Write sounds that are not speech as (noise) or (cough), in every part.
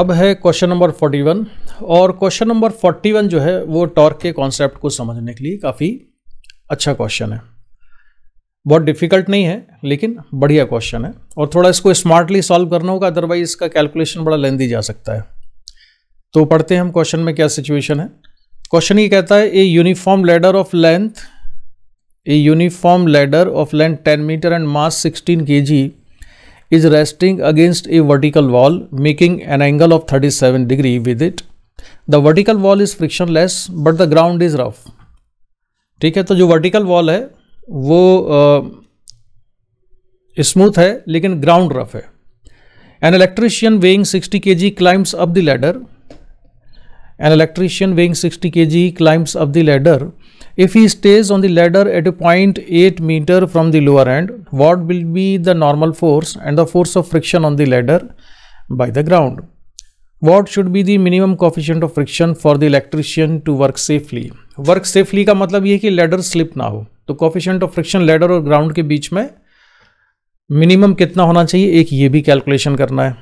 अब है question number 41 और क्वेश्चन नंबर 41 जो है वो टॉर्क के कॉन्सेप्ट को समझने के लिए काफ़ी अच्छा क्वेश्चन है बहुत डिफिकल्ट नहीं है लेकिन बढ़िया क्वेश्चन है और थोड़ा इसको स्मार्टली सॉल्व करना होगा अदरवाइज इसका कैलकुलेशन बड़ा लेंदी जा सकता है तो पढ़ते हैं हम क्वेश्चन में क्या सिचुएशन है क्वेश्चन ये कहता है a uniform ladder of length a uniform ladder of length 10 metre and mass 16 KG is resting against a vertical wall making an angle of 37 degree with it. The vertical wall is frictionless but the ground is rough. ठीक है तो जो vertical wall है वो smooth है लेकिन ground rough है an electrician weighing 60 K G climbs up the ladder an electrician weighing 60 K G climbs up the ladder If he stays on the ladder at a point 0.8 meter from the lower end, what will be the normal force and the force of friction on the ladder by the ground? What should be the minimum coefficient of friction for the electrician to work safely? Work safely का मतलब ये है कि ladder slip ना हो तो coefficient of friction ladder और ground के बीच में minimum कितना होना चाहिए एक ये भी calculation करना है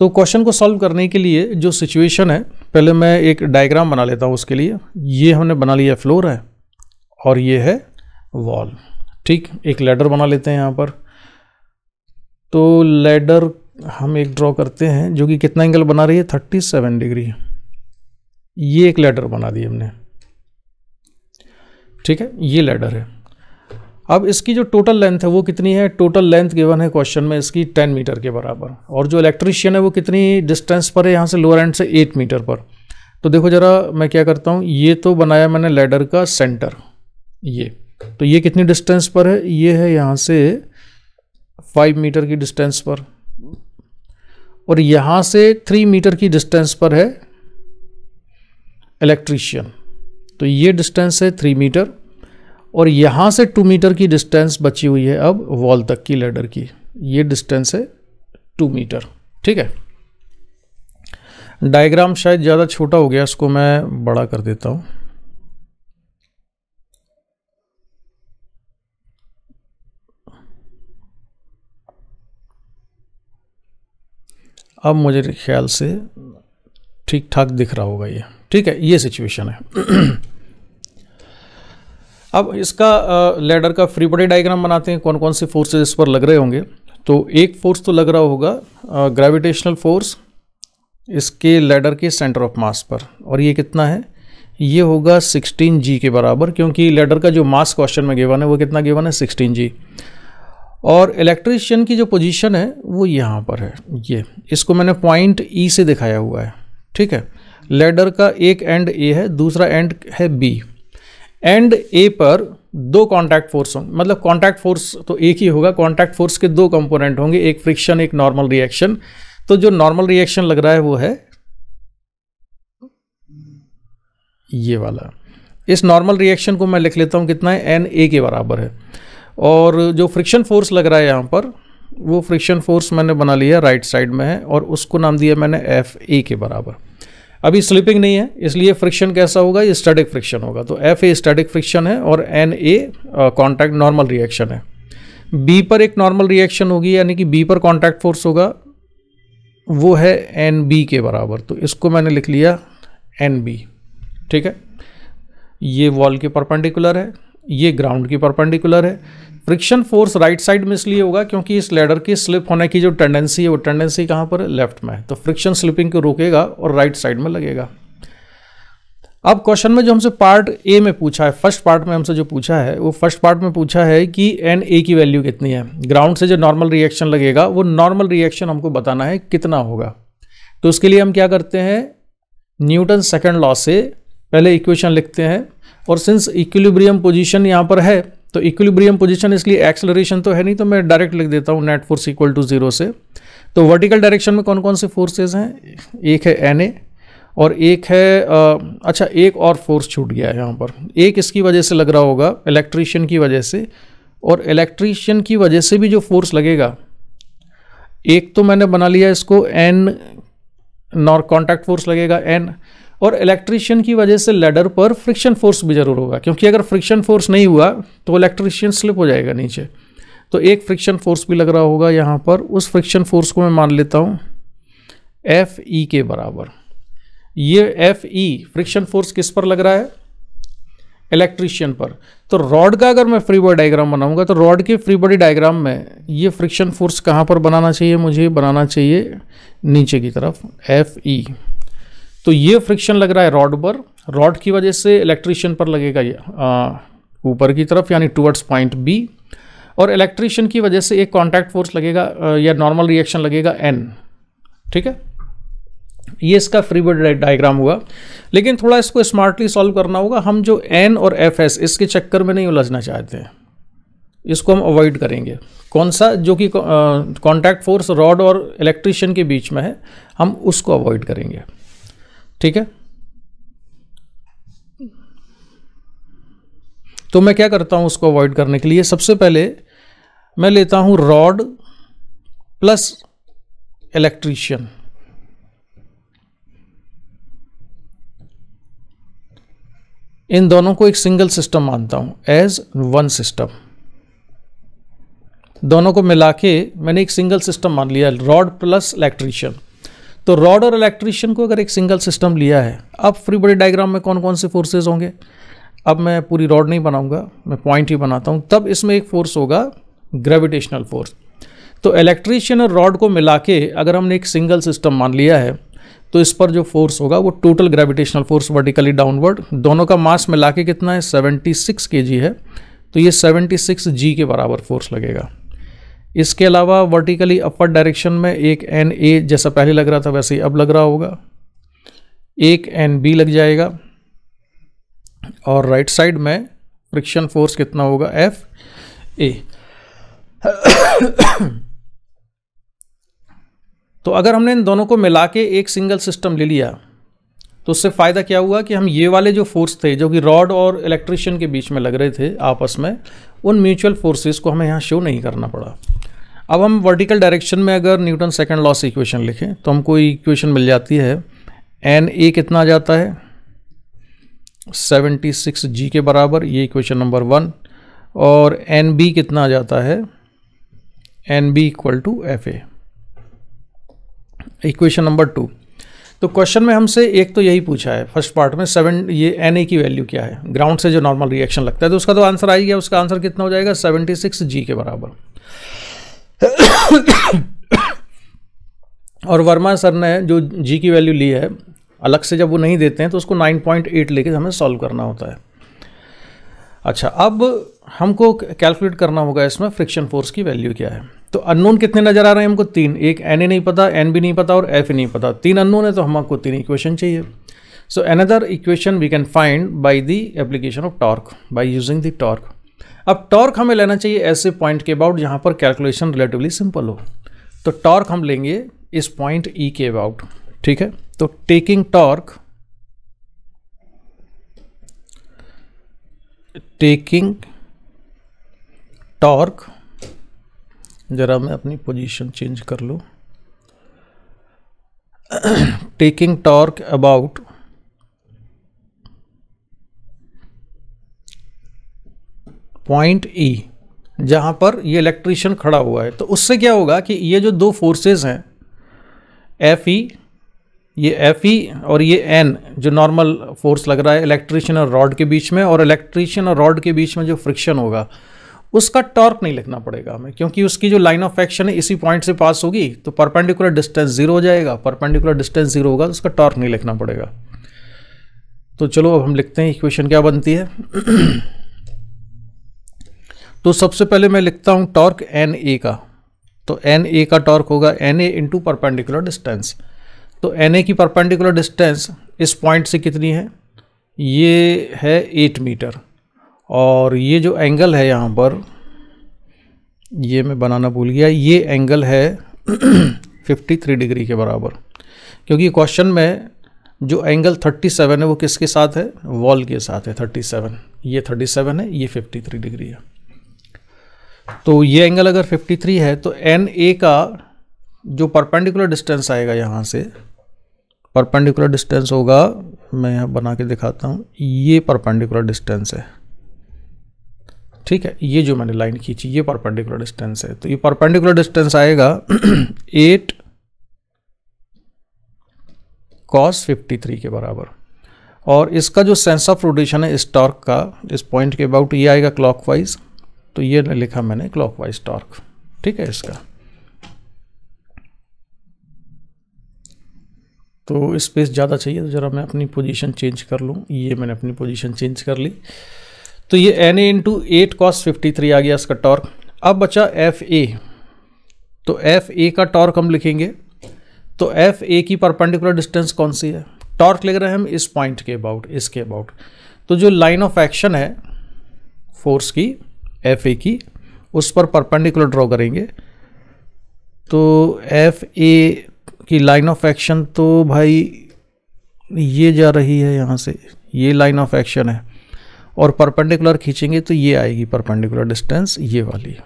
तो क्वेश्चन को सॉल्व करने के लिए जो सिचुएशन है पहले मैं एक डायग्राम बना लेता हूँ उसके लिए ये हमने बना लिया फ्लोर है और ये है वॉल ठीक एक लेडर बना लेते हैं यहाँ पर तो लेडर हम एक ड्रॉ करते हैं जो कि कितना एंगल बना रही है थर्टी सेवन डिग्री ये एक लेडर बना दी हमने ठीक है ये लेडर है अब इसकी जो टोटल लेंथ है वो कितनी है टोटल लेंथ गिवन है क्वेश्चन में इसकी 10 मीटर के बराबर और जो इलेक्ट्रिशियन है वो कितनी डिस्टेंस पर है यहाँ से लोअर एंड से 8 मीटर पर तो देखो ज़रा मैं क्या करता हूँ ये तो बनाया मैंने लेडर का सेंटर ये तो ये कितनी डिस्टेंस पर है ये है यहाँ से फाइव मीटर की डिस्टेंस पर और यहाँ से थ्री मीटर की डिस्टेंस पर है इलेक्ट्रिशियन तो ये डिस्टेंस है थ्री मीटर और यहाँ से टू मीटर की डिस्टेंस बची हुई है अब वॉल तक की लेडर की ये डिस्टेंस है टू मीटर ठीक है डायग्राम शायद ज़्यादा छोटा हो गया इसको मैं बड़ा कर देता हूँ अब मुझे ख्याल से ठीक ठाक दिख रहा होगा ये ठीक है ये सिचुएशन है (clears throat) अब इसका लेडर का फ्री बॉडी डायग्राम बनाते हैं कौन कौन से फोर्सेज इस पर लग रहे होंगे तो एक फोर्स तो लग रहा होगा ग्रेविटेशनल फोर्स इसके लेडर के सेंटर ऑफ मास पर और ये कितना है ये होगा 16 जी के बराबर क्योंकि लेडर का जो मास क्वेश्चन में गिवन है वो कितना गिवन है 16 जी और इलेक्ट्रिशियन की जो पोजीशन है वो यहाँ पर है ये इसको मैंने पॉइंट ई e से दिखाया हुआ है ठीक है लेडर का एक एंड ए है दूसरा एंड है बी एंड ए पर दो कांटेक्ट फोर्स होंगे मतलब कांटेक्ट फोर्स तो एक ही होगा कांटेक्ट फोर्स के दो कंपोनेंट होंगे एक फ्रिक्शन एक नॉर्मल रिएक्शन तो जो नॉर्मल रिएक्शन लग रहा है वो है ये वाला इस नॉर्मल रिएक्शन को मैं लिख लेता हूँ कितना है एन ए के बराबर है और जो फ्रिक्शन फोर्स लग रहा है यहाँ पर वो फ्रिक्शन फोर्स मैंने बना लिया राइट साइड में है और उसको नाम दिया मैंने एफ ए के बराबर अभी स्लिपिंग नहीं है इसलिए फ्रिक्शन कैसा होगा ये स्टैटिक फ्रिक्शन होगा तो एफ ए स्टैटिक फ्रिक्शन है और N A contact normal reaction है बी पर एक नॉर्मल रिएक्शन होगी यानी कि बी पर कॉन्टैक्ट फोर्स होगा वो है एन बी के बराबर तो इसको मैंने लिख लिया एन बी ठीक है ये वॉल के परपेंडिकुलर है ये ग्राउंड की परपेंडिकुलर है फ्रिक्शन फोर्स राइट साइड में इसलिए होगा क्योंकि इस लेडर की स्लिप होने की जो टेंडेंसी है वो टेंडेंसी कहाँ पर है लेफ्ट में है तो फ्रिक्शन स्लिपिंग को रोकेगा और राइट साइड में लगेगा अब क्वेश्चन में जो हमसे पार्ट ए में पूछा है फर्स्ट पार्ट में हमसे जो पूछा है वो फर्स्ट पार्ट में पूछा है कि एन ए की वैल्यू कितनी है ग्राउंड से जो नॉर्मल रिएक्शन लगेगा वो नॉर्मल रिएक्शन हमको बताना है कितना होगा तो उसके लिए हम क्या करते हैं न्यूटन सेकेंड लॉ से पहले इक्वेशन लिखते हैं और सिंस इक्विलिब्रियम पोजीशन यहाँ पर है तो इक्विलिब्रियम पोजीशन इसलिए एक्सलरेशन तो है नहीं तो मैं डायरेक्ट लिख देता हूँ net force equal to zero से तो वर्टिकल डायरेक्शन में कौन कौन से फोर्सेज हैं एक है एन और एक है आ, अच्छा एक और फोर्स छूट गया है यहाँ पर एक इसकी वजह से लग रहा होगा इलेक्ट्रीशियन की वजह से और इलेक्ट्रीशियन की वजह से भी जो फोर्स लगेगा एक तो मैंने बना लिया इसको एन नॉर कॉन्टैक्ट फोर्स लगेगा एन और इलेक्ट्रिशियन की वजह से लेडर पर फ्रिक्शन फोर्स भी ज़रूर होगा क्योंकि अगर फ्रिक्शन फोर्स नहीं हुआ तो इलेक्ट्रिशियन स्लिप हो जाएगा नीचे तो एक फ्रिक्शन फोर्स भी लग रहा होगा यहाँ पर उस फ्रिक्शन फोर्स को मैं मान लेता हूँ एफ ई के बराबर ये एफ ई फ्रिक्शन फोर्स किस पर लग रहा है इलेक्ट्रिशियन पर तो रॉड का अगर मैं फ्री बॉडी डायग्राम बनाऊंगा तो रॉड के फ्री बॉडी डायग्राम में ये फ्रिक्शन फोर्स कहाँ पर बनाना चाहिए मुझे बनाना चाहिए नीचे की तरफ एफ ई तो ये फ्रिक्शन लग रहा है रॉड पर रॉड की वजह से इलेक्ट्रिशियन पर लगेगा ये ऊपर की तरफ यानी टूवर्ड्स पॉइंट बी और इलेक्ट्रिशियन की वजह से एक कॉन्टैक्ट फोर्स लगेगा आ, या नॉर्मल रिएक्शन लगेगा एन ठीक है ये इसका फ्री डायग्राम हुआ लेकिन थोड़ा इसको स्मार्टली सॉल्व करना होगा हम जो एन और एफ एस इसके चक्कर में नहीं उलझना चाहते हैं इसको हम अवॉइड करेंगे कौन सा जो कि कॉन्टैक्ट फोर्स रॉड और इलेक्ट्रिशियन के बीच में है हम उसको अवॉइड करेंगे ठीक है तो मैं क्या करता हूं उसको अवॉइड करने के लिए सबसे पहले मैं लेता हूं रॉड प्लस इलेक्ट्रीशियन इन दोनों को एक सिंगल सिस्टम मानता हूं एज वन सिस्टम दोनों को मिला के मैंने एक सिंगल सिस्टम मान लिया रॉड प्लस इलेक्ट्रीशियन तो रॉड और इलेक्ट्रिशियन को अगर एक सिंगल सिस्टम लिया है अब फ्री बॉडी डायग्राम में कौन कौन से फोर्सेज होंगे अब मैं पूरी रॉड नहीं बनाऊंगा मैं पॉइंट ही बनाता हूँ तब इसमें एक फोर्स होगा ग्रेविटेशनल फोर्स तो इलेक्ट्रिशियन और रॉड को मिला के अगर हमने एक सिंगल सिस्टम मान लिया है तो इस पर जो फोर्स होगा वो total gravitational force vertically downward दोनों का मास मिला के कितना है 76 सिक्स है तो ये 76 जी के बराबर फोर्स लगेगा इसके अलावा वर्टिकली अपर डायरेक्शन में एक एन ए जैसा पहले लग रहा था वैसे ही अब लग रहा होगा एक एन बी लग जाएगा और राइट साइड में फ्रिक्शन फोर्स कितना होगा एफ ए तो अगर हमने इन दोनों को मिला के एक सिंगल सिस्टम ले लिया तो उससे फ़ायदा क्या हुआ कि हम ये वाले जो फोर्स थे जो कि रॉड और इलेक्ट्रिशियन के बीच में लग रहे थे आपस में उन म्यूचुअल फोर्सेस को हमें यहाँ शो नहीं करना पड़ा अब हम वर्टिकल डायरेक्शन में अगर न्यूटन सेकंड लॉ से इक्वेशन लिखें तो हमको इक्वेशन मिल जाती है एन ए कितना जाता है 76 जी के बराबर ये इक्वेशन नंबर वन और एन बी कितना आ जाता है N B equal to F A equation number two तो क्वेश्चन में हमसे एक तो यही पूछा है फर्स्ट पार्ट में सेवन ये एन ए की वैल्यू क्या है ग्राउंड से जो नॉर्मल रिएक्शन लगता है तो उसका तो आंसर आ गया उसका आंसर कितना हो जाएगा सेवेंटी सिक्स जी के बराबर और वर्मा सर ने जो जी की वैल्यू ली है अलग से जब वो नहीं देते हैं तो उसको 9.8 लेके हमें सॉल्व करना होता है अच्छा अब हमको कैलकुलेट करना होगा इसमें फ्रिक्शन फोर्स की वैल्यू क्या है तो अननोन कितने नज़र आ रहे हैं हमको तीन एक एन ए नहीं पता एन बी नहीं पता और एफ नहीं पता तीन अननोन है तो हमको तीन इक्वेशन चाहिए so another equation we can find by the application of torque by using the torque अब टॉर्क हमें लेना चाहिए ऐसे पॉइंट के अबाउट जहाँ पर कैलकुलेशन रिलेटिवली सिंपल हो तो टॉर्क हम लेंगे इस पॉइंट ई e के अबाउट ठीक है तो टेकिंग टॉर्क टेकिंग टॉर्क जरा मैं अपनी पोजीशन चेंज कर लूँ taking torque about point E जहाँ पर ये इलेक्ट्रिशियन खड़ा हुआ है तो उससे क्या होगा कि ये जो दो फोर्सेस हैं एफ ई ये एफ ई और ये एन जो नॉर्मल फोर्स लग रहा है इलेक्ट्रिशियन और रॉड के बीच में और इलेक्ट्रिशियन और रॉड के बीच में जो फ्रिक्शन होगा उसका टॉर्क नहीं लिखना पड़ेगा हमें क्योंकि उसकी जो लाइन ऑफ एक्शन है इसी पॉइंट से पास होगी तो परपेंडिकुलर डिस्टेंस जीरो हो जाएगा परपेंडिकुलर डिस्टेंस जीरो होगा तो उसका टॉर्क नहीं लिखना पड़ेगा तो चलो अब हम लिखते हैं इक्वेशन क्या बनती है (clears throat) तो सबसे पहले मैं लिखता हूँ टॉर्क एन ए का तो एन ए का टॉर्क होगा N A into perpendicular distance तो एन ए की परपेंडिकुलर डिस्टेंस इस पॉइंट से कितनी है ये है एट मीटर और ये जो एंगल है यहाँ पर ये मैं बनाना भूल गया ये एंगल है 53 (clears throat) डिग्री के बराबर क्योंकि क्वेश्चन में जो एंगल 37 है वो किसके साथ है वॉल के साथ है 37 ये 37 है ये 53 डिग्री है तो ये एंगल अगर 53 है तो एन ए का जो परपेंडिकुलर डिस्टेंस आएगा यहाँ से परपेंडिकुलर डिस्टेंस होगा मैं यहाँ बना के दिखाता हूँ ये परपेंडिकुलर डिस्टेंस है ठीक है ये जो मैंने लाइन खींची ये परपेंडिकुलर डिस्टेंस है तो ये परपेंडिकुलर डिस्टेंस आएगा एट कॉस फिफ्टी थ्री के बराबर और इसका जो सेंस ऑफ रोटेशन है इस टॉर्क का इस पॉइंट के अबाउट ये आएगा क्लॉकवाइज तो ये लिखा मैंने क्लॉकवाइज टॉर्क ठीक है इसका तो स्पेस ज़्यादा चाहिए तो ज़रा मैं अपनी पोजीशन चेंज कर लूँ ये मैंने अपनी पोजीशन चेंज कर ली तो ये N A into eight cos fifty three आ गया इसका टॉर्क अब बचा एफ ए तो एफ ए का टॉर्क हम लिखेंगे तो एफ ए की परपेंडिकुलर डिस्टेंस कौन सी है टॉर्क लिख रहे हैं हम इस पॉइंट के अबाउट इसके अबाउट तो जो लाइन ऑफ एक्शन है फोर्स की एफ ए की उस पर परपेंडिकुलर ड्रॉ करेंगे तो एफ ए की लाइन ऑफ एक्शन तो भाई ये जा रही है यहाँ से ये लाइन ऑफ एक्शन है और परपेंडिकुलर खींचेंगे तो ये आएगी परपेंडिकुलर डिस्टेंस ये वाली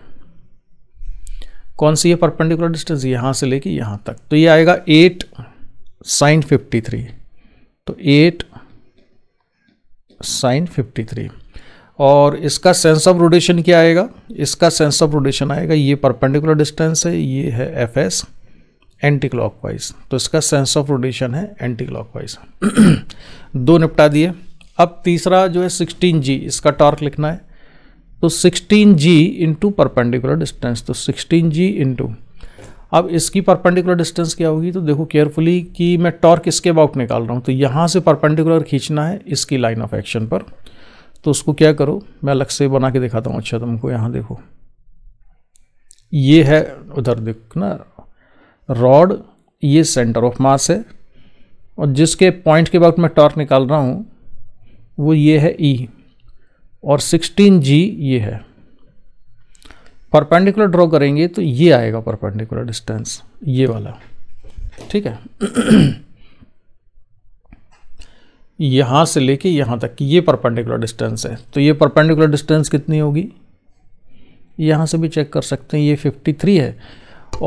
कौन सी है परपेंडिकुलर डिस्टेंस यहाँ से लेके यहाँ तक तो ये आएगा एट साइन फिफ्टी थ्री तो एट साइन फिफ्टी थ्री और इसका सेंस ऑफ रोटेशन क्या आएगा इसका सेंस ऑफ रोटेशन आएगा ये परपेंडिकुलर डिस्टेंस है ये है एफ एस एंटी वाइज तो इसका सेंस ऑफ रोटेशन है एंटी वाइज (clears throat) दो निपटा दिए अब तीसरा जो है सिक्सटीन जी इसका टॉर्क लिखना है तो sixteen g into perpendicular distance तो सिक्सटीन जी इंटू अब इसकी परपेंडिकुलर डिस्टेंस क्या होगी तो देखो केयरफुली कि मैं टॉर्क इसके अबाउट निकाल रहा हूँ तो यहाँ से परपेंडिकुलर खींचना है इसकी लाइन ऑफ एक्शन पर तो उसको क्या करो मैं अलग से बना के दिखाता हूँ अच्छा तुमको यहाँ देखो ये है उधर देख ना रॉड ये सेंटर ऑफ मास है और जिसके पॉइंट के बाद मैं टॉर्क निकाल रहा हूँ वो ये है ई e, और जी ये है परपेंडिकुलर ड्रॉ करेंगे तो ये आएगा परपेंडिकुलर डिस्टेंस ये वाला ठीक है (clears throat) यहाँ से लेके यहाँ तक ये परपेंडिकुलर डिस्टेंस है तो ये परपेंडिकुलर डिस्टेंस कितनी होगी यहाँ से भी चेक कर सकते हैं ये 53 है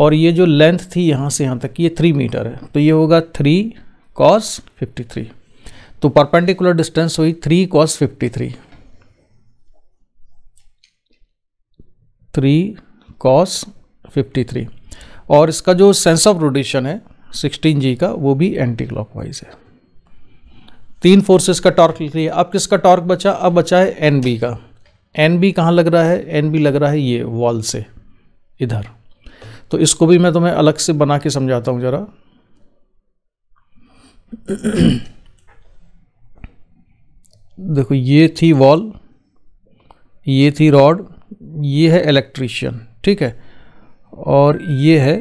और ये जो लेंथ थी यहाँ से यहाँ तक ये 3 मीटर है तो ये होगा 3 कॉस 53 तो परपेंडिकुलर डिस्टेंस हुई 3 कॉस 53 3 कॉस 53 और इसका जो सेंस ऑफ रोटेशन है सिक्सटीन जी का वो भी एंटी क्लॉकवाइज है तीन फोर्सेस का टॉर्क लिख लिया अब किसका टॉर्क बचा अब बचा है एन बी का एन बी कहाँ लग रहा है एन बी लग रहा है ये वॉल से इधर तो इसको भी मैं तुम्हें अलग से बना के समझाता हूँ ज़रा (clears throat) देखो ये थी वॉल ये थी रॉड ये है इलेक्ट्रिशियन ठीक है और ये है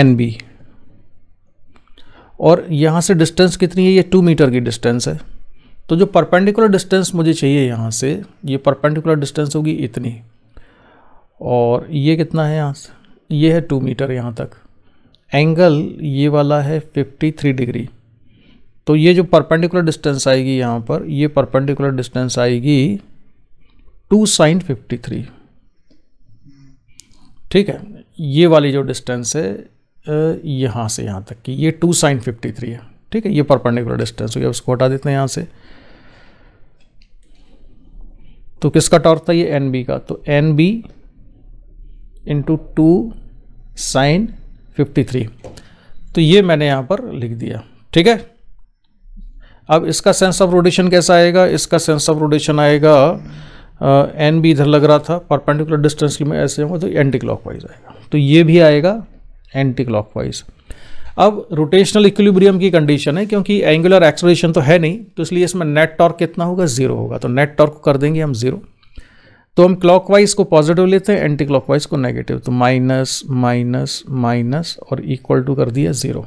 एन बी और यहाँ से डिस्टेंस कितनी है ये टू मीटर की डिस्टेंस है तो जो परपेंडिकुलर डिस्टेंस मुझे चाहिए यहाँ से ये परपेंडिकुलर डिस्टेंस होगी इतनी और ये कितना है यहाँ से ये है टू मीटर यहाँ तक एंगल ये वाला है फिफ्टी थ्री डिग्री तो ये जो परपेंडिकुलर डिस्टेंस आएगी यहाँ पर ये परपेंडिकुलर डिस्टेंस आएगी टू साइन फिफ्टी थ्री ठीक है ये वाली जो डिस्टेंस है यहाँ से यहाँ तक की ये टू साइन फिफ्टी थ्री है ठीक है ये परपेंडिकुलर डिस्टेंस हो गया उसको हटा देते हैं यहाँ से तो किसका टॉर्क था ये एन बी का तो N B into two sine fifty three तो ये मैंने यहाँ पर लिख दिया ठीक है अब इसका सेंस ऑफ रोटेशन कैसा आएगा इसका सेंस ऑफ रोटेशन आएगा एन बी इधर लग रहा था परपेंडिकुलर डिस्टेंस की मैं ऐसे हूँ तो एंटी क्लॉकवाइज आएगा तो ये भी आएगा एंटी क्लॉकवाइज अब रोटेशनल इक्विलिब्रियम की कंडीशन है क्योंकि एंगुलर एक्सलेशन तो है नहीं तो इसलिए इसमें नेट टॉर्क कितना होगा जीरो होगा तो नेट टॉर्क कर देंगे हम जीरो तो हम क्लॉकवाइज को पॉजिटिव लेते हैं एंटी क्लॉकवाइज को नेगेटिव तो माइनस माइनस माइनस और इक्वल टू कर दिया ज़ीरो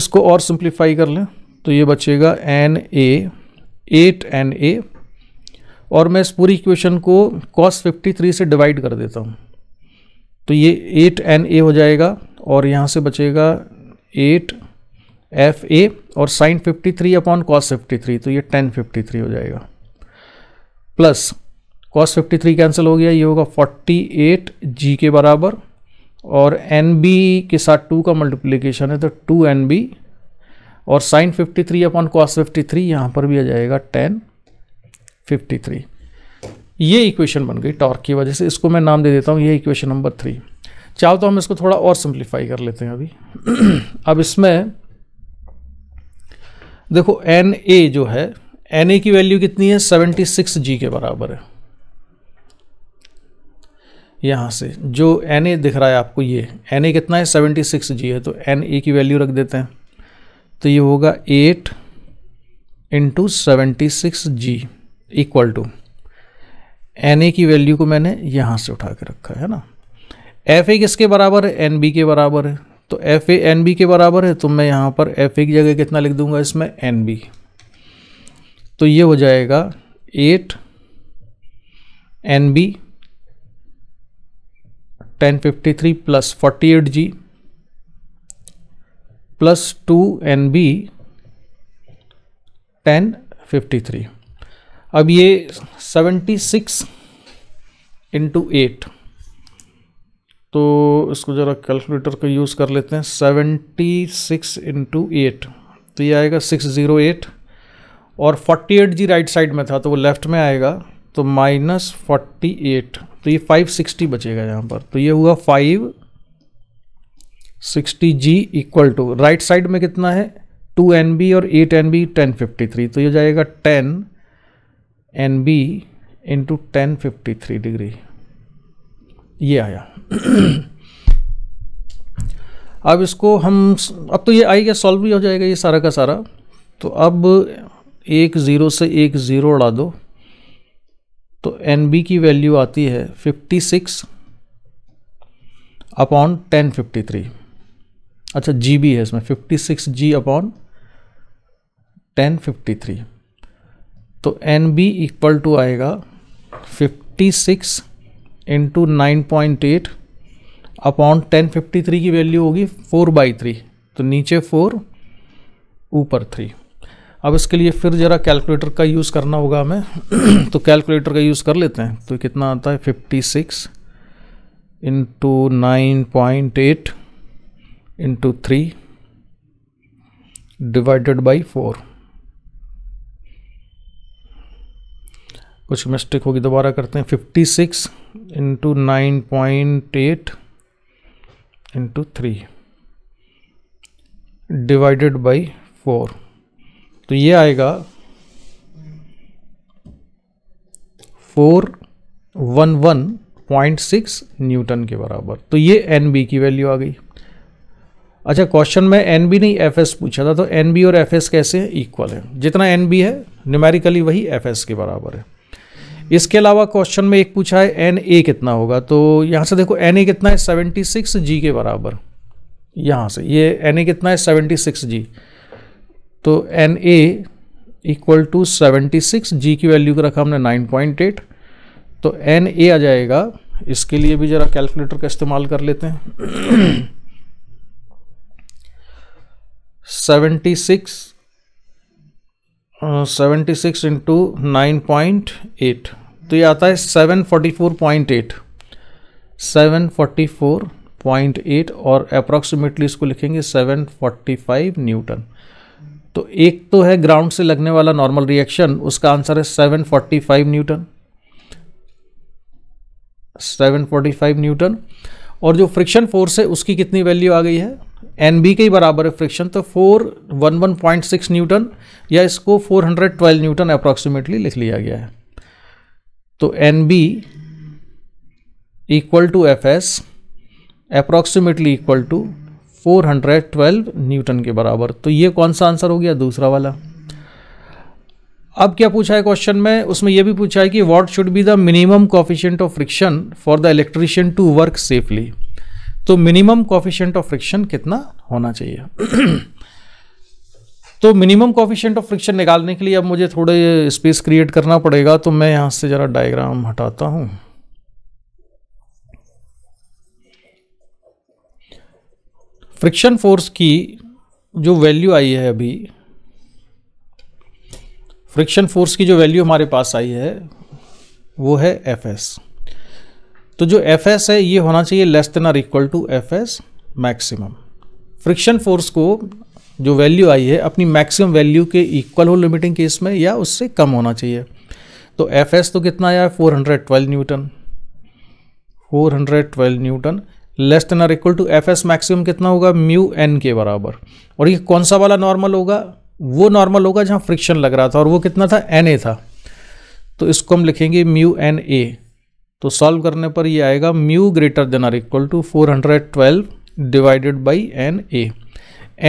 इसको और सिंप्लीफाई कर लें तो ये बचेगा N A eight N A और मैं इस पूरी इक्वेशन को कॉस 53 से डिवाइड कर देता हूँ तो ये एट एन ए हो जाएगा और यहाँ से बचेगा एट एफ ए और sine fifty three upon cos fifty three तो ये टेन फिफ्टी थ्री हो जाएगा plus cos fifty three cancel हो गया ये होगा फोर्टी एट जी के बराबर और एन बी के साथ टू का मल्टीप्लीकेशन है तो टू एन बी और sine fifty three upon cos fifty three यहाँ पर भी आ जाएगा टेन फिफ्टी थ्री ये इक्वेशन बन गई टॉर्क की वजह से इसको मैं नाम दे देता हूँ ये इक्वेशन नंबर थ्री चाहो तो हम इसको थोड़ा और सिंप्लीफाई कर लेते हैं अभी (clears throat) अब इसमें देखो एन ए जो है एन ए की वैल्यू कितनी है सेवेंटी सिक्स जी के बराबर है यहाँ से जो एन ए दिख रहा है आपको ये एन ए कितना है सेवेंटी सिक्स जी है तो एन ए की वैल्यू रख देते हैं तो ये होगा eight into seventy six g equal to N A की वैल्यू को मैंने यहाँ से उठा के रखा है ना एफ ए किसके बराबर है एन बी के बराबर है तो एफ ए एन बी के बराबर है तो मैं यहाँ पर एफ ए की जगह कितना लिख दूंगा इसमें एन बी तो ये हो जाएगा eight N B tan fifty three plus forty eight g plus two N B tan fifty three अब ये सेवेंटी सिक्स इंटू एट तो इसको ज़रा कैलकुलेटर का यूज़ कर लेते हैं सेवेंटी सिक्स इंटू एट तो ये आएगा सिक्स ज़ीरो एट और forty eight g right side में था तो वो लेफ़्ट में आएगा तो माइनस फोर्टी एट तो ये फाइव सिक्सटी बचेगा यहाँ पर तो ये हुआ five sixty g equal to right side में कितना है टू एन बी और eight N B tan fifty three तो ये जाएगा ten N B into tan fifty three degree ये आया अब इसको हम अब तो ये आई गया सॉल्व भी हो जाएगा ये सारा का सारा तो अब एक ज़ीरो से एक ज़ीरो उड़ा दो तो एन बी की वैल्यू आती है fifty six upon tan fifty three अच्छा जी बी है इसमें fifty six g upon tan fifty three तो एन बी इक्वल टू आएगा fifty six into nine point eight upon tan fifty three की value होगी four by three तो नीचे four ऊपर थ्री अब इसके लिए फिर ज़रा कैलकुलेटर का यूज़ करना होगा हमें (clears throat) तो कैलकुलेटर का यूज़ कर लेते हैं तो कितना आता है fifty six into nine point eight into three divided by four कुछ मिस्टेक होगी दोबारा करते हैं fifty six into nine point eight into three divided by four तो ये आएगा four one one point six newton के बराबर तो ये एन बी की वैल्यू आ गई अच्छा क्वेश्चन में एन बी नहीं एफ एस पूछा था तो एन बी और एफ एस कैसे इक्वल है जितना एन बी है न्यूमेरिकली वही एफ एस के बराबर है इसके अलावा क्वेश्चन में एक पूछा है एन ए कितना होगा तो यहाँ से देखो एन ए कितना है सेवेंटी सिक्स जी के बराबर यहाँ से ये एन ए कितना है सेवेंटी सिक्स जी तो N A equal to seventy six g की वैल्यू का रखा हमने नाइन पॉइंट एट तो एन ए आ जाएगा इसके लिए भी ज़रा कैलकुलेटर का इस्तेमाल कर लेते हैं (clears throat) seventy six seventy six into nine point eight तो ये आता है seven forty four point eight seven forty four point eight और अप्रॉक्सीमेटली इसको लिखेंगे सेवन फोर्टी फाइव न्यूटन तो एक तो है ग्राउंड से लगने वाला नॉर्मल रिएक्शन उसका आंसर है seven forty five newton seven forty five newton और जो फ्रिक्शन फोर्स है उसकी कितनी वैल्यू आ गई है एन बी के ही बराबर है फ्रिक्शन तो four one one point six newton या इसको four hundred twelve newton approximately लिख लिया गया है तो N B equal to F S approximately equal to four hundred twelve newton के बराबर तो ये कौन सा आंसर हो गया दूसरा वाला अब क्या पूछा है क्वेश्चन में उसमें यह भी पूछा है कि what should be the minimum coefficient of friction for the electrician to work safely तो मिनिमम कॉफिशेंट ऑफ फ्रिक्शन कितना होना चाहिए (clears throat) तो मिनिमम कॉफिशेंट ऑफ फ्रिक्शन निकालने के लिए अब मुझे थोड़े स्पेस क्रिएट करना पड़ेगा तो मैं यहां से ज़रा डायग्राम हटाता हूं फ्रिक्शन फोर्स की जो वैल्यू आई है अभी फ्रिक्शन फोर्स की जो वैल्यू हमारे पास आई है वो है एफ एस तो जो एफ एस है ये होना चाहिए less than are equal to F S maximum friction force को जो वैल्यू आई है अपनी मैक्सिमम वैल्यू के इक्वल हो लिमिटिंग केस में या उससे कम होना चाहिए तो एफ एस तो कितना आया four hundred twelve newton four hundred twelve newton less than are equal to F S maximum कितना होगा म्यू एन के बराबर और ये कौन सा वाला नॉर्मल होगा वो नॉर्मल होगा जहाँ फ्रिक्शन लग रहा था और वो कितना था एन ए था तो इसको हम लिखेंगे म्यू एन ए तो सॉल्व करने पर ये आएगा mu greater than are equal to four hundred twelve divided by N A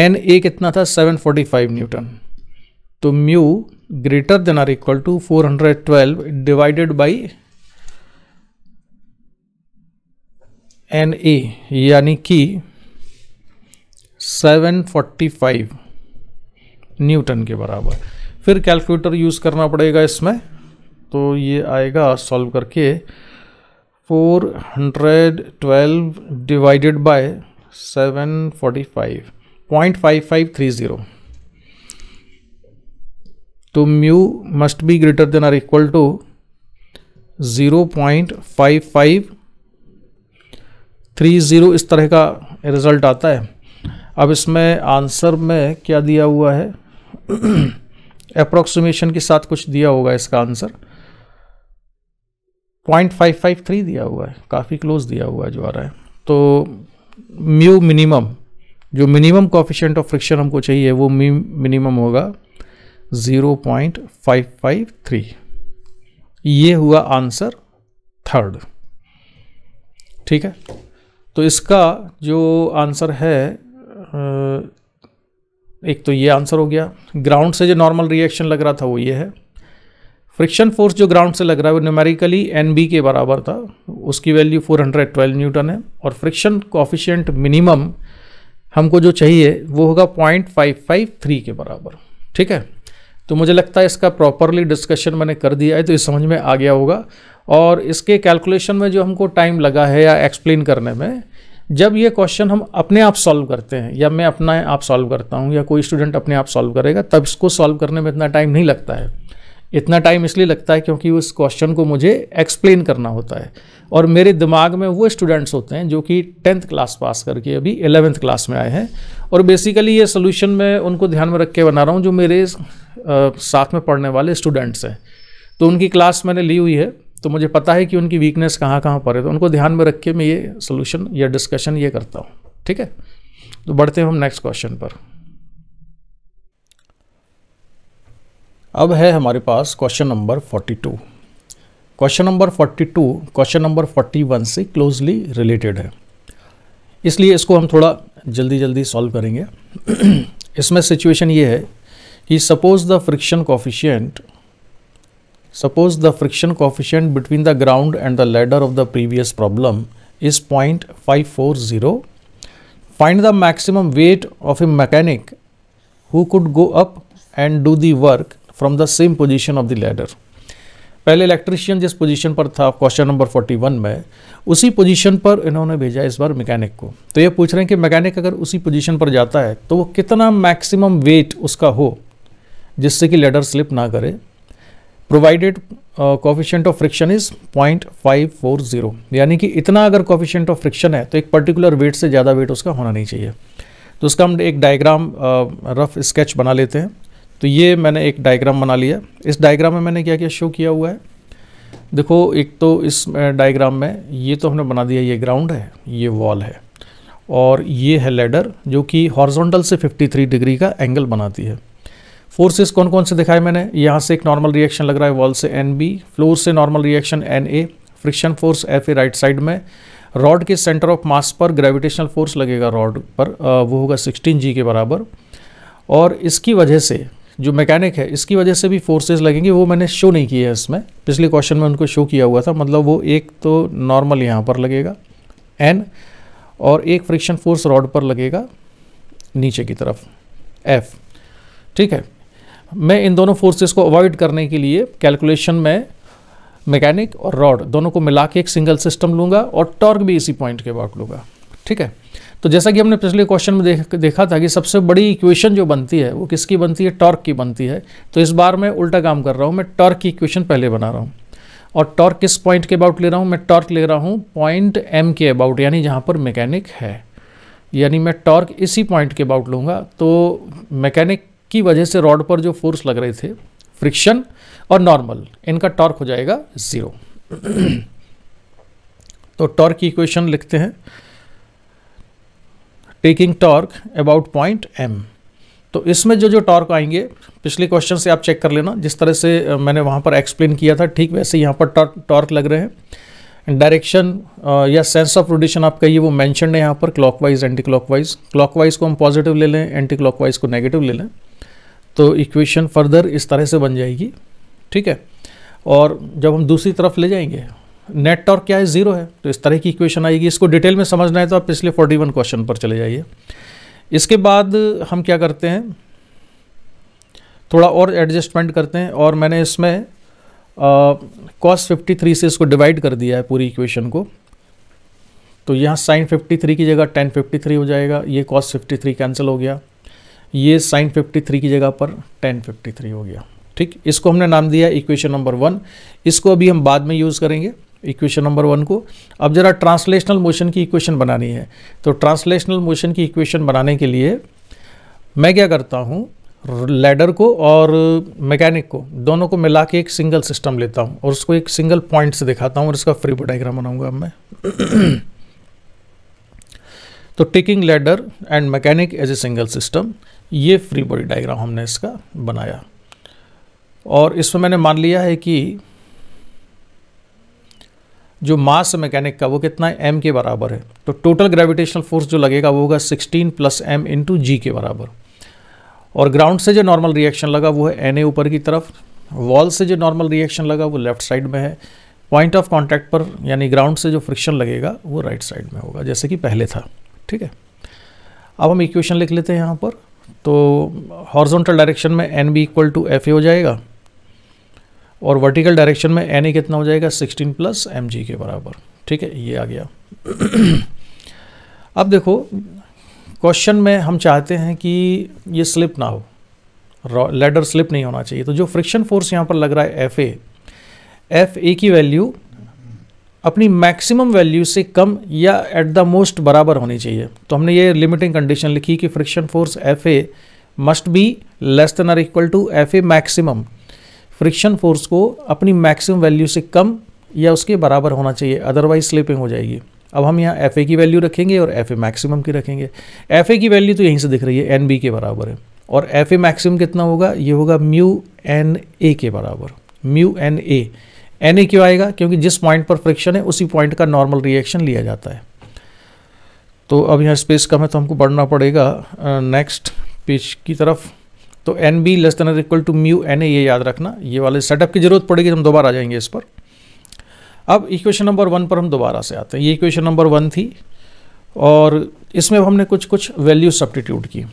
N A कितना था सेवन फोर्टी फाइव न्यूटन तो mu greater than are equal to four hundred twelve divided by N A यानी कि seven forty five Newton के बराबर फिर calculator use करना पड़ेगा इसमें तो ये आएगा सॉल्व करके four hundred twelve divided by seven forty five point five five three zero तो mu must be greater than are equal to zero point five five three zero इस तरह का रिज़ल्ट आता है अब इसमें आंसर में क्या दिया हुआ है अप्रोक्सीमेशन (clears throat) के साथ कुछ दिया होगा इसका answer point five five three दिया हुआ है काफ़ी क्लोज दिया हुआ है जो आ रहा है तो म्यू मिनिमम जो मिनिमम कॉफिशेंट ऑफ फ्रिक्शन हमको चाहिए वो मी मिनिमम होगा zero point five five three ये हुआ आंसर थर्ड ठीक है तो इसका जो आंसर है एक तो ये आंसर हो गया ग्राउंड से जो नॉर्मल रिएक्शन लग रहा था वो ये है फ्रिक्शन फोर्स जो ग्राउंड से लग रहा है वो न्यूमेरिकली एन बी के बराबर था उसकी वैल्यू 412 न्यूटन है और फ्रिक्शन कोफिशियंट मिनिमम हमको जो चाहिए वो होगा पॉइंट फाइव फाइव थ्री के बराबर ठीक है तो मुझे लगता है इसका प्रॉपरली डिस्कशन मैंने कर दिया है तो ये समझ में आ गया होगा और इसके कैलकुलेशन में जो हमको टाइम लगा है या एक्सप्लेन करने में जब ये क्वेश्चन हम अपने आप सॉल्व करते हैं या मैं अपना आप सॉल्व करता हूँ या कोई स्टूडेंट अपने आप सॉल्व करेगा तब इसको सॉल्व करने में इतना टाइम नहीं लगता है इतना टाइम इसलिए लगता है क्योंकि उस क्वेश्चन को मुझे एक्सप्लेन करना होता है और मेरे दिमाग में वो स्टूडेंट्स होते हैं जो कि टेंथ क्लास पास करके अभी एलेवेंथ क्लास में आए हैं और बेसिकली ये सोल्यूशन मैं उनको ध्यान में रख के बना रहा हूँ जो मेरे साथ में पढ़ने वाले स्टूडेंट्स हैं तो उनकी क्लास मैंने ली हुई है तो मुझे पता है कि उनकी वीकनेस कहाँ कहाँ पर है तो उनको ध्यान में रख के मैं ये सोल्यूशन या डिस्कशन ये करता हूँ ठीक है तो बढ़ते हैं हम नेक्स्ट क्वेश्चन पर अब है हमारे पास question number 42 question number 42 question number 41 से क्लोजली रिलेटेड है इसलिए इसको हम थोड़ा जल्दी जल्दी सॉल्व करेंगे (clears throat) इसमें सिचुएशन ये है कि suppose the friction coefficient suppose the friction coefficient between the ground and the ladder of the previous problem is point find the maximum weight of a mechanic who could go up and do the work from the same position of the ladder पहले electrician जिस position पर था question number 41 में उसी position पर इन्होंने भेजा इस बार मैकेनिक को तो ये पूछ रहे हैं कि मैकेनिक अगर उसी पोजीशन पर जाता है तो वो कितना मैक्सिमम वेट उसका हो जिससे कि लेडर स्लिप ना करे provided coefficient of friction is point five four zero यानी कि इतना अगर कॉफिशेंट ऑफ फ्रिक्शन है तो एक पर्टिकुलर वेट से ज़्यादा वेट उसका होना नहीं चाहिए तो उसका हम एक डायग्राम रफ स्केच बना लेते हैं तो ये मैंने एक डायग्राम बना लिया इस डायग्राम में मैंने क्या क्या शो किया हुआ है देखो एक तो इस डायग्राम में ये तो हमने बना दिया ये ग्राउंड है ये वॉल है और ये है लेडर जो कि हॉर्जोंटल से 53 डिग्री का एंगल बनाती है फोर्सेस कौन कौन से दिखाए मैंने यहाँ से एक नॉर्मल रिएक्शन लग रहा है वॉल से एन बी फ्लोर से normal reaction N A friction force F A right side में रॉड के सेंटर ऑफ मास पर ग्रेविटेशनल फोर्स लगेगा रॉड पर वो होगा सिक्सटीन जी के बराबर और इसकी वजह से जो मैकेनिक है इसकी वजह से भी फोर्सेस लगेंगे वो मैंने शो नहीं किए है इसमें पिछले क्वेश्चन में उनको शो किया हुआ था मतलब वो एक तो नॉर्मल यहाँ पर लगेगा एन और एक फ्रिक्शन फोर्स रॉड पर लगेगा नीचे की तरफ एफ ठीक है मैं इन दोनों फोर्सेस को अवॉइड करने के लिए कैलकुलेशन में मैकेनिक और रॉड दोनों को मिला के एक सिंगल सिस्टम लूँगा और टॉर्क भी इसी पॉइंट के बाद लूँगा ठीक है तो जैसा कि हमने पिछले क्वेश्चन में देख देखा था कि सबसे बड़ी इक्वेशन जो बनती है वो किसकी बनती है टॉर्क की बनती है तो इस बार मैं उल्टा काम कर रहा हूँ मैं टॉर्क की इक्वेशन पहले बना रहा हूँ और टॉर्क किस पॉइंट के अबाउट ले रहा हूँ मैं टॉर्क ले रहा हूँ पॉइंट एम के अबाउट यानी जहाँ पर मैकेनिक है यानी मैं टॉर्क इसी पॉइंट के अबाउट लूँगा तो मैकेनिक की वजह से रॉड पर जो फोर्स लग रहे थे फ्रिक्शन और नॉर्मल इनका टॉर्क हो जाएगा ज़ीरो (clears throat) तो टॉर्क की इक्वेशन लिखते हैं taking torque about point M तो इसमें जो जो टॉर्क आएंगे पिछले क्वेश्चन से आप चेक कर लेना जिस तरह से मैंने वहाँ पर एक्सप्लेन किया था ठीक वैसे यहाँ पर टॉर्क लग रहे हैं डायरेक्शन या सेंस ऑफ रोटेशन आप कहिए वो मैंशन है यहाँ पर क्लॉकवाइज एंटी क्लॉकवाइज क्लॉकवाइज को हम पॉजिटिव ले लें एंटी क्लॉकवाइज को नेगेटिव ले लें तो इक्वेशन फर्दर इस तरह से बन जाएगी ठीक है और जब हम दूसरी तरफ ले जाएंगे नेट टॉर्क क्या है ज़ीरो है तो इस तरह की इक्वेशन आएगी इसको डिटेल में समझना है तो आप पिछले 41 क्वेश्चन पर चले जाइए इसके बाद हम क्या करते हैं थोड़ा और एडजस्टमेंट करते हैं और मैंने इसमें कॉस फिफ्टी थ्री से इसको डिवाइड कर दिया है पूरी इक्वेशन को तो यहाँ साइन फिफ्टी थ्री की जगह टेन फिफ्टी थ्री हो जाएगा ये कॉस फिफ्टी थ्री कैंसिल हो गया ये साइन फिफ्टी थ्री की जगह पर टेन फिफ्टी थ्री हो गया ठीक इसको हमने नाम दिया इक्वेशन नंबर वन इसको अभी हम बाद में यूज़ करेंगे इक्वेशन नंबर वन को अब ज़रा ट्रांसलेशनल मोशन की इक्वेशन बनानी है तो ट्रांसलेशनल मोशन की इक्वेशन बनाने के लिए मैं क्या करता हूँ लैडर को और मैकेनिक को दोनों को मिला के एक सिंगल सिस्टम लेता हूँ और उसको एक सिंगल पॉइंट से दिखाता हूँ और इसका फ्री डायग्राम बनाऊँगा अब मैं (clears throat) तो taking ladder and mechanic as a single system ये फ्री बॉडी डायग्राम हमने इसका बनाया और इसमें मैंने मान लिया है कि जो मास मैकेनिक का वो कितना है एम के बराबर है तो टोटल ग्रेविटेशनल फोर्स जो लगेगा वो होगा 16 प्लस एम इंटू जी के बराबर और ग्राउंड से जो नॉर्मल रिएक्शन लगा वो है एन ए ऊपर की तरफ वॉल से जो नॉर्मल रिएक्शन लगा वो लेफ्ट साइड में है पॉइंट ऑफ कॉन्टैक्ट पर यानी ग्राउंड से जो फ्रिक्शन लगेगा वो राइट right साइड में होगा जैसे कि पहले था ठीक है अब हम इक्वेशन लिख लेते हैं यहाँ पर तो हॉर्जोंटल डायरेक्शन में N B equal to F A हो जाएगा और वर्टिकल डायरेक्शन में एन ए कितना हो जाएगा सिक्सटीन प्लस एम जी के बराबर ठीक है ये आ गया अब देखो क्वेश्चन में हम चाहते हैं कि ये स्लिप ना हो लेडर स्लिप नहीं होना चाहिए तो जो फ्रिक्शन फोर्स यहाँ पर लग रहा है एफ ए एफ ए की वैल्यू अपनी मैक्सिमम वैल्यू से कम या एट द मोस्ट बराबर होनी चाहिए तो हमने ये लिमिटिंग कंडीशन लिखी कि friction force F A must be less than are equal to F A maximum friction force को अपनी मैक्सिमम वैल्यू से कम या उसके बराबर होना चाहिए अदरवाइज स्लिपिंग हो जाएगी अब हम यहाँ एफ की वैल्यू रखेंगे और एफ मैक्सिमम की रखेंगे एफ की वैल्यू तो यहीं से दिख रही है एन के बराबर है और एफ मैक्सिमम कितना होगा ये होगा म्यू एन ए के बराबर mu N A N A क्यों आएगा क्योंकि जिस पॉइंट पर फ्रिक्शन है उसी पॉइंट का नॉर्मल रिएक्शन लिया जाता है तो अब यहाँ स्पेस कम है तो हमको बढ़ना पड़ेगा नेक्स्ट पेज की तरफ तो N B less than equal to mu N A ये याद रखना ये वाले सेटअप की जरूरत पड़ेगी तो हम दोबारा आ जाएंगे इस पर अब इक्वेशन नंबर वन पर हम दोबारा से आते हैं ये इक्वेशन नंबर वन थी और इसमें हमने कुछ कुछ वैल्यू सब्टीट्यूट की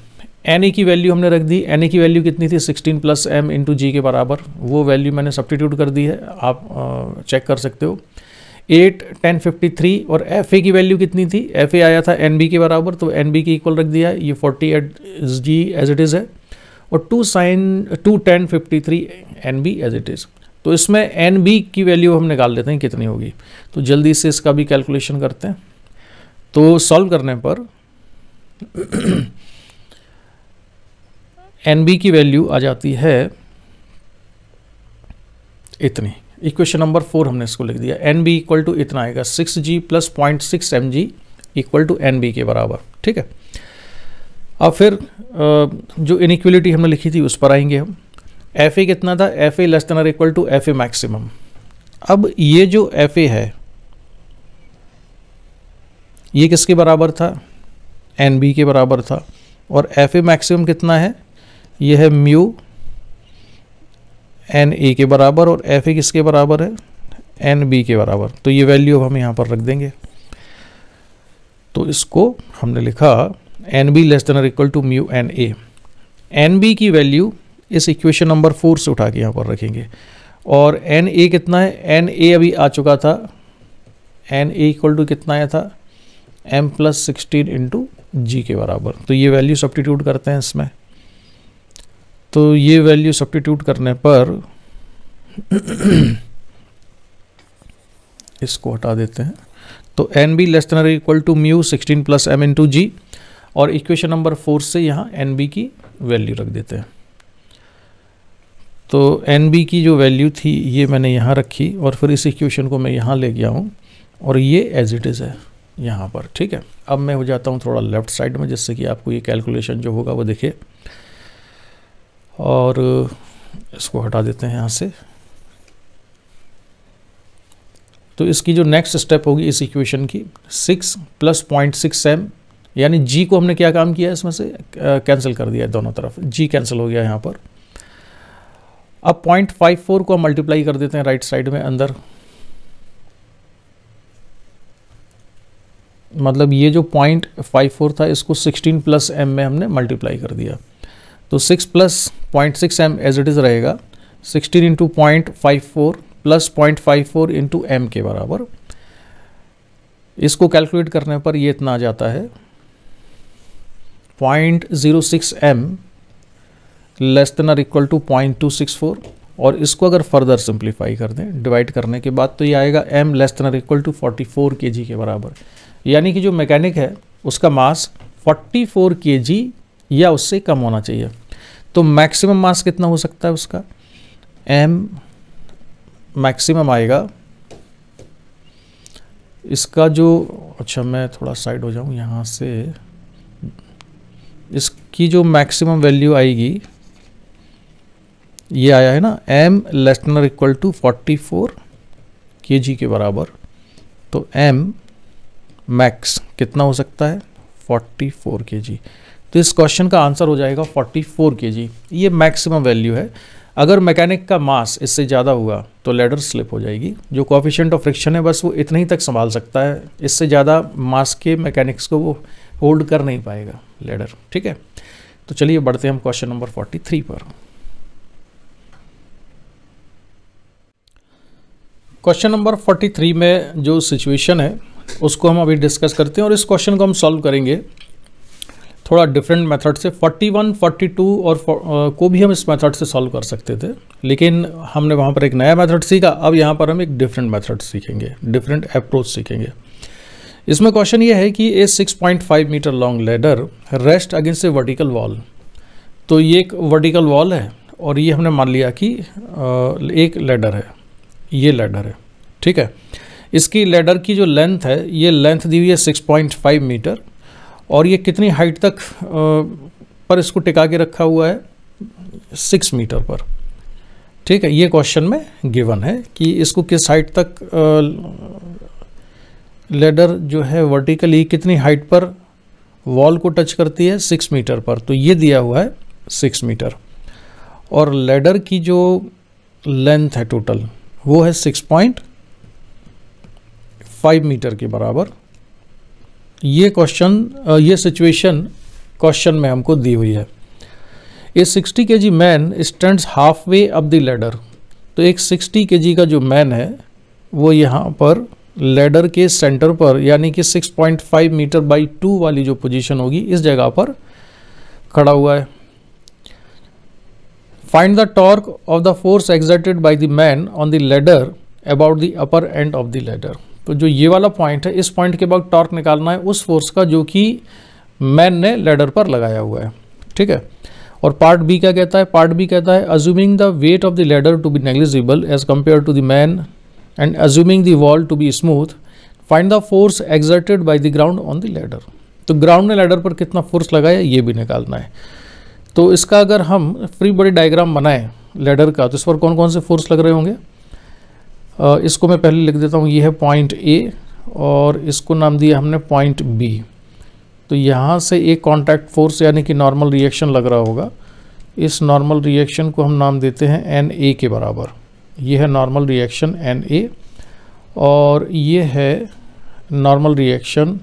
एन ए की वैल्यू हमने रख दी एन ए की वैल्यू कितनी थी 16 प्लस एम इंटू जी के बराबर वो वैल्यू मैंने सब्टीट्यूट कर दी है आप आ, चेक कर सकते हो एट टेन फिफ्टी थ्री और एफ ए की वैल्यू कितनी थी एफ ए आया था एन बी के बराबर तो एन बी की इक्वल रख दिया ये forty eight g as it is है और two sine two tan fifty three N B as it is तो इसमें एन बी की वैल्यू हम निकाल लेते हैं कितनी होगी तो जल्दी से इसका भी कैलकुलेशन करते हैं तो सॉल्व करने पर एन (clears throat) बी की वैल्यू आ जाती है इतनी इक्वेशन नंबर फोर हमने इसको लिख दिया एन बी इक्वल टू इतना आएगा six g plus point six M g equal to N B के बराबर ठीक है अब फिर जो इनिक्वलिटी हमने लिखी थी उस पर आएंगे हम एफ ए कितना था F A less than are equal to F A maximum अब ये जो एफ ए है ये किसके बराबर था एन बी के बराबर था और एफ ए मैक्सिमम कितना है ये है म्यू एन ए के बराबर और एफ ए किसके बराबर है एन बी के बराबर तो ये वैल्यू अब हम यहाँ पर रख देंगे तो इसको हमने लिखा एन बी लेस देन और equal to mu N A N B की वैल्यू इस इक्वेशन नंबर फोर से उठा के यहाँ पर रखेंगे और एन ए कितना है एन ए अभी आ चुका था एन ए इक्वल टू कितना आया था M plus sixteen into g के बराबर तो ये वैल्यू सब्टीट्यूट करते हैं इसमें तो ये वैल्यू सब्टीट्यूट करने पर इसको हटा देते हैं तो N B less than equal to mu sixteen plus M into G और इक्वेशन नंबर फोर से यहाँ एन बी की वैल्यू रख देते हैं तो एन बी की जो वैल्यू थी ये मैंने यहाँ रखी और फिर इस इक्वेशन को मैं यहाँ ले गया हूँ और ये एज इट इज़ है यहाँ पर ठीक है अब मैं हो जाता हूँ थोड़ा लेफ्ट साइड में जिससे कि आपको ये कैलकुलेशन जो होगा वो दिखे और इसको हटा देते हैं यहाँ से तो इसकी जो नेक्स्ट स्टेप होगी इस इक्वेशन की six plus point six M यानी जी को हमने क्या काम किया इसमें से कैंसिल कर दिया है दोनों तरफ जी कैंसिल हो गया यहाँ पर अब पॉइंट फाइव फोर को हम मल्टीप्लाई कर देते हैं राइट साइड में अंदर मतलब ये जो पॉइंट फाइव फोर था इसको सिक्सटीन प्लस एम में हमने मल्टीप्लाई कर दिया तो six plus point six M as it is रहेगा sixteen into point five four plus point five four into M के बराबर इसको कैलकुलेट करने पर ये इतना आ जाता है point zero six M less than are equal to point two six four और इसको अगर फर्दर सिंप्लीफाई कर दें डिवाइड करने के बाद तो ये आएगा M less than are equal to forty four K G के बराबर यानी कि जो मैकेनिक है उसका मास फोर्टी फोर के जी या उससे कम होना चाहिए तो मैक्सिमम मास कितना हो सकता है उसका एम मैक्सिमम आएगा इसका जो अच्छा मैं थोड़ा साइड हो जाऊँ यहाँ से इसकी जो मैक्सिमम वैल्यू आएगी ये आया है ना M less than equal to forty four K G के बराबर तो एम मैक्स कितना हो सकता है फोर्टी फोर के जी तो इस क्वेश्चन का आंसर हो जाएगा फोर्टी फोर के जी ये मैक्सिमम वैल्यू है अगर मैकेनिक का मास इससे ज़्यादा हुआ तो लेडर स्लिप हो जाएगी जो कॉफिशेंट ऑफ फ्रिक्शन है बस वो इतने ही तक संभाल सकता है इससे ज़्यादा मास के मैकेनिक्स को वो होल्ड कर नहीं पाएगा लेडर ठीक है तो चलिए बढ़ते हैं हम क्वेश्चन नंबर फोर्टी थ्री पर क्वेश्चन नंबर फोर्टी थ्री में जो सिचुएशन है उसको हम अभी डिस्कस करते हैं और इस क्वेश्चन को हम सॉल्व करेंगे थोड़ा डिफरेंट मेथड से 41, 42 और को भी हम इस मेथड से सॉल्व कर सकते थे लेकिन हमने वहाँ पर एक नया मेथड सीखा अब यहाँ पर हम एक डिफरेंट मेथड सीखेंगे डिफरेंट अप्रोच सीखेंगे इसमें क्वेश्चन ये है कि a 6.5 metre long ladder rest against a vertical wall तो ये एक वर्टिकल वॉल है और ये हमने मान लिया कि एक लेडर है ये लेडर है ठीक है इसकी लेडर की जो लेंथ है ये लेंथ दी हुई है 6.5 मीटर और ये कितनी हाइट तक पर इसको टिका के रखा हुआ है सिक्स मीटर पर ठीक है ये क्वेश्चन में गिवन है कि इसको किस हाइट तक लेडर जो है वर्टिकली कितनी हाइट पर वॉल को टच करती है सिक्स मीटर पर तो ये दिया हुआ है सिक्स मीटर और लेडर की जो लेंथ है टोटल वो है सिक्स पॉइंट फाइव मीटर के बराबर ये क्वेश्चन ये सिचुएशन क्वेश्चन में हमको दी हुई है a sixty K G man stand half way up the ladder तो एक सिक्सटी के जी का जो मैन है वो यहाँ पर लेडर के सेंटर पर यानी कि 6.5 मीटर बाई टू वाली जो पोजीशन होगी इस जगह पर खड़ा हुआ है find the torque of the force exerted by the man on the ladder about the upper end of the ladder तो जो ये वाला पॉइंट है इस पॉइंट के बाद टॉर्क निकालना है उस फोर्स का जो कि मैन ने लेडर पर लगाया हुआ है ठीक है और पार्ट बी क्या कहता है पार्ट बी कहता है assuming the weight of the ladder to be negligible as compare to the man and assuming the wall to be smooth find the force exerted by the ground on the ladder तो ground ने ladder पर कितना force लगाया ये भी निकालना है तो इसका अगर हम फ्री बॉडी डायग्राम बनाएं लेडर का तो इस पर कौन कौन से फोर्स लग रहे होंगे इसको मैं पहले लिख देता हूँ ये है पॉइंट ए और इसको नाम दिया हमने पॉइंट बी तो यहाँ से एक कॉन्टैक्ट फोर्स यानी कि नॉर्मल रिएक्शन लग रहा होगा इस नॉर्मल रिएक्शन को हम नाम देते हैं एन ए के बराबर ये है नॉर्मल रिएक्शन एन ए और ये है नॉर्मल रिएक्शन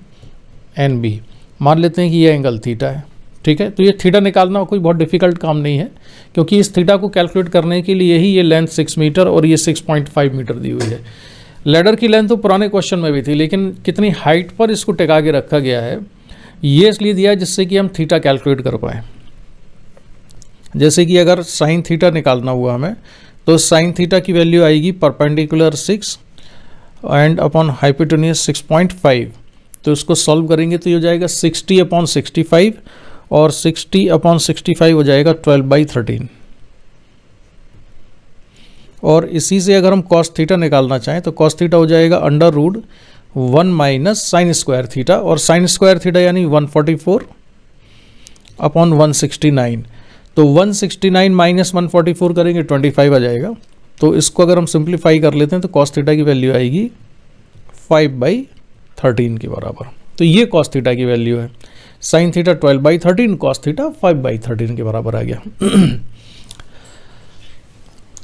एन बी मान लेते हैं कि ये एंगल थीटा है ठीक है तो ये थीटा निकालना कोई बहुत डिफिकल्ट काम नहीं है क्योंकि इस थीटा को कैलकुलेट करने के लिए ही ये लेंथ सिक्स मीटर और ये सिक्स पॉइंट फाइव मीटर दी हुई है लेडर की लेंथ तो पुराने क्वेश्चन में भी थी लेकिन कितनी हाइट पर इसको टिका के रखा गया है ये इसलिए दिया जिससे कि हम थीटा कैलकुलेट कर पाएँ जैसे कि अगर साइन थीटा निकालना हुआ हमें तो साइन थीटा की वैल्यू आएगी perpendicular six and upon hypotenuse six point five तो इसको सॉल्व करेंगे तो ये हो जाएगा सिक्सटी अपॉन सिक्सटी फाइव और सिक्सटी अपॉन सिक्सटी फाइव हो जाएगा ट्वेल्व बाई थर्टीन और इसी से अगर हम कॉस थीटा निकालना चाहें तो कॉस थीटा हो जाएगा under root one minus sine square theta और साइन स्क्वायर थीटा यानी one forty four upon one sixty nine तो 169 माइनस वन करेंगे 25 आ जाएगा तो इसको अगर हम सिंप्लीफाई कर लेते हैं तो कॉस थीटा की वैल्यू आएगी 5 बाई थर्टीन के बराबर तो ये कॉस थीटा की वैल्यू है sine theta 12 by thirteen cos theta 5 by thirteen के बराबर आ गया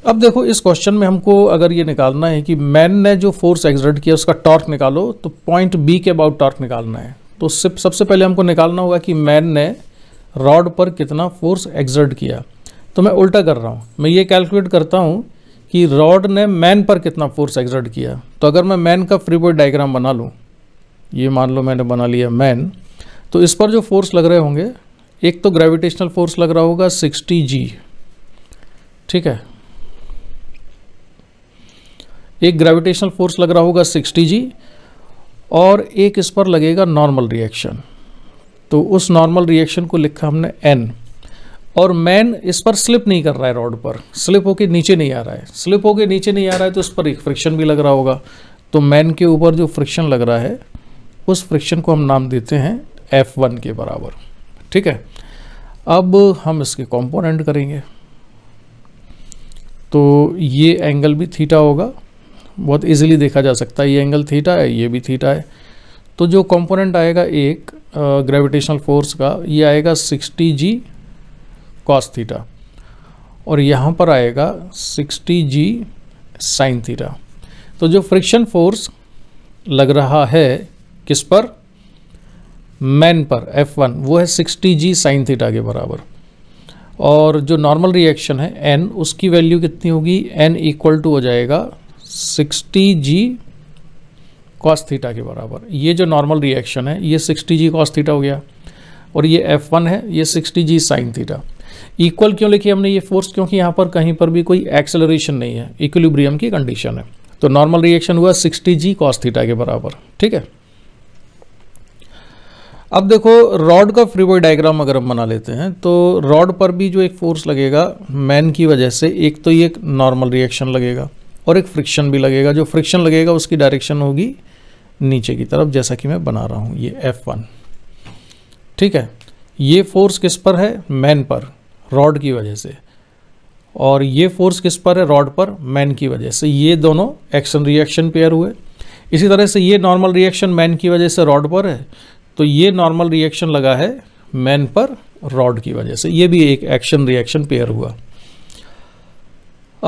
अब देखो इस क्वेश्चन में हमको अगर ये निकालना है कि मैन ने जो फोर्स एक्सर्ट किया उसका टॉर्क निकालो तो पॉइंट बी के अबाउट टॉर्क निकालना है तो सबसे पहले हमको निकालना होगा कि मैन ने रॉड पर कितना फोर्स एग्जर्ट किया तो मैं उल्टा कर रहा हूँ मैं ये कैलकुलेट करता हूँ कि रॉड ने मैन पर कितना फोर्स एग्जर्ट किया तो अगर मैं मैन का फ्री बॉडी डायग्राम बना लूँ ये मान लो मैंने बना लिया मैन तो इस पर जो फोर्स लग रहे होंगे एक तो ग्रेविटेशनल फोर्स लग रहा होगा 60 जी ठीक है एक ग्रेविटेशनल फोर्स लग रहा होगा 60 जी और एक इस पर लगेगा नॉर्मल रिएक्शन तो उस नॉर्मल रिएक्शन को लिखा हमने एन और मैन इस पर स्लिप नहीं कर रहा है रॉड पर स्लिप होके नीचे नहीं आ रहा है स्लिप होके नीचे नहीं आ रहा है तो इस पर एक फ्रिक्शन भी लग रहा होगा तो मैन के ऊपर जो फ्रिक्शन लग रहा है उस फ्रिक्शन को हम नाम देते हैं एफ वन के बराबर ठीक है अब हम इसके कंपोनेंट करेंगे तो ये एंगल भी थीटा होगा बहुत इजीली देखा जा सकता है ये एंगल थीटा है ये भी थीटा है तो जो कंपोनेंट आएगा एक ग्रेविटेशनल फोर्स का ये आएगा 60 जी कॉस थीटा और यहाँ पर आएगा 60 जी साइन थीटा तो जो फ्रिक्शन फोर्स लग रहा है किस पर मैन पर F1 वो है 60 जी साइन थीटा के बराबर और जो नॉर्मल रिएक्शन है n उसकी वैल्यू कितनी होगी n इक्वल टू हो जाएगा 60 जी कॉस थीटा के बराबर ये जो नॉर्मल रिएक्शन है ये सिक्सटी जी कॉस थीटा हो गया और ये एफ वन है ये sixty G sine theta equal क्यों लिखी हमने ये फोर्स क्योंकि यहाँ पर कहीं पर भी कोई एक्सेलरेशन नहीं है इक्विलिब्रियम की कंडीशन है तो नॉर्मल रिएक्शन हुआ सिक्सटी जी कॉस थीटा के बराबर ठीक है अब देखो रॉड का फ्री बॉय डायग्राम अगर हम बना लेते हैं तो रॉड पर भी जो एक फोर्स लगेगा मैन की वजह से एक तो ये नॉर्मल रिएक्शन लगेगा और एक फ्रिक्शन भी लगेगा जो फ्रिक्शन लगेगा उसकी डायरेक्शन होगी नीचे की तरफ जैसा कि मैं बना रहा हूँ ये एफ वन ठीक है ये फोर्स किस पर है मैन पर रॉड की वजह से और ये फोर्स किस पर है रॉड पर मैन की वजह से ये दोनों एक्शन रिएक्शन पेयर हुए इसी तरह से ये नॉर्मल रिएक्शन मैन की वजह से रॉड पर है तो ये नॉर्मल रिएक्शन लगा है मैन पर रॉड की वजह से ये भी एक एक्शन रिएक्शन पेयर हुआ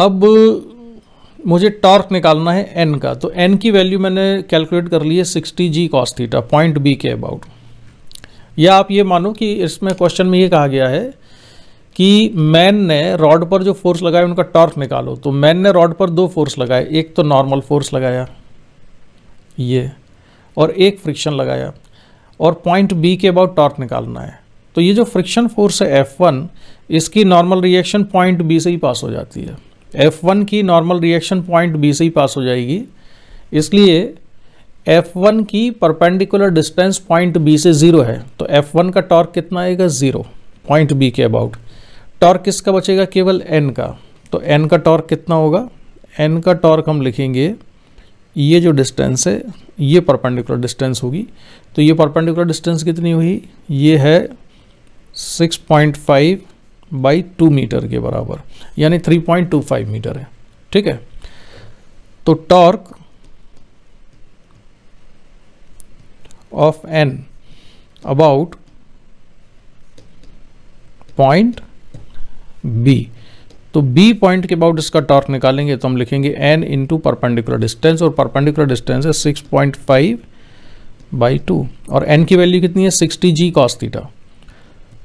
अब मुझे टॉर्क निकालना है एन का तो एन की वैल्यू मैंने कैलकुलेट कर ली है sixty G cos theta point B के अबाउट या आप ये मानो कि इसमें क्वेश्चन में ये कहा गया है कि मैन ने रॉड पर जो फोर्स लगाए उनका टॉर्क निकालो तो मैन ने रॉड पर दो फोर्स लगाए एक तो नॉर्मल फोर्स लगाया ये और एक फ्रिक्शन लगाया और पॉइंट बी के अबाउट टॉर्क निकालना है तो ये जो फ्रिक्शन फोर्स है एफ वन इसकी नॉर्मल रिएक्शन पॉइंट बी से ही पास हो जाती है F1 की नॉर्मल रिएक्शन पॉइंट B से ही पास हो जाएगी इसलिए F1 की परपेंडिकुलर डिस्टेंस पॉइंट B से ज़ीरो है तो F1 का टॉर्क कितना आएगा ज़ीरो पॉइंट B के अबाउट टॉर्क किसका बचेगा केवल N का तो N का टॉर्क कितना होगा N का टॉर्क हम लिखेंगे ये जो डिस्टेंस है ये परपेंडिकुलर डिस्टेंस होगी तो ये परपेंडिकुलर डिस्टेंस कितनी हुई ये है फाइव बाई टू मीटर के बराबर यानी three point two five metre है ठीक है तो torque of N about point B तो बी पॉइंट के अबाउट इसका टॉर्क निकालेंगे तो हम लिखेंगे एन इंटू परपेंडिकुलर डिस्टेंस और परपेंडिकुलर डिस्टेंस है six point five by two और एन की वैल्यू कितनी है sixty G cos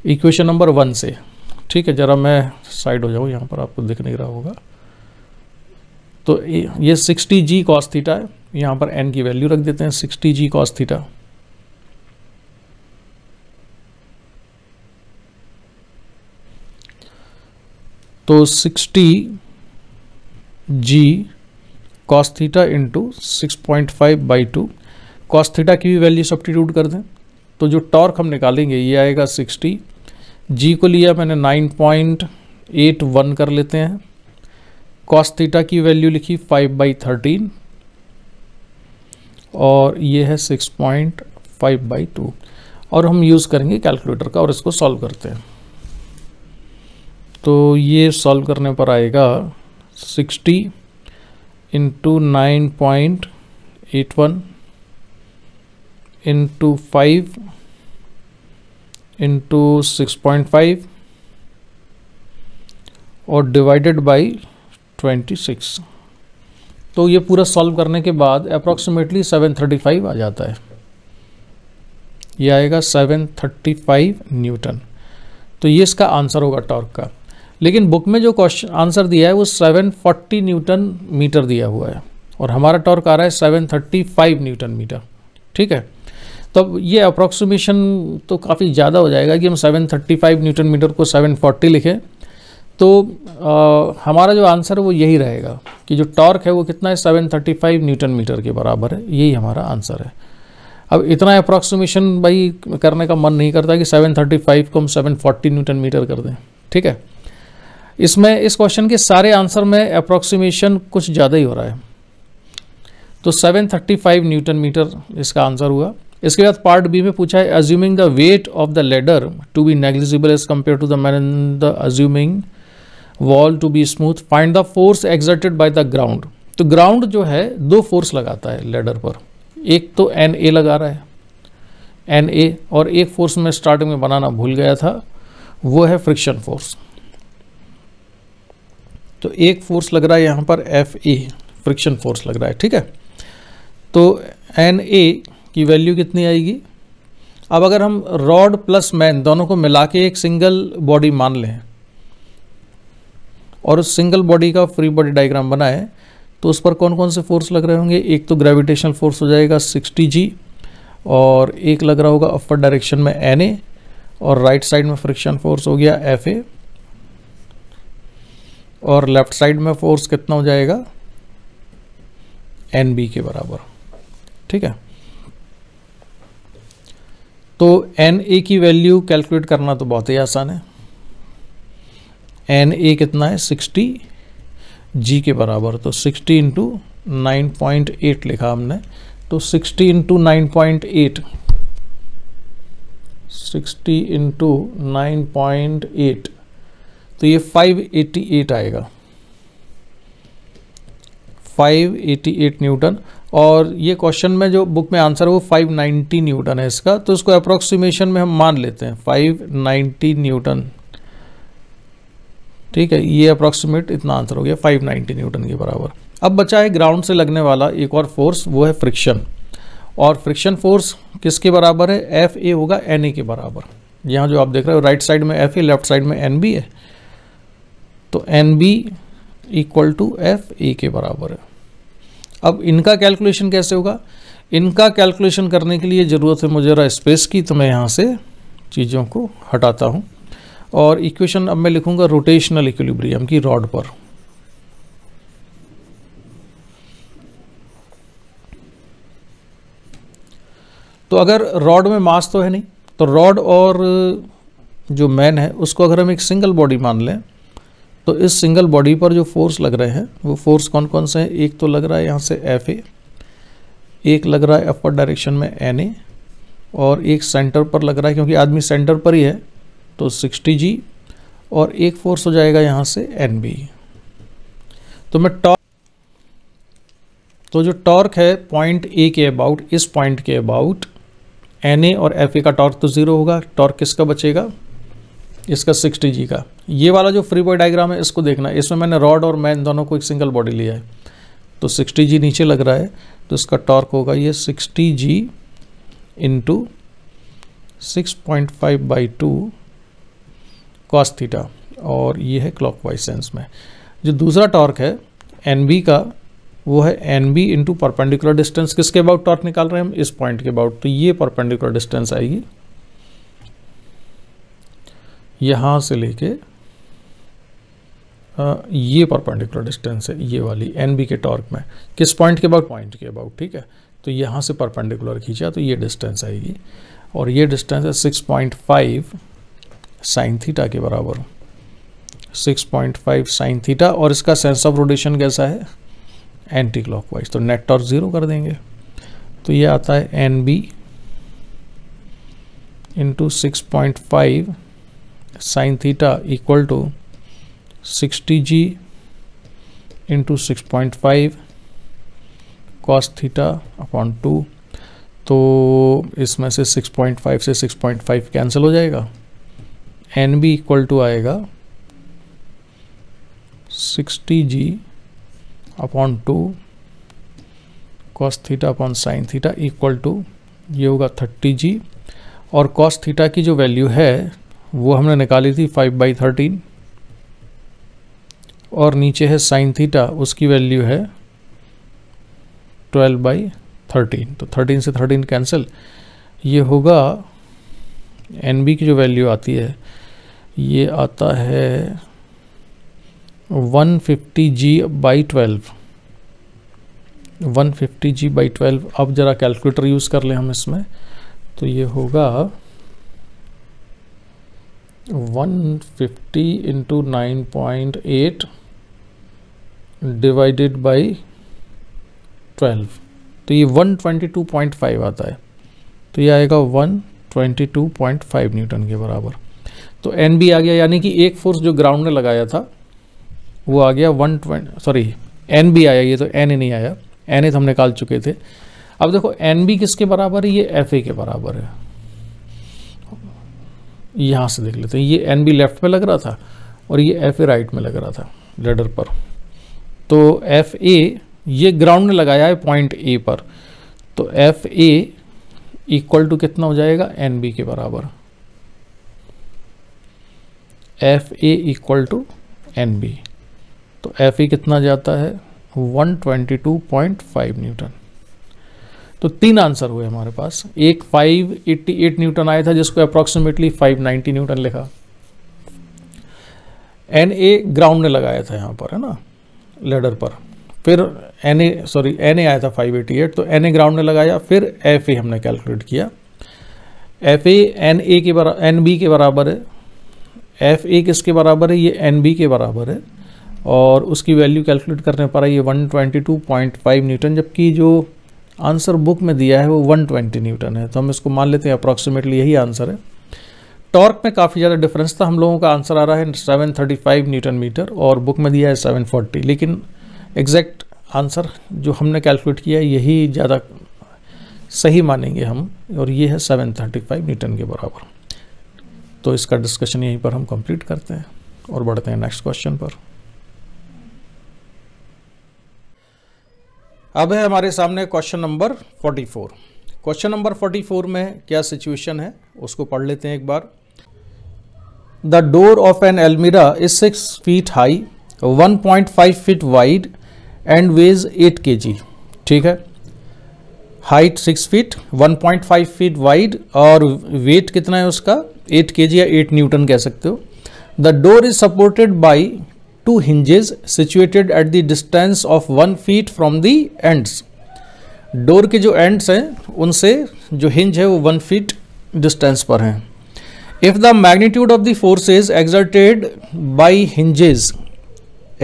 equation number one से ठीक है ज़रा मैं साइड हो जाऊँ यहाँ पर आपको दिख नहीं रहा होगा तो ये सिक्सटी जी कॉस्थीटा थीटा है यहाँ पर एन की वैल्यू रख देते हैं सिक्सटी जी कॉस्थीटा थीटा तो sixty G cos theta theta into six point five by two cos theta की भी वैल्यू सब्टीट्यूट कर दें तो जो टॉर्क हम निकालेंगे ये आएगा सिक्सटी जी को लिया मैंने नाइन पॉइंट एट वन कर लेते हैं कॉस थीटा की वैल्यू लिखी फाइव बाई थर्टीन और ये है six point five by two और हम यूज़ करेंगे कैलकुलेटर का और इसको सॉल्व करते हैं तो ये सॉल्व करने पर आएगा sixty into nine point eight one into five into six point five और डिवाइडेड बाय सिक्स तो ये पूरा सॉल्व करने के बाद अप्रॉक्सीमेटली सेवन थर्टी फाइव आ जाता है ये आएगा सेवन थर्टी फाइव न्यूटन तो ये इसका आंसर होगा टॉर्क का लेकिन बुक में जो क्वेश्चन आंसर दिया है वो सेवन फोर्टी न्यूटन मीटर दिया हुआ है और हमारा टॉर्क आ रहा है seven thirty five newton metre ठीक है तब ये अप्रॉक्सीमेशन तो काफ़ी ज़्यादा हो जाएगा कि हम 735 न्यूटन मीटर को 740 लिखें तो आ, हमारा जो आंसर है वो यही रहेगा कि जो टॉर्क है वो कितना है 735 न्यूटन मीटर के बराबर है यही हमारा आंसर है अब इतना अप्रॉक्सीमेशन भाई करने का मन नहीं करता कि 735 को हम 740 न्यूटन मीटर कर दें ठीक है इसमें इस क्वेश्चन के सारे आंसर में अप्रॉक्सीमेशन कुछ ज़्यादा ही हो रहा है तो 735 न्यूटन मीटर इसका आंसर हुआ इसके बाद पार्ट बी में पूछा है assuming the weight of the ladder to be negligible as compare to the man the assuming wall to be smooth find the force exerted by the ground तो ground जो है दो फोर्स लगाता है ladder पर एक तो एन ए लगा रहा है एन ए और एक फोर्स मैं स्टार्टिंग में बनाना भूल गया था वो है फ्रिक्शन फोर्स तो एक फोर्स लग रहा है यहाँ पर एफ ए फ्रिक्शन फोर्स लग रहा है ठीक है तो एन ए की वैल्यू कितनी आएगी अब अगर हम रॉड प्लस मैन दोनों को मिला के एक सिंगल बॉडी मान लें और उस सिंगल बॉडी का फ्री बॉडी डायग्राम बनाएं तो उस पर कौन कौन से फोर्स लग रहे होंगे एक तो ग्रेविटेशनल फोर्स हो जाएगा 60 जी और एक लग रहा होगा अपर डायरेक्शन में एन ए और राइट साइड में फ्रिक्शन फोर्स हो गया एफ ए और लेफ्ट साइड में फोर्स कितना हो जाएगा एन बी के बराबर ठीक है तो एन ए की वैल्यू कैलकुलेट करना तो बहुत ही आसान है एन ए कितना है सिक्सटी जी के बराबर तो sixty into nine point eight लिखा हमने तो sixty into nine point eight sixty into nine point eight तो ये फाइव एटी एट आएगा फाइव एटी एट न्यूटन और ये क्वेश्चन में जो बुक में आंसर है वो 590 न्यूटन है इसका तो इसको अप्रोक्सीमेशन में हम मान लेते हैं 590 न्यूटन ठीक है ये अप्रोक्सीमेट इतना आंसर हो गया 590 न्यूटन के बराबर अब बचा है ग्राउंड से लगने वाला एक और फोर्स वो है फ्रिक्शन और फ्रिक्शन फोर्स किसके बराबर है एफ ए होगा एन ए के बराबर यहाँ जो आप देख रहे हो राइट साइड में एफ ए लेफ्ट साइड में एन बी है तो N B equal to F A के बराबर है अब इनका कैलकुलेशन कैसे होगा इनका कैलकुलेशन करने के लिए ज़रूरत है मुझे ज़रा स्पेस की तो मैं यहाँ से चीज़ों को हटाता हूँ और इक्वेशन अब मैं लिखूँगा रोटेशनल इक्विलिब्रियम की रॉड पर तो अगर रॉड में मास तो है नहीं तो रॉड और जो मैन है उसको अगर हम एक सिंगल बॉडी मान लें तो इस सिंगल बॉडी पर जो फोर्स लग रहे हैं वो फोर्स कौन कौन से हैं एक तो लग रहा है यहाँ से एफ ए एक लग रहा है अपर डायरेक्शन में एन ए और एक सेंटर पर लग रहा है क्योंकि आदमी सेंटर पर ही है तो सिक्सटी जी और एक फोर्स हो जाएगा यहाँ से एन बी तो मैं टॉर्क तो जो टॉर्क है पॉइंट ए के अबाउट इस पॉइंट के अबाउट एन ए और एफ ए का टॉर्क तो ज़ीरो होगा टॉर्क किसका बचेगा इसका सिक्सटी जी का ये वाला जो फ्री बॉय डायग्राम है इसको देखना है इसमें मैंने रॉड और मैन दोनों को एक सिंगल बॉडी लिया है तो सिक्सटी जी नीचे लग रहा है तो इसका टॉर्क होगा ये sixty G into six point five by two cos theta और ये है वाइज सेंस में जो दूसरा टॉर्क है एन बी का वो है N B into perpendicular distance किसके अबाउट टॉर्क निकाल रहे हैं हम इस पॉइंट के अबाउट तो ये परपेंडिकुलर डिस्टेंस आएगी यहाँ से लेके ये परपेंडिकुलर डिस्टेंस है ये वाली एन बी के टॉर्क में किस पॉइंट के अबाउट पॉइंट के अबाउट ठीक है तो यहाँ से परपेंडिकुलर खींचा तो ये डिस्टेंस आएगी और ये डिस्टेंस है six point five sine theta के बराबर six point five sine theta और इसका सेंस ऑफ रोटेशन कैसा है एंटी क्लॉकवाइज तो नेट टॉर्क ज़ीरो कर देंगे तो ये आता है N B into six point five sine theta equal to sixty G into six point five cos theta upon two तो इसमें से 6.5 से 6.5 कैंसिल हो जाएगा एन बी इक्वल टू आएगा sixty G upon two cos theta upon sine theta equal to ये होगा thirty जी और कॉस थीटा की जो वैल्यू है वो हमने निकाली थी फाइव बाई थर्टीन और नीचे है साइन थीटा उसकी वैल्यू है ट्वेल्व बाई थर्टीन तो थर्टीन से थर्टीन कैंसिल ये होगा एन बी की जो वैल्यू आती है ये आता है one fifty G by twelve one fifty G by twelve अब ज़रा कैलकुलेटर यूज़ कर लें हम इसमें तो ये होगा 150 into 9.8 डिवाइडेड बाई 12 तो ये 122.5 आता है तो ये आएगा 122.5 न्यूटन के बराबर तो एन भी आ गया यानी कि एक फोर्स जो ग्राउंड ने लगाया था वो आ गया वन सॉरी एन भी आया ये तो एन ही नहीं आया एन ए तो हम निकाल चुके थे अब देखो एन बी किसके बराबर है ये एफ ए के बराबर है यहाँ से देख लेते हैं ये एन बी लेफ़्ट में लग रहा था और ये एफ ए राइट में लग रहा था लेडर पर तो एफ ए ये ग्राउंड ने लगाया है पॉइंट ए पर तो एफ ए इक्वल टू कितना हो जाएगा एन बी के बराबर F A equal to N B तो एफ ए कितना जाता है 122.5 न्यूटन तो तीन आंसर हुए हमारे पास एक 588 न्यूटन आया था जिसको अप्रॉक्सीमेटली 590 न्यूटन लिखा एन ए ग्राउंड ने लगाया था यहाँ पर है ना लेडर पर फिर N A sorry N A आया था 588 तो एन ए ग्राउंड ने लगाया फिर एफ ए हमने कैलकुलेट किया एफ ए एन ए के बराबर एन बी के बराबर है एफ ए किसके बराबर है ये एन बी के बराबर है और उसकी वैल्यू कैलकुलेट करने पर आई ये 122.5 न्यूटन जबकि जो आंसर बुक में दिया है वो 120 न्यूटन है तो हम इसको मान लेते हैं अप्रॉक्सीमेटली यही आंसर है टॉर्क में काफ़ी ज़्यादा डिफरेंस था हम लोगों का आंसर आ रहा है 735 न्यूटन मीटर और बुक में दिया है 740 लेकिन एग्जैक्ट आंसर जो हमने कैलकुलेट किया है यही ज़्यादा सही मानेंगे हम और ये है सेवन न्यूटन के बराबर तो इसका डिस्कशन यहीं पर हम कंप्लीट करते हैं और बढ़ते हैं नेक्स्ट क्वेश्चन पर अब है हमारे सामने क्वेश्चन नंबर 44 क्वेश्चन नंबर 44 में क्या सिचुएशन है उसको पढ़ लेते हैं एक बार the door of an almirah is six feet high 1.5 feet wide and weighs 8 के ठीक है हाइट 6 फीट 1.5 फीट वाइड और वेट कितना है उसका 8 के या 8 न्यूटन कह सकते हो the door is supported by two hinges situated at the distance of one feet from the ends. Door के जो एंड्स हैं उनसे जो हिंज है वो वन फीट डिस्टेंस पर हैं if the magnitude of the forces exerted by hinges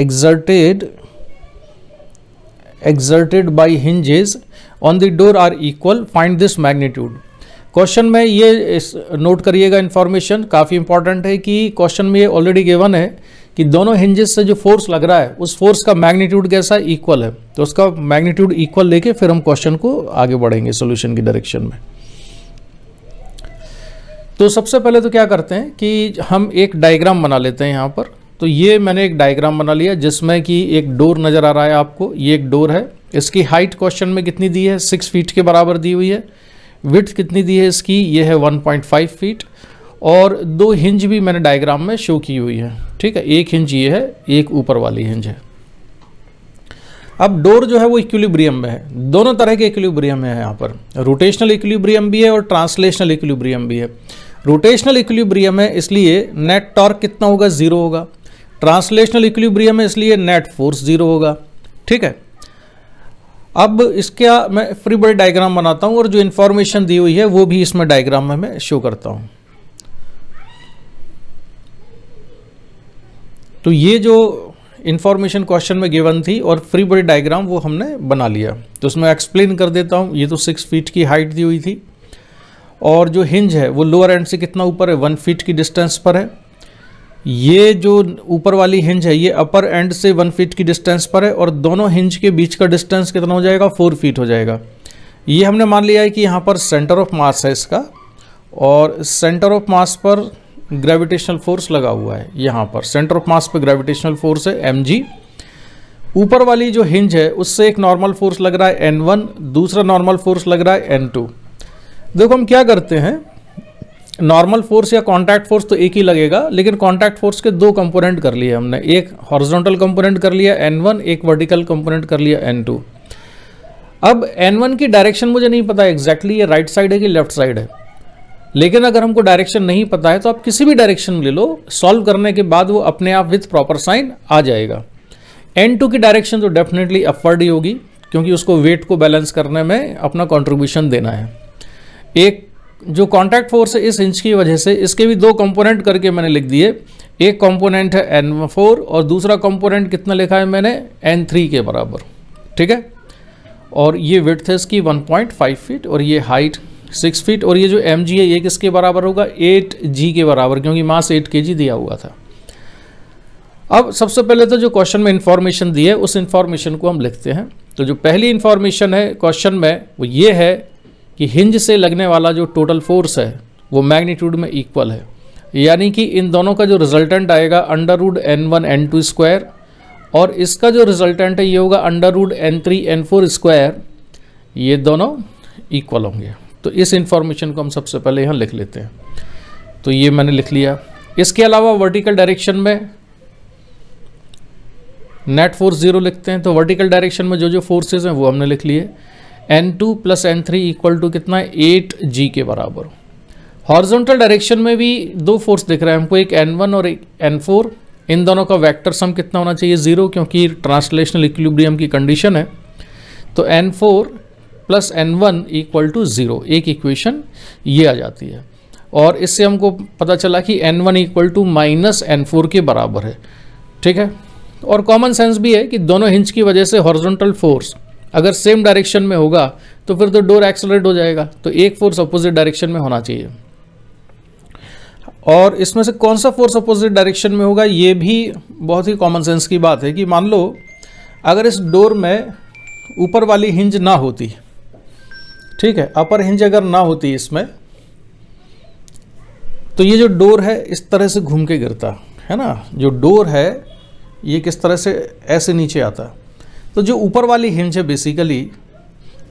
exerted exerted by hinges on the door are equal find this magnitude question में ये नोट करिएगा इन्फॉर्मेशन काफ़ी इंपॉर्टेंट है कि क्वेश्चन में ये ऑलरेडी गिवन है कि दोनों हिंजेस से जो फोर्स लग रहा है उस फोर्स का मैग्नीट्यूड कैसा इक्वल है तो उसका मैग्नीट्यूड इक्वल लेके फिर हम क्वेश्चन को आगे बढ़ेंगे सोल्यूशन की डायरेक्शन में तो सबसे पहले तो क्या करते हैं कि हम एक डायग्राम बना लेते हैं यहाँ पर तो ये मैंने एक डायग्राम बना लिया जिसमें कि एक डोर नज़र आ रहा है आपको ये एक डोर है इसकी हाइट क्वेश्चन में कितनी दी है सिक्स फीट के बराबर दी हुई है विथ कितनी दी है इसकी ये है वन पॉइंट फाइव फीट और दो हिंज भी मैंने डायग्राम में शो की हुई है ठीक है एक हिंज ये है एक ऊपर वाली हिंज है अब डोर जो है वो इक्विलिब्रियम में है दोनों तरह के इक्विलिब्रियम है यहाँ पर रोटेशनल इक्विलिब्रियम भी है और ट्रांसलेशनल इक्विलिब्रियम भी है रोटेशनल इक्विलिब्रियम है इसलिए नेट टॉर्क कितना होगा ज़ीरो होगा ट्रांसलेशनल इक्विलिब्रियम है इसलिए नेट फोर्स ज़ीरो होगा ठीक है अब इसका मैं फ्री बॉडी डायग्राम बनाता हूँ और जो इन्फॉर्मेशन दी हुई है वो भी इसमें डायग्राम में मैं शो करता हूँ तो ये जो इन्फॉर्मेशन क्वेश्चन में गिवन थी और फ्री बॉडी डायग्राम वो हमने बना लिया तो उसमें एक्सप्लेन कर देता हूँ ये तो सिक्स फीट की हाइट दी हुई थी और जो हिंज है वो लोअर एंड से कितना ऊपर है वन फीट की डिस्टेंस पर है ये जो ऊपर वाली हिंज है ये अपर एंड से वन फीट की डिस्टेंस पर है और दोनों हिंज के बीच का डिस्टेंस कितना हो जाएगा फोर फीट हो जाएगा ये हमने मान लिया है कि यहाँ पर सेंटर ऑफ मास है इसका और सेंटर ऑफ मास पर ग्रेविटेशनल फोर्स लगा हुआ है यहाँ पर सेंटर ऑफ मास पे ग्रेविटेशनल फोर्स है एम ऊपर वाली जो हिंज है उससे एक नॉर्मल फोर्स लग रहा है एन वन दूसरा नॉर्मल फोर्स लग रहा है एन टू देखो हम क्या करते हैं नॉर्मल फोर्स या कॉन्टैक्ट फोर्स तो एक ही लगेगा लेकिन कॉन्टैक्ट फोर्स के दो कंपोनेंट कर लिए हमने एक हॉरिजॉन्टल कंपोनेंट कर लिया एन वन एक वर्टिकल कंपोनेंट कर लिया एन टू अब एन वन की डायरेक्शन मुझे नहीं पता एग्जैक्टली exactly ये राइट साइड है कि लेफ्ट साइड है लेकिन अगर हमको डायरेक्शन नहीं पता है तो आप किसी भी डायरेक्शन में ले लो सॉल्व करने के बाद वो अपने आप विथ प्रॉपर साइन आ जाएगा एन टू की डायरेक्शन तो डेफिनेटली अपवर्ड ही होगी क्योंकि उसको वेट को बैलेंस करने में अपना कॉन्ट्रीब्यूशन देना है एक जो कॉन्टैक्ट फोर्स है इस इंच की वजह से इसके भी दो कंपोनेंट करके मैंने लिख दिए एक कंपोनेंट है एन फोर और दूसरा कंपोनेंट कितना लिखा है मैंने एन थ्री के बराबर ठीक है और ये विथ है इसकी 1.5 फीट और ये हाइट सिक्स फीट और ये जो एम जी है ये किसके बराबर होगा एट जी के बराबर क्योंकि मास एट के जी दिया हुआ था अब सबसे पहले तो जो क्वेश्चन में इंफॉर्मेशन दी है उस इंफॉर्मेशन को हम लिखते हैं तो जो पहली इन्फॉर्मेशन है क्वेश्चन में वो ये है कि हिंज से लगने वाला जो टोटल फोर्स है वो मैग्नीट्यूड में इक्वल है यानी कि इन दोनों का जो रिजल्टेंट आएगा under root N one N two square और इसका जो रिजल्टेंट है ये होगा under root N three N four square ये दोनों इक्वल होंगे तो इस इन्फॉर्मेशन को हम सबसे पहले यहाँ लिख लेते हैं तो ये मैंने लिख लिया इसके अलावा वर्टिकल डायरेक्शन में नेट फोर्स ज़ीरो लिखते हैं तो वर्टिकल डायरेक्शन में जो जो फोर्सेज हैं वो हमने लिख लिए N two plus N three equal to कितना एट जी के बराबर हॉर्जोंटल डायरेक्शन में भी दो फोर्स दिख रहा है हमको एक एन वन और एक एन फोर इन दोनों का वैक्टर सम कितना होना चाहिए ज़ीरो क्योंकि ट्रांसलेशनल इक्विलिब्रियम की कंडीशन है तो N four plus N one equal to zero एक इक्वेशन ये आ जाती है और इससे हमको पता चला कि N one equal to minus N four के बराबर है ठीक है और कॉमन सेंस भी है कि दोनों हिंज की वजह से हॉर्जोंटल फोर्स अगर सेम डायरेक्शन में होगा तो फिर तो डोर एक्सलरेट हो जाएगा तो एक फोर्स अपोजिट डायरेक्शन में होना चाहिए और इसमें से कौन सा फोर्स अपोजिट डायरेक्शन में होगा ये भी बहुत ही कॉमन सेंस की बात है कि मान लो अगर इस डोर में ऊपर वाली हिंज ना होती ठीक है अपर हिंज अगर ना होती इसमें तो ये जो डोर है इस तरह से घूम के गिरता है ना जो डोर है ये किस तरह से ऐसे नीचे आता तो जो ऊपर वाली हिंज है बेसिकली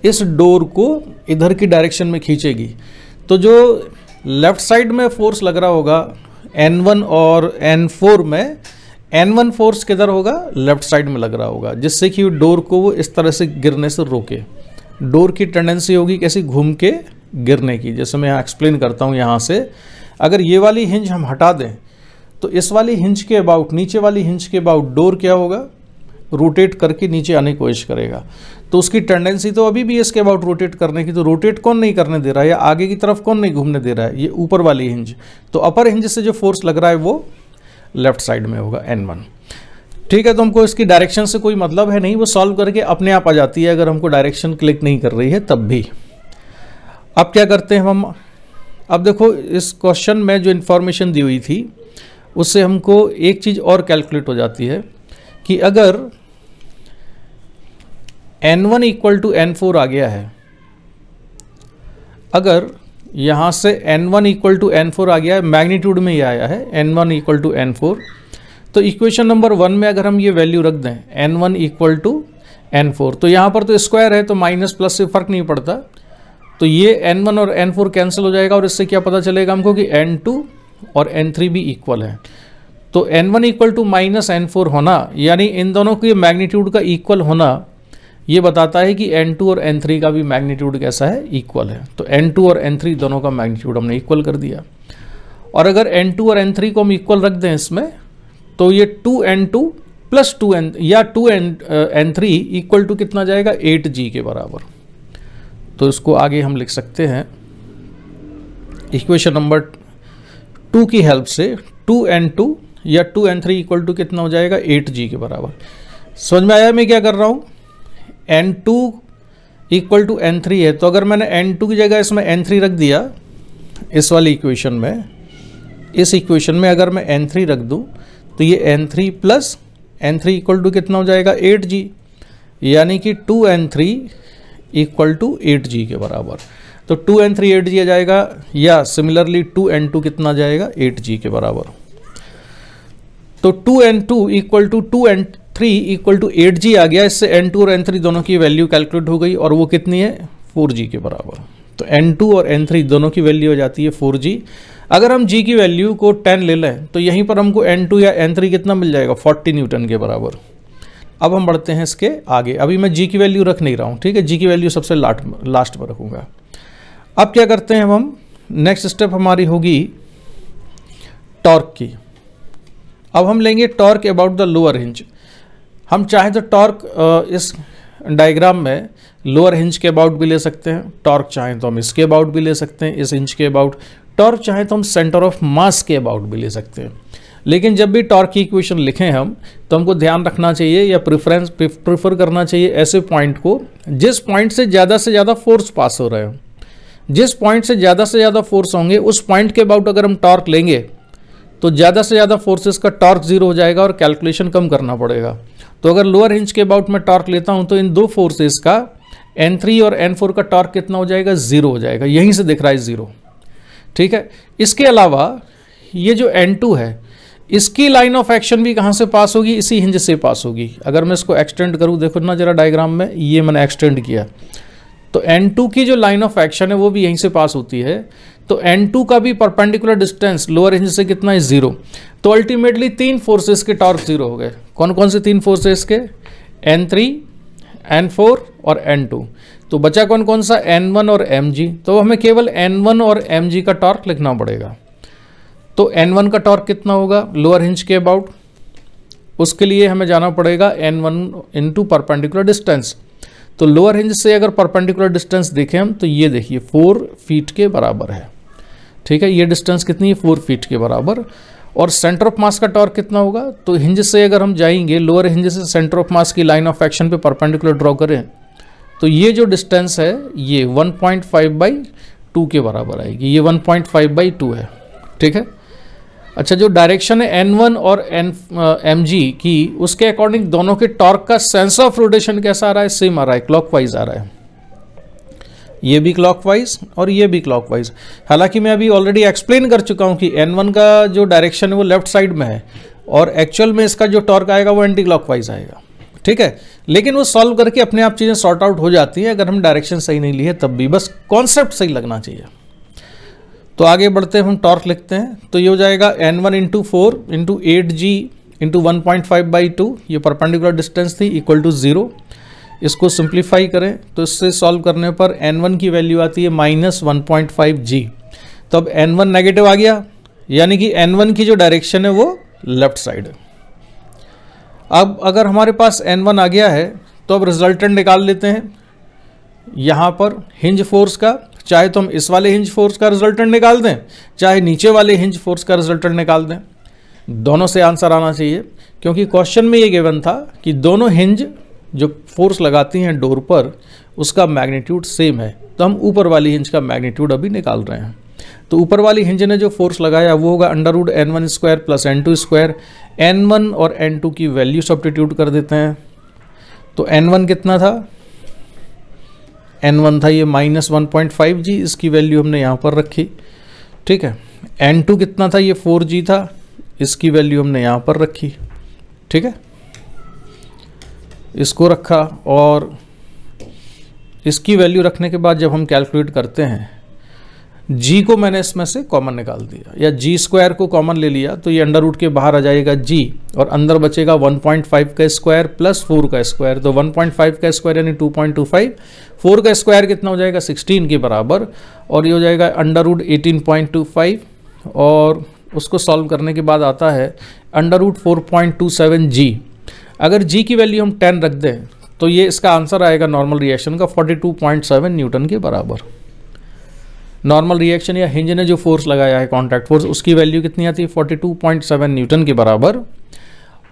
इस डोर को इधर की डायरेक्शन में खींचेगी तो जो लेफ्ट साइड में फोर्स लग रहा होगा एन वन और एन फोर में एन वन फोर्स किधर होगा लेफ्ट साइड में लग रहा होगा जिससे कि डोर को वो इस तरह से गिरने से रोके डोर की टेंडेंसी होगी कैसी घूम के गिरने की जैसे मैं यहाँ एक्सप्लेन करता हूँ यहाँ से अगर ये वाली हिंज हम हटा दें तो इस वाली हिंज के अबाउट नीचे वाली हिंज के अबाउट डोर क्या होगा रोटेट करके नीचे आने की कोशिश करेगा तो उसकी टेंडेंसी तो अभी भी इसके अबाउट रोटेट करने की तो रोटेट कौन नहीं करने दे रहा है या आगे की तरफ कौन नहीं घूमने दे रहा है ये ऊपर वाली हिंज तो अपर हिंज से जो फोर्स लग रहा है वो लेफ्ट साइड में होगा एन वन ठीक है तो हमको इसकी डायरेक्शन से कोई मतलब है नहीं वो सॉल्व करके अपने आप आ जाती है अगर हमको डायरेक्शन क्लिक नहीं कर रही है तब भी अब क्या करते हैं हम अब देखो इस क्वेश्चन में जो इन्फॉर्मेशन दी हुई थी उससे हमको एक चीज़ और कैलकुलेट हो जाती है कि अगर N one equal to N four आ गया है अगर यहाँ से N one equal to N four आ गया है मैग्नीट्यूड में ही आया है N one equal to N four तो इक्वेशन नंबर वन में अगर हम ये वैल्यू रख दें N one equal to N four तो यहाँ पर तो स्क्वायर है तो माइनस प्लस से फ़र्क नहीं पड़ता तो ये एन वन और एन फोर कैंसिल हो जाएगा और इससे क्या पता चलेगा हमको कि एन टू और एन थ्री भी इक्वल है तो N one equal to minus N four होना यानी इन दोनों के मैग्नीट्यूड का इक्वल होना ये बताता है कि एन टू और एन थ्री का भी मैग्नीट्यूड कैसा है इक्वल है तो एन टू और एन थ्री दोनों का मैग्नीट्यूड हमने इक्वल कर दिया और अगर एन टू और एन थ्री को हम इक्वल रख दें इसमें तो ये two N two plus two N या two N N three equal to कितना जाएगा एट जी के बराबर तो इसको आगे हम लिख सकते हैं इक्वेशन नंबर टू की हेल्प से टू एन टू या two N three equal to कितना हो जाएगा एट जी के बराबर समझ में आया मैं क्या कर रहा हूँ N two equal to N three है तो अगर मैंने एन टू की जगह इसमें एन थ्री रख दिया इस वाली इक्वेशन में इस इक्वेशन में अगर मैं एन थ्री रख दूँ तो ये N three plus N three equal to कितना हो जाएगा एट जी यानी कि two N three equal to eight G के बराबर तो two N three eight G आ जाएगा या सिमिलरली टू एन टू कितना जाएगा एट जी के बराबर तो two N two equal to two N three equal to eight G आ गया इससे एन टू और एन थ्री दोनों की वैल्यू कैलकुलेट हो गई और वो कितनी है फोर जी के बराबर तो एन टू और एन थ्री दोनों की वैल्यू हो जाती है फोर जी अगर हम जी की वैल्यू को टेन ले लें तो यहीं पर हमको एन टू या एन थ्री कितना मिल जाएगा फोर्टी न्यूटन के बराबर अब हम बढ़ते हैं इसके आगे अभी मैं जी की वैल्यू रख नहीं रहा हूँ ठीक है जी की वैल्यू सबसे लास्ट लास्ट पर रखूँगा अब क्या करते हैं हम नेक्स्ट स्टेप हमारी होगी टॉर्क की अब हम लेंगे torque about the lower hinge हम चाहे तो टॉर्क इस डायग्राम में लोअर हिंज के अबाउट भी ले सकते हैं टॉर्क चाहें तो हम इसके अबाउट भी ले सकते हैं इस हिंज के अबाउट टॉर्क चाहे तो हम सेंटर ऑफ मास के अबाउट भी ले सकते हैं लेकिन जब भी टॉर्क की इक्वेशन लिखें हम तो हमको ध्यान रखना चाहिए या प्रिफरेंस प्रिफर करना चाहिए ऐसे पॉइंट को जिस पॉइंट से ज़्यादा से ज़्यादा फोर्स पास हो रहे हो जिस पॉइंट से ज़्यादा से ज़्यादा फोर्स होंगे उस पॉइंट के अबाउट अगर हम टॉर्क लेंगे तो ज़्यादा से ज़्यादा फोर्सेस का टॉर्क जीरो हो जाएगा और कैलकुलेशन कम करना पड़ेगा तो अगर लोअर हिंच के अबाउट मैं टॉर्क लेता हूँ तो इन दो फोर्सेस का एन थ्री और एन फोर का टॉर्क कितना हो जाएगा ज़ीरो हो जाएगा यहीं से दिख रहा है ज़ीरो ठीक है इसके अलावा ये जो N2 है इसकी लाइन ऑफ एक्शन भी कहाँ से पास होगी इसी हिंज से पास होगी अगर मैं इसको एक्सटेंड करूँ देखो ना जरा डायग्राम में ये मैंने एक्सटेंड किया तो N2 की जो लाइन ऑफ एक्शन है वो भी यहीं से पास होती है तो N2 का भी परपेंडिकुलर डिस्टेंस लोअर हिंज से कितना है ज़ीरो तो अल्टीमेटली तीन फोर्सेस के टॉर्क ज़ीरो हो गए कौन कौन से तीन फोर्सेस के एन फोर और टू तो बचा कौन कौन सा एन वन और एम जी तो हमें केवल एन वन और एम जी का टॉर्क लिखना पड़ेगा तो एन वन का टॉर्क कितना होगा लोअर हिंज के अबाउट उसके लिए हमें जाना पड़ेगा N one into perpendicular distance तो लोअर हिंज से अगर परपेंडिकुलर डिस्टेंस देखें हम तो ये देखिए फोर फीट के बराबर है ठीक है ये डिस्टेंस कितनी है फोर फीट के बराबर और सेंटर ऑफ मास का टॉर्क कितना होगा तो हिंज से अगर हम जाएंगे लोअर हिंज से सेंटर ऑफ मास की लाइन ऑफ एक्शन पे परपेंडिकुलर ड्रॉ करें तो ये जो डिस्टेंस है ये 1.5 पॉइंट बाई टू के बराबर आएगी ये 1.5 पॉइंट बाई टू है ठीक है अच्छा जो डायरेक्शन है एन वन और एन एम जी की उसके अकॉर्डिंग दोनों के टॉर्क का सेंस ऑफ रोटेशन कैसा आ रहा है सेम आ रहा है क्लॉकवाइज आ रहा है ये भी क्लॉकवाइज और ये भी क्लॉकवाइज हालांकि मैं अभी ऑलरेडी एक्सप्लेन कर चुका हूँ कि एन वन का जो डायरेक्शन है वो लेफ्ट साइड में है और एक्चुअल में इसका जो टॉर्क आएगा वो एंटी क्लॉकवाइज आएगा ठीक है लेकिन वो सॉल्व करके अपने आप चीज़ें सॉर्ट आउट हो जाती हैं अगर हम डायरेक्शन सही नहीं लिए तब भी बस कॉन्सेप्ट सही लगना चाहिए तो आगे बढ़ते हम टॉर्क लिखते हैं तो ये हो जाएगा N one into four into eight G into one point five by two ये परपेंडिकुलर डिस्टेंस थी इक्वल टू ज़ीरो इसको सिंप्लीफाई करें तो इससे सॉल्व करने पर एन वन की वैल्यू आती है minus one point five G तो अब एन वन नेगेटिव आ गया यानी कि एन वन की जो डायरेक्शन है वो लेफ्ट साइड है अब अगर हमारे पास एन वन आ गया है तो अब रिजल्टेंट निकाल लेते हैं यहाँ पर हिंज फोर्स का चाहे तो हम इस वाले हिंज फोर्स का रिजल्टेंट निकाल दें चाहे नीचे वाले हिंज फोर्स का रिजल्टेंट निकाल दें दोनों से आंसर आना चाहिए क्योंकि क्वेश्चन में ये गेवन था कि दोनों हिंज जो फोर्स लगाती हैं डोर पर उसका मैग्नीट्यूड सेम है तो हम ऊपर वाली हिंज का मैग्नीट्यूड अभी निकाल रहे हैं तो ऊपर वाली हिंज ने जो फोर्स लगाया वो होगा under root N one square plus N two square N one और एन टू की वैल्यू सब्टीट्यूट कर देते हैं तो एन वन कितना था एन वन था ये minus one point five G इसकी वैल्यू हमने यहाँ पर रखी ठीक है एन टू कितना था ये फोर जी था इसकी वैल्यू हमने यहाँ पर रखी ठीक है इसको रखा और इसकी वैल्यू रखने के बाद जब हम कैलकुलेट करते हैं जी को मैंने इसमें से कॉमन निकाल दिया या जी स्क्वायर को कॉमन ले लिया तो ये अंडर रूट के बाहर आ जाएगा जी और अंदर बचेगा 1.5 का स्क्वायर प्लस 4 का स्क्वायर तो 1.5 का स्क्वायर यानी 2.25 4 का स्क्वायर कितना हो जाएगा 16 के बराबर और ये हो जाएगा अंडर रूट एटीन और उसको सॉल्व करने के बाद आता है अंडर रूट फोर जी अगर जी की वैल्यू हम टेन रख दें तो ये इसका आंसर आएगा नॉर्मल रिएक्शन का फोर्टी न्यूटन के बराबर नॉर्मल रिएक्शन या हिंज ने जो फोर्स लगाया है कॉन्टैक्ट फोर्स उसकी वैल्यू कितनी आती है 42.7 न्यूटन के बराबर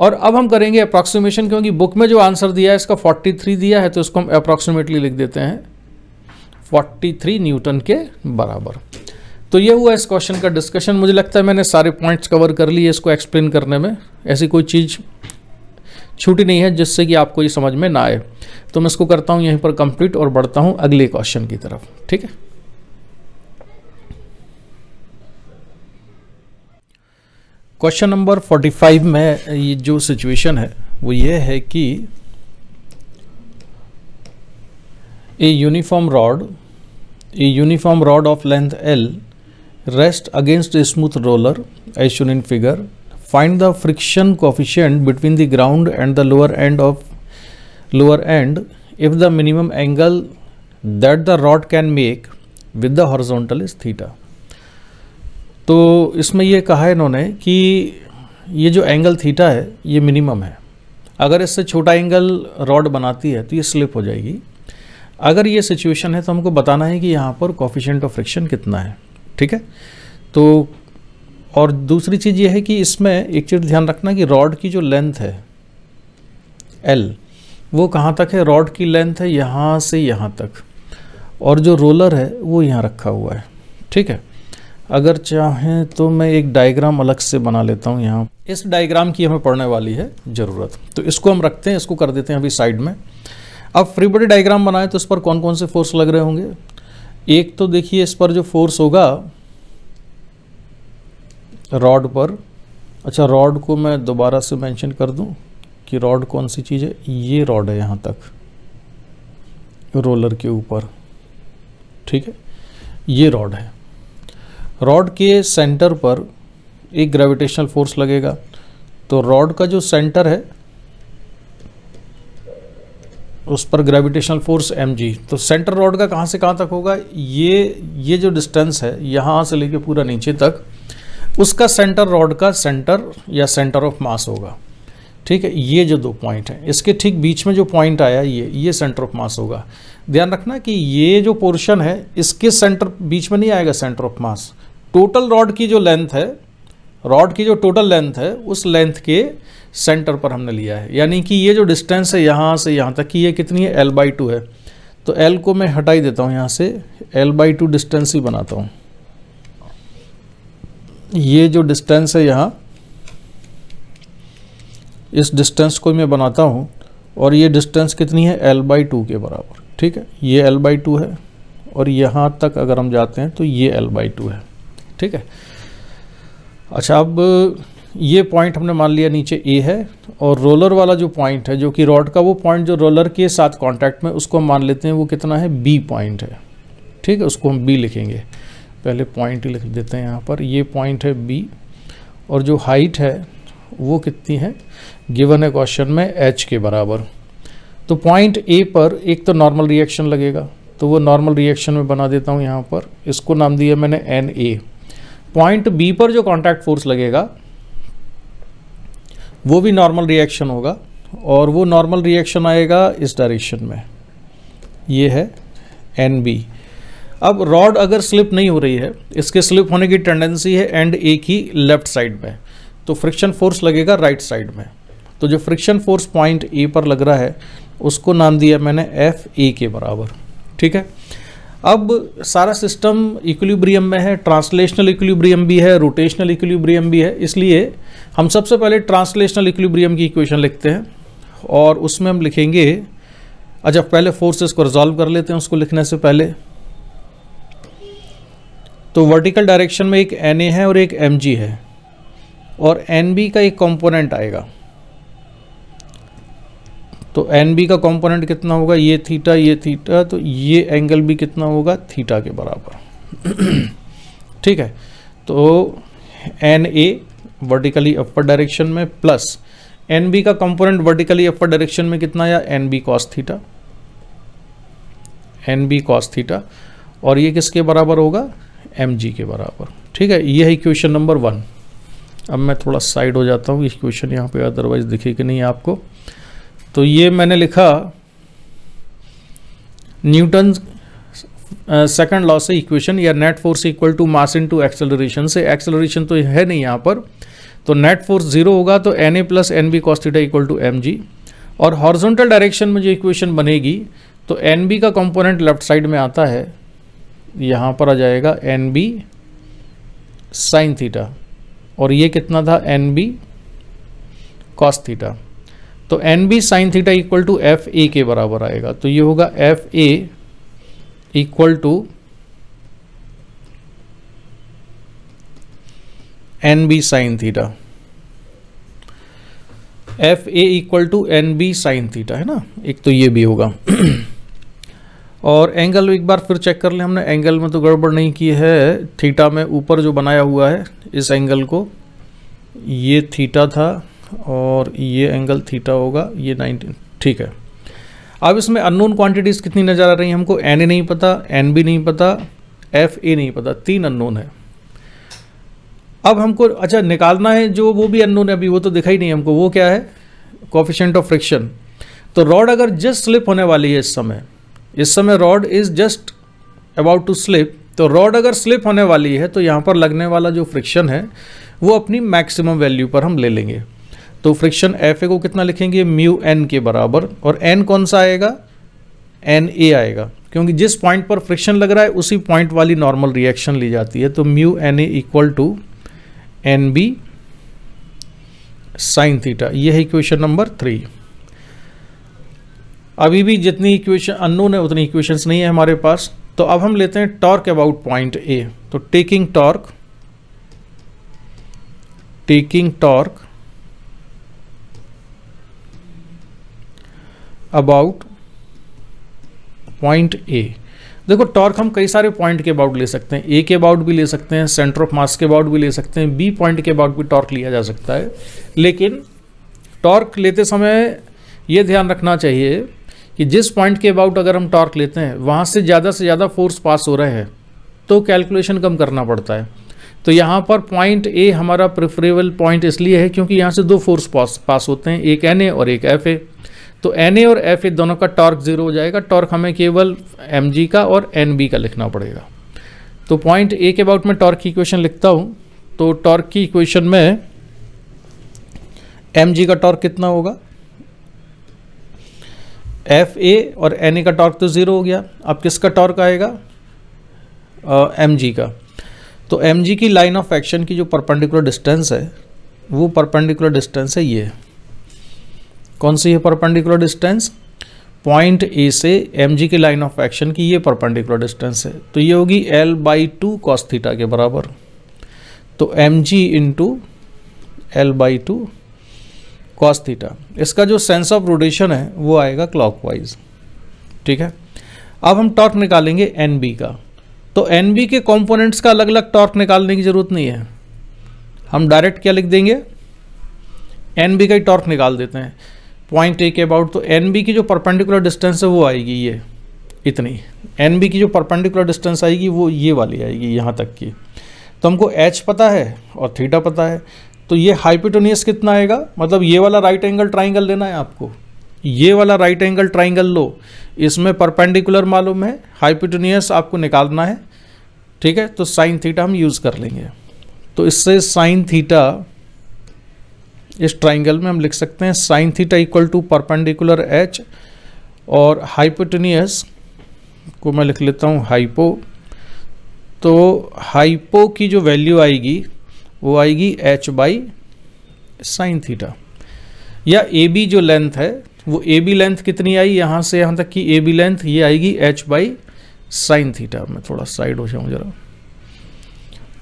और अब हम करेंगे अप्रॉक्सीमेशन क्योंकि बुक में जो आंसर दिया है इसका 43 दिया है तो इसको हम अप्रॉक्सीमेटली लिख देते हैं 43 न्यूटन के बराबर तो ये हुआ इस क्वेश्चन का डिस्कशन मुझे लगता है मैंने सारे पॉइंट्स कवर कर लिए इसको एक्सप्लेन करने में ऐसी कोई चीज़ छूटी नहीं है जिससे कि आपको ये समझ में ना आए तो मैं इसको करता हूँ यहीं पर कंप्लीट और बढ़ता हूँ अगले क्वेश्चन की तरफ ठीक है क्वेश्चन नंबर 45 में ये जो सिचुएशन है वो ये है कि a uniform rod a uniform rod of length L rest against a smooth roller as shown in figure find the friction coefficient between the ground and the lower end of lower end if the minimum angle that the rod can make with the horizontal is theta तो इसमें ये कहा है इन्होंने कि ये जो angle theta है ये मिनिमम है अगर इससे छोटा एंगल रॉड बनाती है तो ये स्लिप हो जाएगी अगर ये सिचुएशन है तो हमको बताना है कि यहाँ पर कॉफिशेंट ऑफ फ्रिक्शन कितना है ठीक है तो और दूसरी चीज़ ये है कि इसमें एक चीज़ ध्यान रखना कि रॉड की जो लेंथ है एल वो कहाँ तक है रॉड की लेंथ है यहाँ से यहाँ तक और जो रोलर है वो यहाँ रखा हुआ है ठीक है अगर चाहें तो मैं एक डायग्राम अलग से बना लेता हूँ यहाँ इस डायग्राम की हमें पढ़ने वाली है ज़रूरत तो इसको हम रखते हैं इसको कर देते हैं अभी साइड में अब फ्री बॉडी डायग्राम बनाएं तो इस पर कौन कौन से फोर्स लग रहे होंगे एक तो देखिए इस पर जो फोर्स होगा रॉड पर अच्छा रॉड को मैं दोबारा से मैंशन कर दूँ कि रॉड कौन सी चीज़ है ये रॉड है यहाँ तक रोलर के ऊपर ठीक है ये रॉड है रॉड के सेंटर पर एक ग्रेविटेशनल फोर्स लगेगा तो रॉड का जो सेंटर है उस पर ग्रेविटेशनल फोर्स एम जी तो सेंटर रॉड का कहाँ से कहाँ तक होगा ये ये जो डिस्टेंस है यहाँ से लेके पूरा नीचे तक उसका सेंटर रॉड का सेंटर या सेंटर ऑफ मास होगा ठीक है ये जो दो पॉइंट हैं इसके ठीक बीच में जो पॉइंट आया ये ये सेंटर ऑफ मास होगा ध्यान रखना कि ये जो पोर्शन है इसके सेंटर बीच में नहीं आएगा centre of mass total rod की जो लेंथ है रॉड की जो टोटल लेंथ है उस लेंथ के सेंटर पर हमने लिया है यानी कि ये जो डिस्टेंस है यहाँ से यहाँ तक कि ये कितनी है एल बाई टू है तो एल को मैं हटाई देता हूँ यहाँ से एल बाई टू डिस्टेंस ही बनाता हूँ ये जो डिस्टेंस है यहाँ इस डिस्टेंस को मैं बनाता हूँ और ये डिस्टेंस कितनी है एल बाई टू के बराबर ठीक है ये एल बाई टू है और यहाँ तक अगर हम जाते हैं तो ये एल बाई टू है ठीक है अच्छा अब ये पॉइंट हमने मान लिया नीचे ए है और रोलर वाला जो पॉइंट है जो कि रॉड का वो पॉइंट जो रोलर के साथ कांटेक्ट में उसको हम मान लेते हैं वो कितना है बी पॉइंट है ठीक है उसको हम बी लिखेंगे पहले पॉइंट लिख देते हैं यहाँ पर ये पॉइंट है बी और जो हाइट है वो कितनी है गिवन है क्वेश्चन में एच के बराबर तो पॉइंट ए पर एक तो नॉर्मल रिएक्शन लगेगा तो वो नॉर्मल रिएक्शन में बना देता हूँ यहाँ पर इसको नाम दिया मैंने एन ए पॉइंट बी पर जो कॉन्टैक्ट फोर्स लगेगा वो भी नॉर्मल रिएक्शन होगा और वो नॉर्मल रिएक्शन आएगा इस डायरेक्शन में ये है एन बी अब रॉड अगर स्लिप नहीं हो रही है इसके स्लिप होने की टेंडेंसी है एंड ए की लेफ्ट साइड में तो फ्रिक्शन फोर्स लगेगा राइट right साइड में तो जो फ्रिक्शन फोर्स पॉइंट ए पर लग रहा है उसको नाम दिया मैंने एफ ए के बराबर ठीक है अब सारा सिस्टम इक्विलिब्रियम में है ट्रांसलेशनल इक्विलिब्रियम भी है रोटेशनल इक्विलिब्रियम भी है इसलिए हम सबसे पहले ट्रांसलेशनल इक्विलिब्रियम की इक्वेशन लिखते हैं और उसमें हम लिखेंगे अच्छा पहले फोर्सेस को रिजॉल्व कर लेते हैं उसको लिखने से पहले तो वर्टिकल डायरेक्शन में एक एन है और एक एम है और एन का एक कॉम्पोनेंट आएगा तो एन बी का कंपोनेंट कितना होगा ये थीटा ये थीटा तो ये एंगल भी कितना होगा थीटा के बराबर (clears throat) ठीक है तो N A vertically upper direction में प्लस एन बी का कंपोनेंट वर्टिकली अपर डायरेक्शन में कितना आया N B cos theta N B cos theta और ये किसके बराबर होगा एम जी के बराबर ठीक है ये है इक्वेशन नंबर वन अब मैं थोड़ा साइड हो जाता हूँ इस क्वेश्चन यहाँ पे अदरवाइज दिखेगी नहीं आपको तो ये मैंने लिखा न्यूटन सेकंड लॉ से इक्वेशन या net force equal to mass into acceleration से एक्सेलरेशन तो है नहीं यहाँ पर तो नेट फोर्स जीरो होगा तो N A plus N B cos theta equal to M G और हॉर्जोंटल डायरेक्शन में जो इक्वेशन बनेगी तो एन बी का कंपोनेंट लेफ्ट साइड में आता है यहाँ पर आ जाएगा एन बी साइन थीटा और ये कितना था एन बी कॉस्थीटा थीटा तो N B sine theta equal to F A के बराबर आएगा तो ये होगा F A equal to N B sine theta F A equal to N B sine theta है ना एक तो ये भी होगा (clears throat) और एंगल एक बार फिर चेक कर ले हमने एंगल में तो गड़बड़ नहीं की है थीटा में ऊपर जो बनाया हुआ है इस एंगल को ये थीटा था और ये एंगल थीटा होगा ये 19 ठीक है अब इसमें अननोन क्वांटिटीज़ कितनी नज़र आ रही हैं हमको एन ए नहीं पता एन बी नहीं पता एफ ए नहीं पता तीन अननोन है अब हमको अच्छा निकालना है जो वो भी अननोन है अभी वो तो दिखाई नहीं हमको वो क्या है कॉफिशेंट ऑफ फ्रिक्शन तो रॉड अगर जस्ट स्लिप होने वाली है इस समय इस समय rod is just about to slip तो रॉड अगर स्लिप होने वाली है तो यहाँ पर लगने वाला जो फ्रिक्शन है वो अपनी मैक्सिमम वैल्यू पर हम ले लेंगे तो फ्रिक्शन एफ ए को कितना लिखेंगे म्यू एन के बराबर और एन कौन सा आएगा एन ए आएगा क्योंकि जिस पॉइंट पर फ्रिक्शन लग रहा है उसी पॉइंट वाली नॉर्मल रिएक्शन ली जाती है तो mu N A equal to N B sine theta यह है इक्वेशन नंबर थ्री अभी भी जितनी इक्वेशन अननोन है उतनी इक्वेशंस नहीं है हमारे पास तो अब हम लेते हैं टॉर्क अबाउट पॉइंट ए तो taking torque taking torque about point A देखो टॉर्क हम कई सारे पॉइंट के अबाउट ले सकते हैं ए के अबाउट भी ले सकते हैं सेंटर ऑफ मास के अबाउट भी ले सकते हैं बी पॉइंट के अबाउट भी टॉर्क लिया जा सकता है लेकिन टॉर्क लेते समय ये ध्यान रखना चाहिए कि जिस पॉइंट के अबाउट अगर हम टॉर्क लेते हैं वहाँ से ज़्यादा से ज़्यादा फोर्स पास हो रहे हैं तो कैलकुलेशन कम करना पड़ता है तो यहाँ पर पॉइंट ए हमारा प्रेफरेबल पॉइंट इसलिए है क्योंकि यहाँ से दो फोर्स पास पास होते हैं एक एन ए और एक एफ ए तो एन और एफ ए दोनों का टॉर्क जीरो हो जाएगा टॉर्क हमें केवल एम का और एन का लिखना पड़ेगा तो पॉइंट ए के अबाउट में टॉर्क की इक्वेशन लिखता हूँ तो टॉर्क की इक्वेशन में एम का टॉर्क कितना होगा एफ ए और एन ए का टॉर्क तो ज़ीरो हो गया अब किसका टॉर्क आएगा एम uh, का तो एम की लाइन ऑफ एक्शन की जो परपेंडिकुलर डिस्टेंस है वो परपेंडिकुलर डिस्टेंस है ये कौन सी है परपेंडिकुलर डिस्टेंस पॉइंट ए से एम जी की लाइन ऑफ एक्शन की ये परपेंडिकुलर डिस्टेंस है तो ये होगी L by two cos theta के बराबर तो M G into L by two cos theta इसका जो सेंस ऑफ रोटेशन है वो आएगा क्लॉकवाइज ठीक है अब हम टॉर्क निकालेंगे एन बी का तो एन बी के कंपोनेंट्स का अलग अलग टॉर्क निकालने की ज़रूरत नहीं है हम डायरेक्ट क्या लिख देंगे एन बी का ही टॉर्क निकाल देते हैं पॉइंट ए के अबाउट तो एन बी की जो परपेंडिकुलर डिस्टेंस है वो आएगी ये इतनी एन बी की जो परपेंडिकुलर डिस्टेंस आएगी वो ये वाली आएगी यहाँ तक की तो हमको एच पता है और थीटा पता है तो ये हाइपिटोनियस कितना आएगा मतलब ये वाला राइट एंगल ट्राइंगल लेना है आपको ये वाला राइट एंगल ट्राइंगल लो इसमें परपेंडिकुलर मालूम है हाइपिटोनियस आपको निकालना है ठीक है तो साइन थीटा हम यूज़ कर लेंगे तो इससे साइन थीटा इस ट्राइंगल में हम लिख सकते हैं sine theta equal to perpendicular H और हाइपोटनियस को मैं लिख लेता हूँ हाइपो तो हाइपो की जो वैल्यू आएगी वो आएगी एच बाई साइन थीटा या ए बी जो लेंथ है वो ए बी लेंथ कितनी आई यहाँ से यहाँ तक कि ए बी लेंथ ये आएगी एच बाई साइन थीटा मैं थोड़ा साइड हो जाऊँ जरा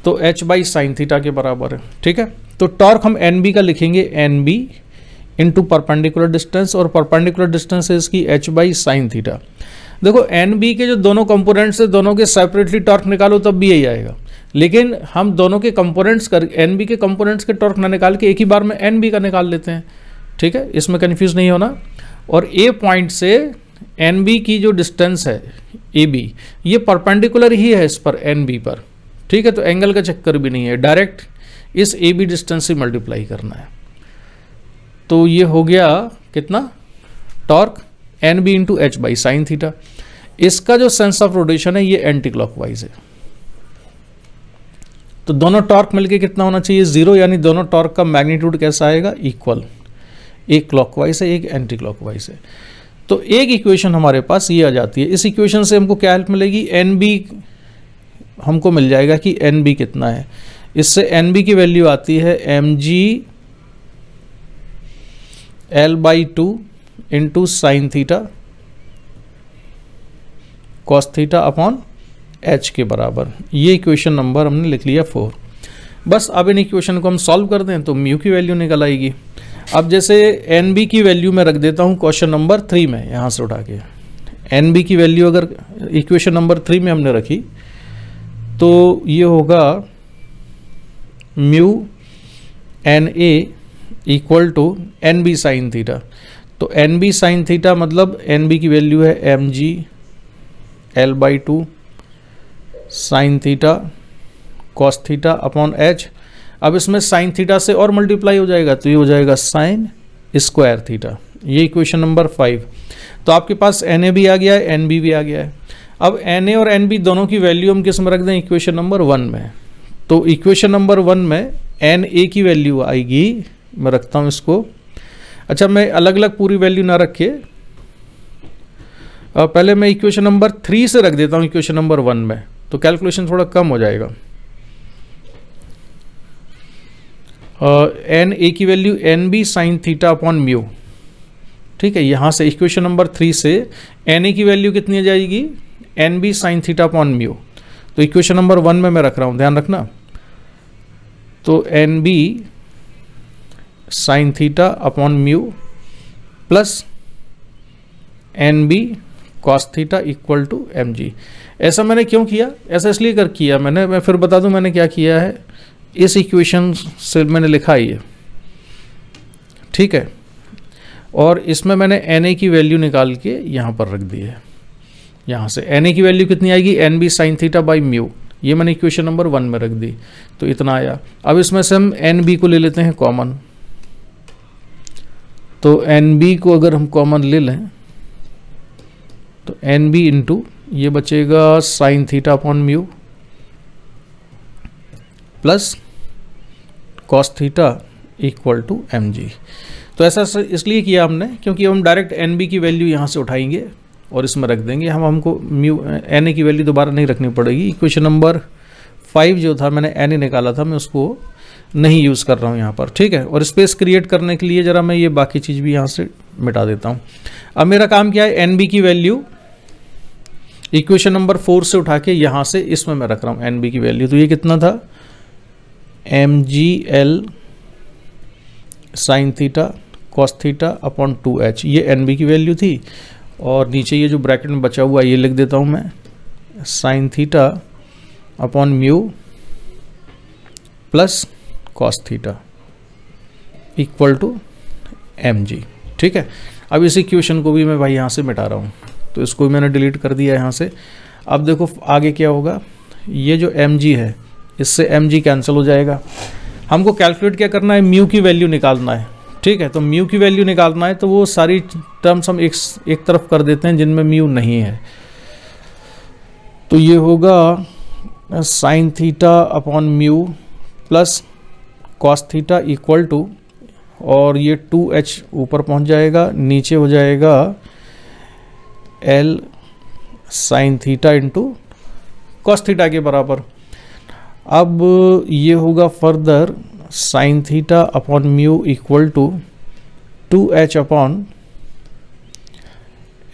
तो एच बाई साइन थीटा के बराबर है ठीक है तो टॉर्क हम एन बी का लिखेंगे N B into perpendicular distance और परपेंडिकुलर डिस्टेंस है इसकी एच बाई साइन थीटा देखो एन बी के जो दोनों कंपोनेंट्स है दोनों के सेपरेटली टॉर्क निकालो तब भी यही आएगा लेकिन हम दोनों के कंपोनेंट्स कर एन बी के कंपोनेंट्स के टॉर्क ना निकाल के एक ही बार में एन बी का निकाल लेते हैं ठीक है इसमें कन्फ्यूज नहीं होना और ए पॉइंट से एन बी की जो डिस्टेंस है ए बी ये परपेंडिकुलर ही है इस पर एन बी पर ठीक है तो एंगल का चक्कर भी नहीं है डायरेक्ट इस ए बी डिस्टेंस से मल्टीप्लाई करना है तो ये हो गया कितना torque N B into H by sine theta इसका जो सेंस ऑफ रोटेशन है ये एंटी क्लॉकवाइज है तो दोनों टॉर्क मिलके कितना होना चाहिए जीरो यानी दोनों टॉर्क का मैग्नीट्यूड कैसा आएगा इक्वल एक क्लॉकवाइज है एक एंटी क्लॉकवाइज है तो एक इक्वेशन हमारे पास ये आ जाती है इस इक्वेशन से हमको क्या हेल्प मिलेगी एन बी हमको मिल जाएगा कि एन बी कितना है इससे एन बी की वैल्यू आती है M G L by two into sine theta cos theta upon H के बराबर ये इक्वेशन नंबर हमने लिख लिया फोर बस अब इन इक्वेशन को हम सॉल्व कर दें तो म्यू की वैल्यू निकल आएगी अब जैसे एन बी की वैल्यू मैं रख देता हूँ क्वेश्चन नंबर थ्री में यहाँ से उठा के एन बी की वैल्यू अगर इक्वेशन नंबर थ्री में हमने रखी तो ये होगा mu N A equal to N B sine theta तो एन बी साइन थीटा मतलब एन बी की वैल्यू है M G L by two sine theta cos theta upon H अब इसमें साइन थीटा से और मल्टीप्लाई हो जाएगा तो ये हो जाएगा साइन स्क्वायर थीटा ये इक्वेशन नंबर फाइव तो आपके पास एन ए भी आ गया है एन बी भी आ गया है अब एन ए और एन बी दोनों की वैल्यू हम किस में रख दें इक्वेशन नंबर वन में तो इक्वेशन नंबर वन में एन ए की वैल्यू आएगी मैं रखता हूँ इसको अच्छा मैं अलग अलग पूरी वैल्यू ना रखे पहले मैं इक्वेशन नंबर थ्री से रख देता हूँ इक्वेशन नंबर वन में तो कैलकुलेशन थोड़ा कम हो जाएगा एन ए की value N B sine theta upon mu ठीक है यहाँ से इक्वेशन नंबर थ्री से एन ए की वैल्यू कितनी आ जाएगी N B sine theta upon mu तो इक्वेशन नंबर वन में मैं रख रहा हूँ ध्यान रखना तो N B sine theta upon mu plus N B cos theta equal to M G ऐसा मैंने क्यों किया ऐसा इसलिए कर किया मैंने मैं फिर बता दूं मैंने क्या किया है इस इक्वेशन से मैंने लिखा ये ठीक है और इसमें मैंने एन ए की वैल्यू निकाल के यहाँ पर रख दी है यहाँ से एन ए की वैल्यू कितनी आएगी N B sine theta by mu ये मैंने इक्वेशन नंबर वन में रख दी तो इतना आया अब इसमें से हम एन बी को ले लेते हैं कॉमन तो एन बी को अगर हम कॉमन ले लें तो एन बी इंटू ये बचेगा sine theta upon mu plus cos theta equal to M G तो ऐसा इसलिए किया हमने क्योंकि हम डायरेक्ट एन बी की वैल्यू यहाँ से उठाएंगे और इसमें रख देंगे हम हमको म्यू एन ए की वैल्यू दोबारा नहीं रखनी पड़ेगी इक्वेशन नंबर फाइव जो था मैंने एन ए निकाला था मैं उसको नहीं यूज़ कर रहा हूँ यहाँ पर ठीक है और स्पेस क्रिएट करने के लिए ज़रा मैं ये बाकी चीज़ भी यहाँ से मिटा देता हूँ अब मेरा काम क्या है एन बी की वैल्यू इक्वेशन नंबर फोर से उठा के यहाँ से इसमें मैं रख रहा हूँ एन बी की वैल्यू तो ये कितना था M G L sine theta cos theta upon two H ये एन बी की वैल्यू थी और नीचे ये जो ब्रैकेट में बचा हुआ है ये लिख देता हूँ मैं sine theta upon mu plus cos theta equal to M G ठीक है अब इस इक्वेशन को भी मैं भाई यहाँ से मिटा रहा हूँ तो इसको भी मैंने डिलीट कर दिया यहाँ से अब देखो आगे क्या होगा ये जो एम जी है इससे एम जी कैंसिल हो जाएगा हमको कैलकुलेट क्या करना है म्यू की वैल्यू निकालना है ठीक है तो म्यू की वैल्यू निकालना है तो वो सारी टर्म्स हम एक एक तरफ कर देते हैं जिनमें म्यू नहीं है तो ये होगा sine theta upon mu plus cos theta equal to और ये टू एच ऊपर पहुंच जाएगा नीचे हो जाएगा L sine theta into cos theta के बराबर अब ये होगा further sine theta upon mu equal to two H upon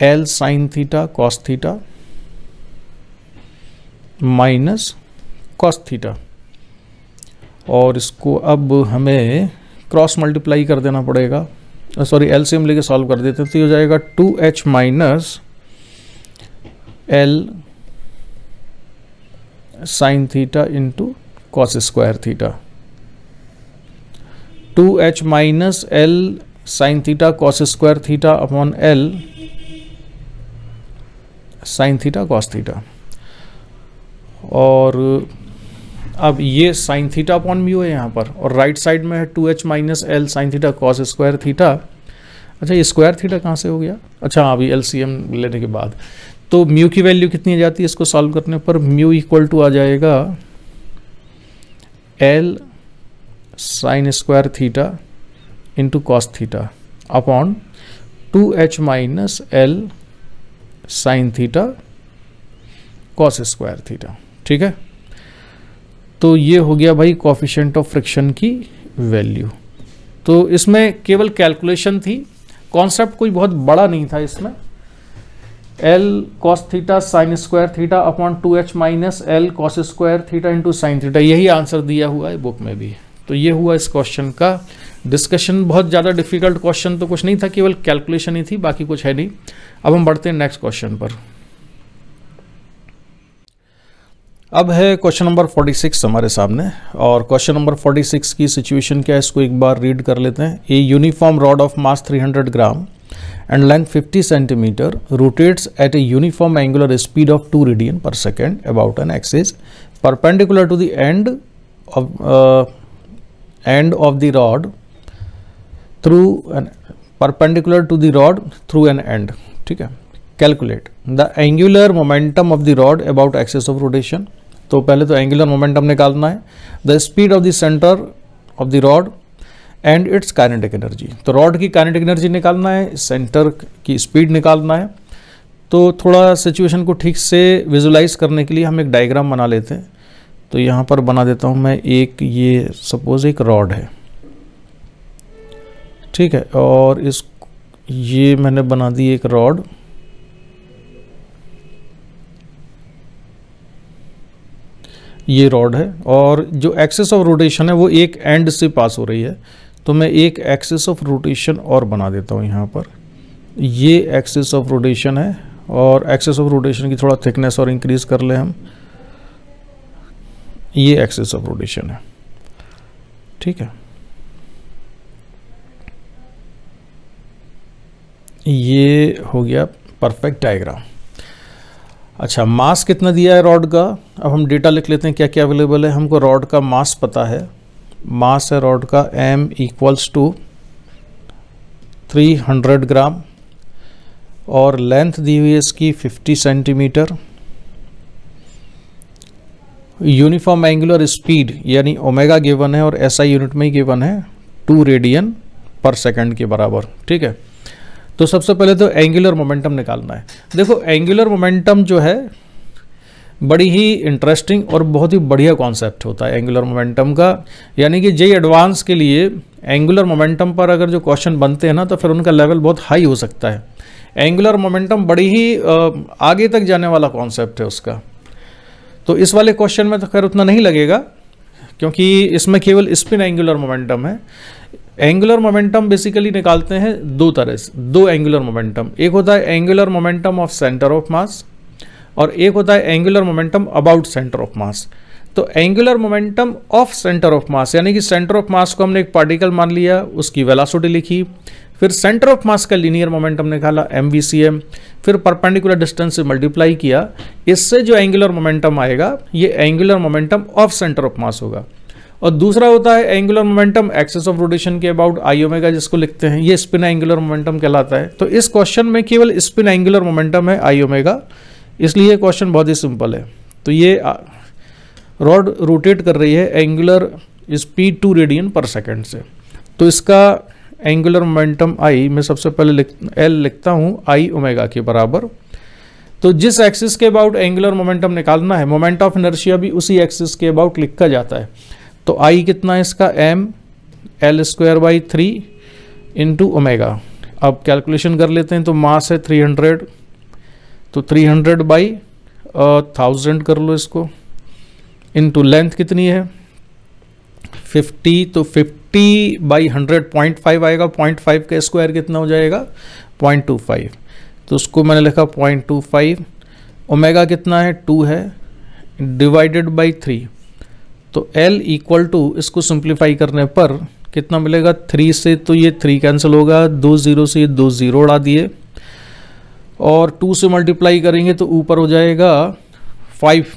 L sine theta cos theta minus cos theta और इसको अब हमें क्रॉस मल्टीप्लाई कर देना पड़ेगा सॉरी एल से हम लेके सॉल्व कर देते हैं तो ये हो जाएगा two H minus L sine theta into cos square theta two H minus L sine theta cos square theta upon L sine theta cos theta और अब ये साइन थीटा अपॉन म्यू है यहाँ पर और राइट साइड में है two H minus L sine theta cos square theta अच्छा ये स्क्वायर थीटा कहाँ से हो गया अच्छा हाँ, अभी एल सी एम लेने के बाद तो म्यू की वैल्यू कितनी आ जाती है इसको सॉल्व करने पर म्यू इक्वल टू आ जाएगा L sine square theta into cos theta upon two H minus L sine theta cos square theta ठीक है तो ये हो गया भाई कॉफिशेंट ऑफ फ्रिक्शन की वैल्यू तो इसमें केवल कैलकुलेशन थी कॉन्सेप्ट कोई बहुत बड़ा नहीं था इसमें L cos theta sine square theta upon two H minus L cos square theta into sine theta यही आंसर दिया हुआ है बुक में भी तो ये हुआ इस क्वेश्चन का डिस्कशन बहुत ज़्यादा डिफिकल्ट क्वेश्चन तो कुछ नहीं था केवल कैलकुलेशन ही थी बाकी कुछ है नहीं अब हम बढ़ते हैं नेक्स्ट क्वेश्चन पर अब है क्वेश्चन नंबर 46 हमारे सामने और क्वेश्चन नंबर 46 की सिचुएशन क्या है इसको एक बार रीड कर लेते हैं a uniform rod of mass 300 gram and length 50 centimetre rotates at a uniform angular speed of 2 radian per second about an axis perpendicular to the end of end of the rod through an perpendicular to the rod through an end ठीक है calculate the angular momentum of the rod about axis of rotation तो पहले तो angular momentum निकालना है the speed of the centre of the rod and its kinetic energy तो rod की kinetic energy निकालना है सेंटर की स्पीड निकालना है तो थोड़ा सिचुएशन को ठीक से विजुलाइज करने के लिए हम एक डायग्राम बना लेते हैं तो यहाँ पर बना देता हूँ मैं एक ये सपोज एक रॉड है ठीक है और इस ये मैंने बना दी एक रॉड ये रॉड है और जो एक्सेस ऑफ रोटेशन है वो एक एंड से पास हो रही है तो मैं एक एक्सेस ऑफ रोटेशन और बना देता हूँ यहाँ पर ये एक्सेस ऑफ रोटेशन है और एक्सेस ऑफ रोटेशन की थोड़ा थिकनेस और इंक्रीज़ कर लें हम ये एक्सेस ऑफ रोटेशन है ठीक है ये हो गया परफेक्ट डायग्राम अच्छा मास कितना दिया है रॉड का अब हम डेटा लिख लेते हैं क्या क्या अवेलेबल है हमको रॉड का मास पता है मास है रॉड का m इक्वल्स टू 300 ग्राम और लेंथ दी हुई है इसकी 50 सेंटीमीटर यूनिफॉर्म एंगुलर स्पीड यानी ओमेगा गिवन है और एसआई यूनिट में ही गिवन है टू रेडियन पर सेकंड के बराबर ठीक है तो सबसे पहले तो एंगुलर मोमेंटम निकालना है देखो एंगुलर मोमेंटम जो है बड़ी ही इंटरेस्टिंग और बहुत ही बढ़िया कॉन्सेप्ट होता है एंगुलर मोमेंटम का यानी कि जे एडवांस के लिए एंगुलर मोमेंटम पर अगर जो क्वेश्चन बनते हैं ना तो फिर उनका लेवल बहुत हाई हो सकता है एंगुलर मोमेंटम बड़ी ही आगे तक जाने वाला कॉन्सेप्ट है उसका तो इस वाले क्वेश्चन में तो खैर उतना नहीं लगेगा क्योंकि इसमें केवल स्पिन एंगुलर मोमेंटम है एंगुलर मोमेंटम बेसिकली निकालते हैं दो तरह से दो एंगुलर मोमेंटम एक होता है angular momentum of centre of mass और एक होता है angular momentum about centre of mass तो angular momentum of centre of mass यानी कि सेंटर ऑफ मास को हमने एक पार्टिकल मान लिया उसकी वेलासिटी लिखी फिर सेंटर ऑफ मास का लीनियर मोमेंटम निकाला एम फिर परपेंडिकुलर डिस्टेंस से मल्टीप्लाई किया इससे जो एंगुलर मोमेंटम आएगा ये angular momentum of centre of mass होगा और दूसरा होता है angular momentum axis of rotation के अबाउट आई ओमेगा जिसको लिखते हैं ये स्पिन एंगुलर मोमेंटम कहलाता है तो इस क्वेश्चन में केवल स्पिन एंगुलर मोमेंटम है आई ओमेगा इसलिए क्वेश्चन बहुत ही सिंपल है तो ये रॉड रोटेट कर रही है angular speed two radian per second से तो इसका एंगुलर मोमेंटम आई मैं सबसे पहले लिख एल लिखता हूँ आई ओमेगा के बराबर तो जिस एक्सिस के अबाउट एंगुलर मोमेंटम निकालना है मोमेंट ऑफ इनर्शिया भी उसी एक्सिस के अबाउट लिखा जाता है तो आई कितना है इसका M L square by three into omega अब कैलकुलेशन कर लेते हैं तो मास है थ्री हंड्रेड तो थ्री हंड्रेड बाई थाउजेंड कर लो इसको इंटू लेंथ कितनी है फिफ्टी तो fifty fifty by hundred point five आएगा पॉइंट फाइव का स्क्वायर कितना हो जाएगा पॉइंट टू फाइव तो उसको मैंने लिखा पॉइंट टू फाइव ओमेगा कितना है टू है डिवाइडेड बाई थ्री तो एल इक्वल टू इसको सिंप्लीफाई करने पर कितना मिलेगा थ्री से तो ये थ्री कैंसिल होगा दो ज़ीरो से ये दो ज़ीरो उड़ा दिए और टू से मल्टीप्लाई करेंगे तो ऊपर हो जाएगा फाइव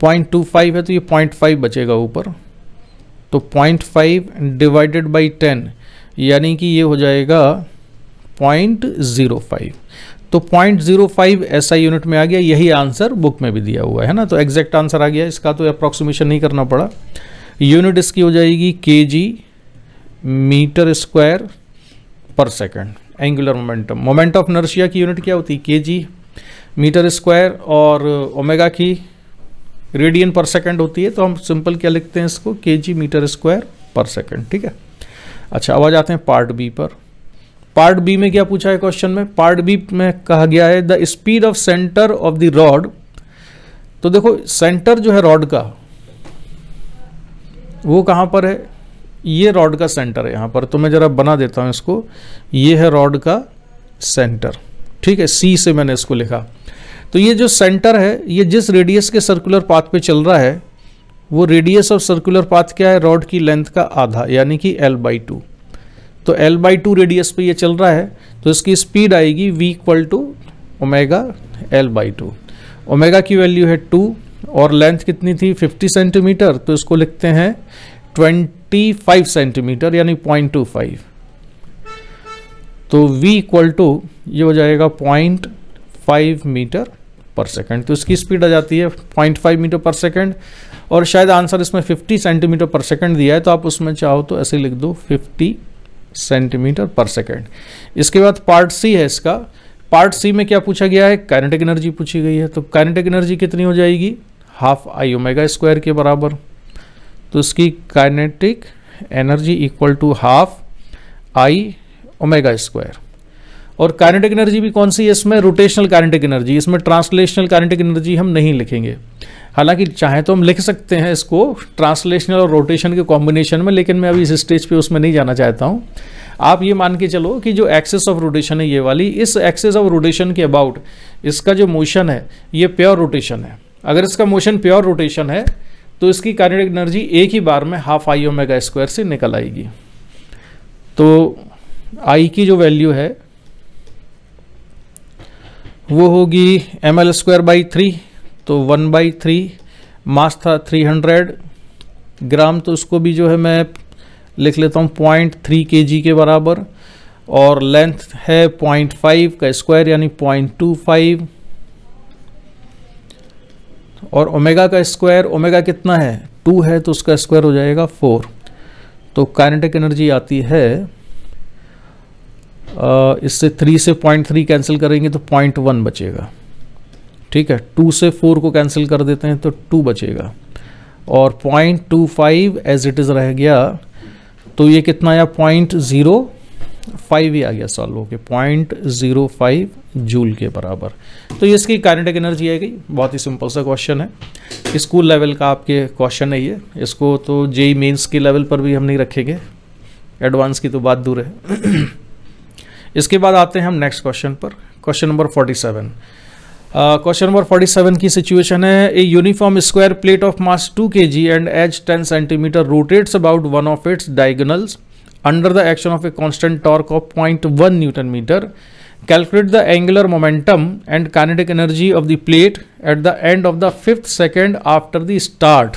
पॉइंट टू फाइव है तो ये पॉइंट फाइव बचेगा ऊपर तो point five divided by ten यानी कि ये हो जाएगा पॉइंट ज़ीरो फाइव तो पॉइंट ज़ीरो फाइव ऐसा यूनिट में आ गया यही आंसर बुक में भी दिया हुआ है ना तो एग्जैक्ट आंसर आ गया इसका तो अप्रॉक्सीमेशन नहीं करना पड़ा यूनिट इसकी हो जाएगी K G metre square per second angular momentum moment of inertia की यूनिट क्या होती है के जी मीटर स्क्वायर और ओमेगा की रेडियन पर सेकंड होती है तो हम सिंपल क्या लिखते हैं इसको K G metre square per second ठीक है अच्छा अब आ जाते हैं पार्ट बी पर पार्ट बी में क्या पूछा है क्वेश्चन में पार्ट बी में कहा गया है the speed of centre of the rod तो देखो सेंटर जो है रॉड का वो कहाँ पर है ये रॉड का सेंटर है यहाँ पर तो मैं ज़रा बना देता हूँ इसको ये है रॉड का सेंटर ठीक है सी से मैंने इसको लिखा तो ये जो सेंटर है ये जिस रेडियस के सर्कुलर पाथ पे चल रहा है वो रेडियस ऑफ सर्कुलर पाथ क्या है रॉड की लेंथ का आधा यानी कि एल बाई टू तो एल बाई टू रेडियस पे ये चल रहा है तो इसकी स्पीड आएगी V equal to omega L by two omega की वैल्यू है टू और लेंथ कितनी थी फिफ्टी सेंटीमीटर तो इसको लिखते हैं फाइव सेंटीमीटर यानी फाइव तो v इक्वल टू ये हो जाएगा 0.5 मीटर पर सेकंड तो इसकी स्पीड आ जाती है 0.5 मीटर पर सेकेंड और शायद आंसर इसमें 50 सेंटीमीटर पर सेकेंड दिया है तो आप उसमें चाहो तो ऐसे लिख दो 50 सेंटीमीटर पर सेकेंड इसके बाद पार्ट सी है इसका पार्ट सी में क्या पूछा गया है कैनेटिक एनर्जी पूछी गई है तो कैनेटिक एनर्जी कितनी हो जाएगी हाफ आई ओमेगा स्क्वायर के बराबर तो इसकी kinetic energy equal to half I omega square और काइनेटिक एनर्जी भी कौन सी है इसमें रोटेशनल कारेंटिक एनर्जी इसमें ट्रांसलेशनल कारेंटिक एनर्जी हम नहीं लिखेंगे हालांकि चाहे तो हम लिख सकते हैं इसको ट्रांसलेशनल और रोटेशन के कॉम्बिनेशन में लेकिन मैं अभी इस स्टेज पे उसमें नहीं जाना चाहता हूँ आप ये मान के चलो कि जो एक्सेस ऑफ रोटेशन है ये वाली इस एक्सेस ऑफ रोटेशन के अबाउट इसका जो मोशन है ये प्योर रोटेशन है अगर इसका मोशन प्योर रोटेशन है तो इसकी काइनेटिक एनर्जी एक ही बार में हाफ आई ओमेगा स्क्वायर से निकल आएगी तो आई की जो वैल्यू है वो होगी M L square by three तो वन बाई थ्री मास था थ्री हंड्रेड ग्राम तो उसको भी जो है मैं लिख लेता हूँ पॉइंट थ्री के जी के बराबर और लेंथ है पॉइंट फाइव का स्क्वायर यानी पॉइंट टू फाइव और ओमेगा का स्क्वायर ओमेगा कितना है टू है तो उसका स्क्वायर हो जाएगा फोर तो काइनेटिक एनर्जी आती है इससे थ्री से पॉइंट थ्री कैंसिल करेंगे तो पॉइंट वन बचेगा ठीक है टू से फोर को कैंसिल कर देते हैं तो टू बचेगा और point two five as it is रह गया तो ये कितना आया पॉइंट ज़ीरो फाइव ही आ गया सॉल्व होके पॉइंट ज़ीरो फाइव जूल के बराबर तो ये इसकी काइनेटिक एनर्जी आ गई बहुत ही सिंपल सा क्वेश्चन है स्कूल लेवल का आपके क्वेश्चन है ये इसको तो जेई मेन्स के लेवल पर भी हम नहीं रखेंगे एडवांस की तो बात दूर है इसके बाद आते हैं हम नेक्स्ट क्वेश्चन पर question number forty seven question number forty seven की सिचुएशन है a uniform square plate of mass two K G and H ten centimetre rotates about one of its diagonals the action of a constant torque of point one newton metre calculate the angular momentum and kinetic energy of the plate at the end of the fifth second after the start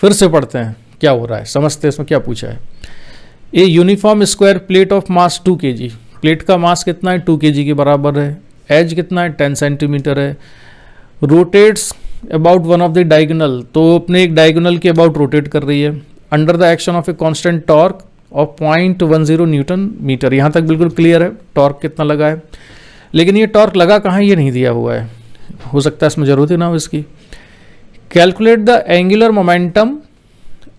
फिर से पढ़ते हैं क्या हो रहा है समझते हैं इसमें क्या पूछा है a uniform square plate of mass 2 K ji plate का मास कितना है टू के के बराबर है एज कितना है टेन सेंटीमीटर है rotates about one of the diagonal तो अपने एक डायगोनल के अबाउट रोटेट कर रही है under the action of a constant torque of point one zero newton metre यहाँ तक बिल्कुल क्लियर है टॉर्क कितना लगा है लेकिन ये टॉर्क लगा कहाँ ये नहीं दिया हुआ है हो सकता है इसमें ज़रूरत ही ना हो इसकी calculate the angular momentum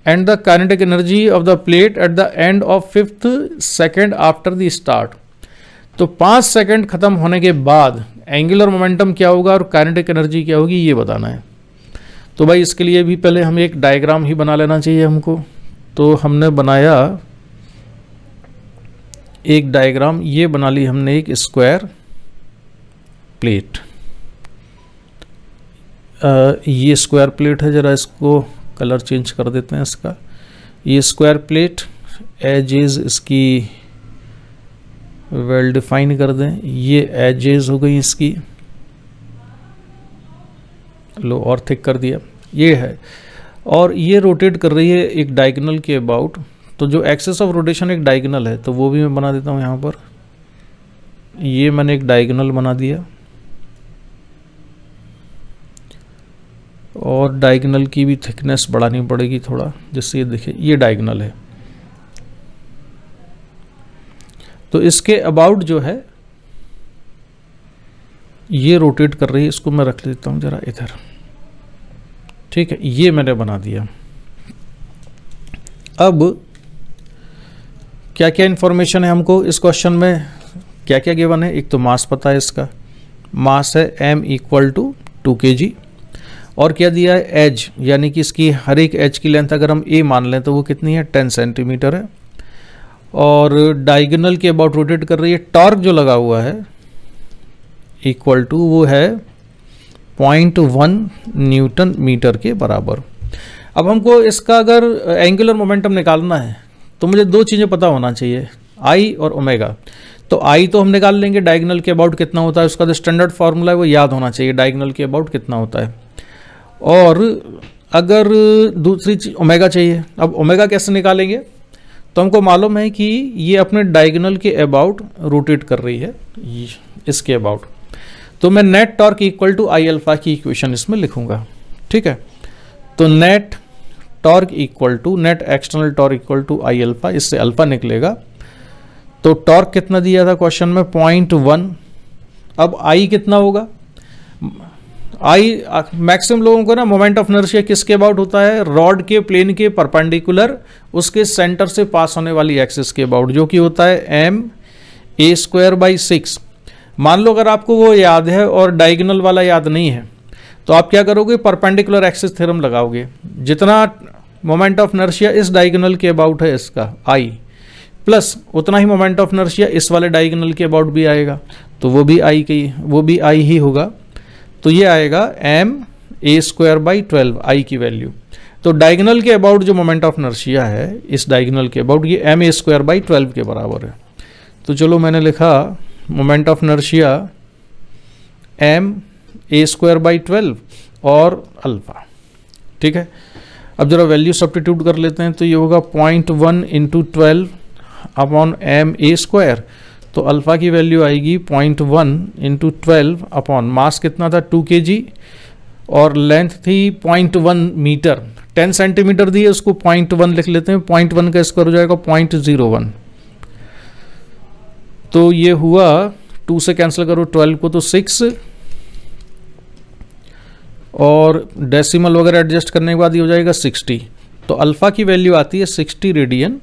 and the kinetic energy of the plate at the end of fifth second after the start तो पाँच सेकंड ख़त्म होने के बाद एंगुलर मोमेंटम क्या होगा और काइनेटिक एनर्जी क्या होगी ये बताना है तो भाई इसके लिए भी पहले हम एक डायग्राम ही बना लेना चाहिए हमको तो हमने बनाया एक डायग्राम ये बना ली हमने एक स्क्वायर प्लेट आ, ये स्क्वायर प्लेट है ज़रा इसको कलर चेंज कर देते हैं इसका ये स्क्वायर प्लेट एज इज़ इसकी वेल डिफाइन कर दें ये एजेज हो गई इसकी लो और थिक कर दिया ये है और ये रोटेट कर रही है एक डाइगनल के अबाउट तो जो एक्सेस ऑफ रोटेशन एक डायगनल है तो वो भी मैं बना देता हूँ यहाँ पर ये मैंने एक डायगनल बना दिया और डायगनल की भी थिकनेस बढ़ानी पड़ेगी थोड़ा जिससे ये दिखे ये डाइगनल है तो इसके अबाउट जो है ये रोटेट कर रही है इसको मैं रख लेता हूँ ज़रा इधर ठीक है ये मैंने बना दिया अब क्या क्या इन्फॉर्मेशन है हमको इस क्वेश्चन में क्या क्या गिवन है एक तो मास पता है इसका मास है m equal to to K G और क्या दिया है एज यानी कि इसकी हर एक एज की लेंथ अगर हम a मान लें तो वो कितनी है 10 सेंटीमीटर है और डायगोनल के अबाउट रोटेट कर रही है टॉर्क जो लगा हुआ है इक्वल टू वो है पॉइंट वन न्यूटन मीटर के बराबर अब हमको इसका अगर एंगुलर uh, मोमेंटम निकालना है तो मुझे दो चीज़ें पता होना चाहिए आई और ओमेगा तो आई तो हम निकाल लेंगे डायगनल के अबाउट कितना होता है उसका जो स्टैंडर्ड फार्मूला है वो याद होना चाहिए डाइगनल के अबाउट कितना होता है और अगर दूसरी चीज ओमेगा चाहिए अब ओमेगा कैसे निकालेंगे तो हमको मालूम है कि ये अपने डायगनल के अबाउट रोटेट कर रही है इसके अबाउट तो मैं net torque equal to I alpha की इक्वेशन इसमें लिखूंगा ठीक है तो net torque equal to net external torque equal to I alpha इससे अल्फा निकलेगा तो टॉर्क कितना दिया था क्वेश्चन में पॉइंट वन अब आई कितना होगा आई मैक्सिमम लोगों को ना मोमेंट ऑफ नर्सिया किसके अबाउट होता है रॉड के प्लेन के परपेंडिकुलर उसके सेंटर से पास होने वाली एक्सिस के अबाउट जो कि होता है M A square by six मान लो अगर आपको वो याद है और डाइगनल वाला याद नहीं है तो आप क्या करोगे परपेंडिकुलर एक्सिस थ्योरम लगाओगे जितना मोमेंट ऑफ नर्शिया इस डाइगनल के अबाउट है इसका आई प्लस उतना ही मोमेंट ऑफ नर्शिया इस वाले डाइगनल के अबाउट भी आएगा तो वो भी आई के वो भी आई ही होगा तो ये आएगा M A square by twelve I की वैल्यू तो डायगनल के अबाउट जो मोमेंट ऑफ नर्सिया है इस डायगनल के अबाउट ये M A square by twelve के बराबर है तो चलो मैंने लिखा moment of inertia M A square by twelve और अल्फा ठीक है अब ज़रा वैल्यू सब्टीट्यूट कर लेते हैं तो ये होगा point one into twelve upon M A square तो अल्फ़ा की वैल्यू आएगी point one into twelve upon mass कितना था टू के जी और लेंथ थी point one metre ten centimetre दिए उसको पॉइंट वन लिख लेते हैं पॉइंट वन का स्क्वायर हो जाएगा पॉइंट ज़ीरो वन तो ये हुआ टू से कैंसिल करो ट्वेल्व को तो सिक्स और डेसिमल वगैरह एडजस्ट करने के बाद ये हो जाएगा सिक्सटी तो अल्फ़ा की वैल्यू आती है sixty radian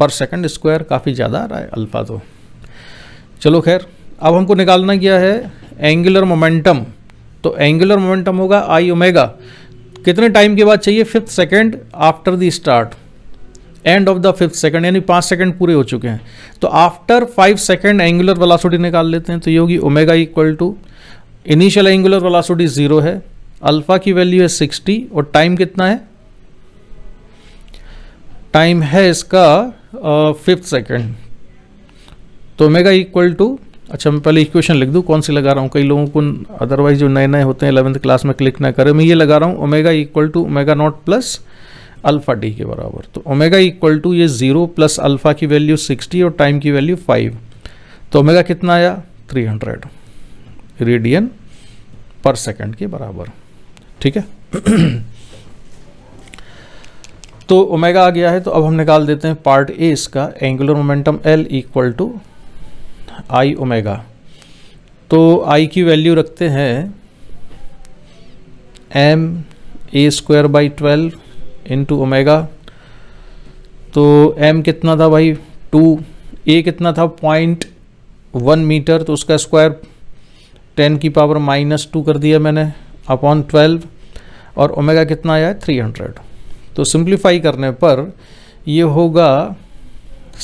per second square काफ़ी ज़्यादा आ रहा है अल्फ़ा तो चलो खैर अब हमको निकालना क्या है एंगुलर मोमेंटम तो एंगुलर मोमेंटम होगा आई ओमेगा कितने टाइम के बाद चाहिए fifth second after the start end of the fifth second यानी पाँच सेकंड पूरे हो चुके हैं तो after five second angular velocity निकाल लेते हैं तो ये होगी omega equal to initial angular velocity zero है अल्फ़ा की वैल्यू है सिक्सटी और टाइम कितना है टाइम है इसका फिफ्थ uh, सेकेंड तो ओमेगा इक्वल टू अच्छा मैं पहले इक्वेशन लिख दूँ कौन सी लगा रहा हूँ कई लोगों को अदरवाइज जो नए नए होते हैं इलेवंथ क्लास में क्लिक ना करें मैं ये लगा रहा हूँ omega equal to omega naught plus alpha D के बराबर तो ओमेगा इक्वल टू ये ज़ीरो प्लस अल्फ़ा की वैल्यू सिक्सटी और टाइम की वैल्यू फाइव तो ओमेगा कितना आया three hundred radian per second के बराबर ठीक है तो ओमेगा आ गया है तो अब हम निकाल देते हैं पार्ट ए इसका angular momentum L equal to I omega तो आई की वैल्यू रखते हैं M A square by twelve into omega तो एम कितना था भाई टू ए कितना था पॉइंट वन मीटर तो उसका स्क्वायर टेन की पावर माइनस टू कर दिया मैंने अपॉन ट्वेल्व और ओमेगा कितना आया थ्री हंड्रेड तो सिंप्लीफाई करने पर ये होगा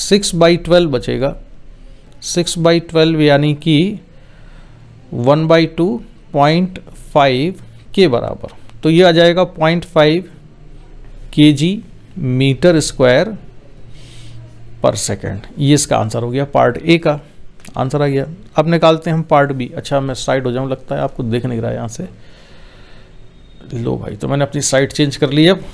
सिक्स बाई ट्वेल्व बचेगा सिक्स बाई ट्वेल्व यानी कि one by two point five के बराबर तो ये आ जाएगा point five K G metre square per second ये इसका आंसर हो गया पार्ट ए का आंसर आ गया अब निकालते हैं हम पार्ट बी अच्छा मैं साइड हो जाऊँ लगता है आपको देख नहीं रहा है यहाँ से लो भाई तो मैंने अपनी साइड चेंज कर ली अब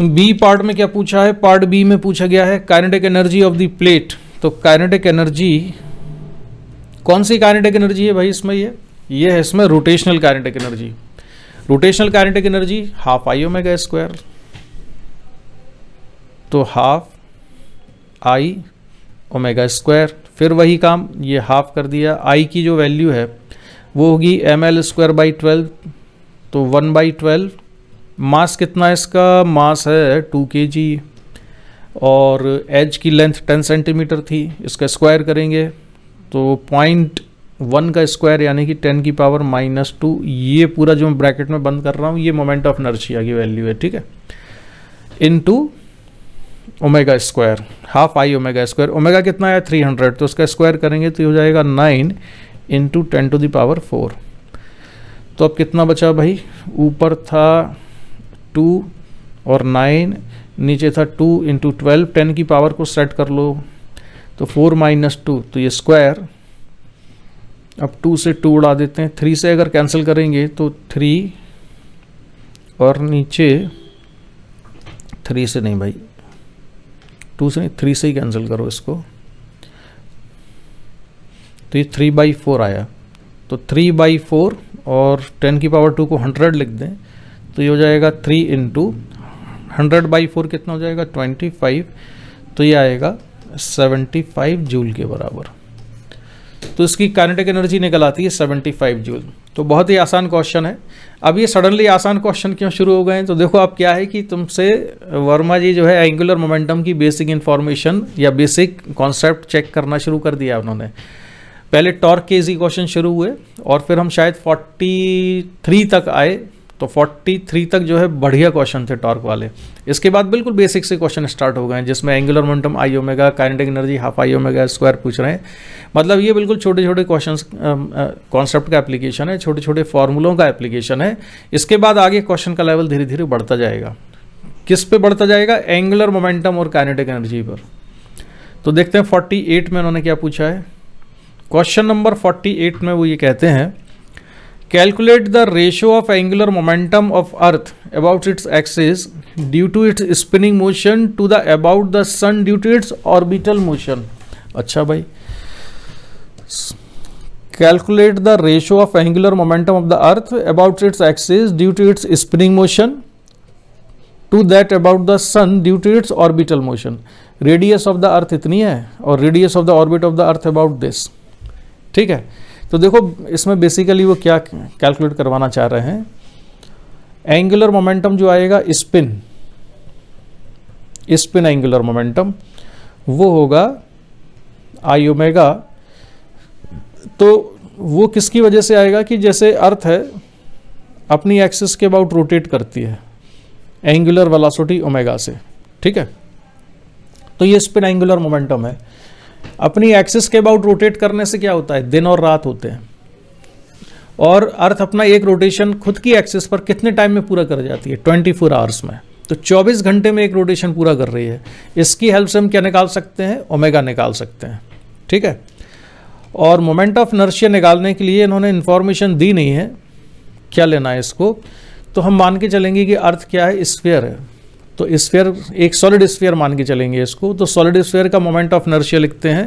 बी पार्ट में क्या पूछा है पार्ट बी में पूछा गया है kinetic energy of the plate तो काइनेटिक एनर्जी कौन सी काइनेटिक एनर्जी है भाई इसमें ये ये है इसमें rotational kinetic energy rotational kinetic energy half I omega square तो हाफ आई ओमेगा स्क्वायर फिर वही काम ये हाफ कर दिया आई की जो वैल्यू है वो होगी M L square by twelve तो वन बाई ट्वेल्व मास कितना है इसका मास है टू के जी और एज की लेंथ 10 सेंटीमीटर थी इसका स्क्वायर करेंगे तो पॉइंट वन का स्क्वायर यानी कि 10 की पावर माइनस टू ये पूरा जो मैं ब्रैकेट में बंद कर रहा हूँ ये मोमेंट ऑफ नर्सिया की वैल्यू है ठीक है into omega square half I omega square omega कितना आया 300 तो उसका स्क्वायर करेंगे तो हो जाएगा 9 into ten to the power four तो अब कितना बचा भाई ऊपर था टू और नाइन नीचे था टू इंटू ट्वेल्व टेन की पावर को सेट कर लो तो फोर माइनस टू तो ये स्क्वायर अब टू से टू उड़ा देते हैं थ्री से अगर कैंसिल करेंगे तो थ्री और नीचे थ्री से नहीं भाई टू से नहीं थ्री से ही कैंसिल करो इसको तो ये थ्री बाई फोर आया तो थ्री बाई फोर और टेन की पावर टू को हंड्रेड लिख दें तो ये हो जाएगा three into hundred by four कितना हो जाएगा ट्वेंटी फाइव तो ये आएगा सेवेंटी फाइव जूल के बराबर तो इसकी कैनेटिक एनर्जी निकल आती है फाइव जूल तो बहुत ही आसान क्वेश्चन है अब ये सडनली आसान क्वेश्चन क्यों शुरू हो गए हैं तो देखो आप क्या है कि तुमसे वर्मा जी जो है एंगुलर मोमेंटम की बेसिक इन्फॉर्मेशन या बेसिक कॉन्सेप्ट चेक करना शुरू कर दिया उन्होंने पहले टॉर्क के इजी क्वेश्चन शुरू हुए और फिर हम शायद 43 तक आए तो 43 तक जो है बढ़िया क्वेश्चन थे टॉर्क वाले इसके बाद बिल्कुल बेसिक से क्वेश्चन स्टार्ट हो गए हैं जिसमें angular momentum I omega kinetic energy half I omega square पूछ रहे हैं मतलब ये बिल्कुल छोटे छोटे क्वेश्चन कॉन्सेप्ट का एप्लीकेशन है छोटे छोटे फॉर्मूलों का एप्लीकेशन है इसके बाद आगे क्वेश्चन का लेवल धीरे धीरे बढ़ता जाएगा किस पे बढ़ता जाएगा एंगुलर मोमेंटम और काइनेटिक एनर्जी पर तो देखते हैं एट में उन्होंने क्या पूछा है क्वेश्चन नंबर एट में वो ये कहते हैं calculate the ratio of angular momentum of earth about its axis due to its spinning motion to the about the sun due to its orbital motion अच्छा भाई calculate the ratio of angular momentum of the earth about its axis due to its spinning motion to that about the sun due to its orbital motion radius of the earth इतनी है और radius of the orbit of the earth about this ठीक है तो देखो इसमें basically वो क्या कैलकुलेट करवाना चाह रहे हैं एंगुलर मोमेंटम जो आएगा स्पिन स्पिन एंगुलर मोमेंटम वो होगा आई ओमेगा तो वो किसकी वजह से आएगा कि जैसे अर्थ है अपनी एक्सिस के अबाउट रोटेट करती है एंगुलर वेलोसिटी ओमेगा से ठीक है तो ये स्पिन एंगुलर मोमेंटम है अपनी एक्सिस के अबाउट रोटेट करने से क्या होता है दिन और रात होते हैं और अर्थ अपना एक रोटेशन खुद की एक्सिस पर कितने टाइम में पूरा कर जाती है ट्वेंटी फोर आवर्स में तो 24 घंटे में एक रोटेशन पूरा कर रही है इसकी हेल्प से हम क्या निकाल सकते हैं ओमेगा निकाल सकते हैं ठीक है और मोमेंट ऑफ नर्शिया निकालने के लिए इन्होंने इन्फॉर्मेशन दी नहीं है क्या लेना है इसको तो हम मान के चलेंगे कि अर्थ क्या है स्पेयर है तो स्फेयर एक सॉलिड स्फेयर मान के चलेंगे इसको तो सॉलिड स्फेयर का मोमेंट ऑफ नर्शिया लिखते हैं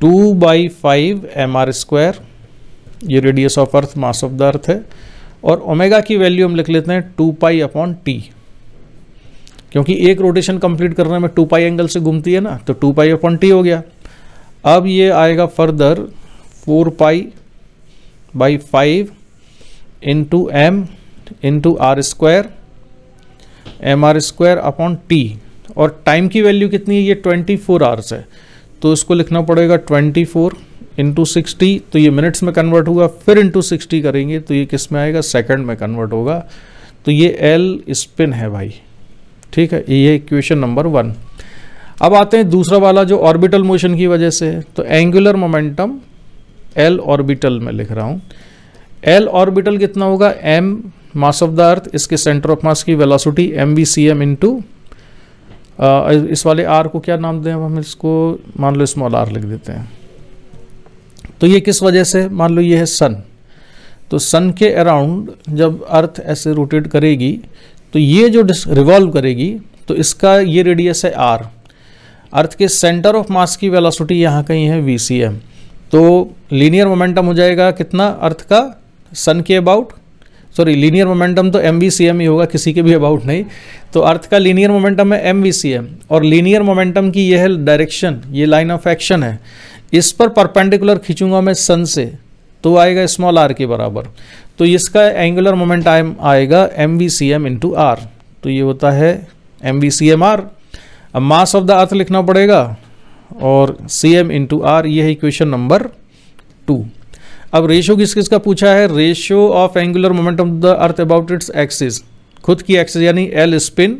two by five M R square ये radius of earth mass of the earth है और ओमेगा की वैल्यू हम लिख लेते हैं टू पाई अपॉन टी क्योंकि एक रोटेशन कंप्लीट करने में टू पाई एंगल से घूमती है ना तो टू पाई अपॉन टी हो गया अब ये आएगा further four pi by five into M into R square M R square upon T और टाइम की वैल्यू कितनी है ये ट्वेंटी फोर आवर्स है तो इसको लिखना पड़ेगा ट्वेंटी फोर इंटू सिक्सटी तो ये मिनट्स में कन्वर्ट होगा फिर इंटू सिक्सटी करेंगे तो ये किस में आएगा सेकेंड में कन्वर्ट होगा तो ये एल स्पिन है भाई ठीक है ये इक्वेशन नंबर वन अब आते हैं दूसरा वाला जो ऑर्बिटल मोशन की वजह से तो एंगुलर मोमेंटम एल ऑर्बिटल में लिख रहा हूँ एल ऑर्बिटल कितना होगा M mass of the earth इसके सेंटर ऑफ मास की velocity M V C M into इस वाले आर को क्या नाम दें हम इसको मान लो स्मॉल आर लिख देते हैं तो ये किस वजह से मान लो ये है सन तो सन के अराउंड जब अर्थ ऐसे रोटेट करेगी तो ये जो रिवॉल्व करेगी तो इसका ये रेडियस है आर अर्थ के सेंटर ऑफ मास की वेलोसिटी यहाँ कहीं है वी सी एम तो लीनियर मोमेंटम हो जाएगा कितना अर्थ का सन के अबाउट सॉरी लीनियर मोमेंटम तो एम वी सी एम ही होगा किसी के भी अबाउट नहीं तो अर्थ का लीनियर मोमेंटम है एम वी सी एम और लीनियर मोमेंटम की यह है डायरेक्शन ये लाइन ऑफ एक्शन है इस पर परपेंडिकुलर खींचूंगा मैं सन से तो आएगा स्मॉल आर के बराबर तो इसका एंगुलर मोमेंट आएगा M V C M into R तो ये होता है M V C M R अब मास ऑफ द अर्थ लिखना पड़ेगा और सी एम इंटू आर ये है इक्वेशन नंबर टू अब रेशो किस किस का पूछा है ratio of angular momentum the earth about its axis खुद की एक्सिस यानी L spin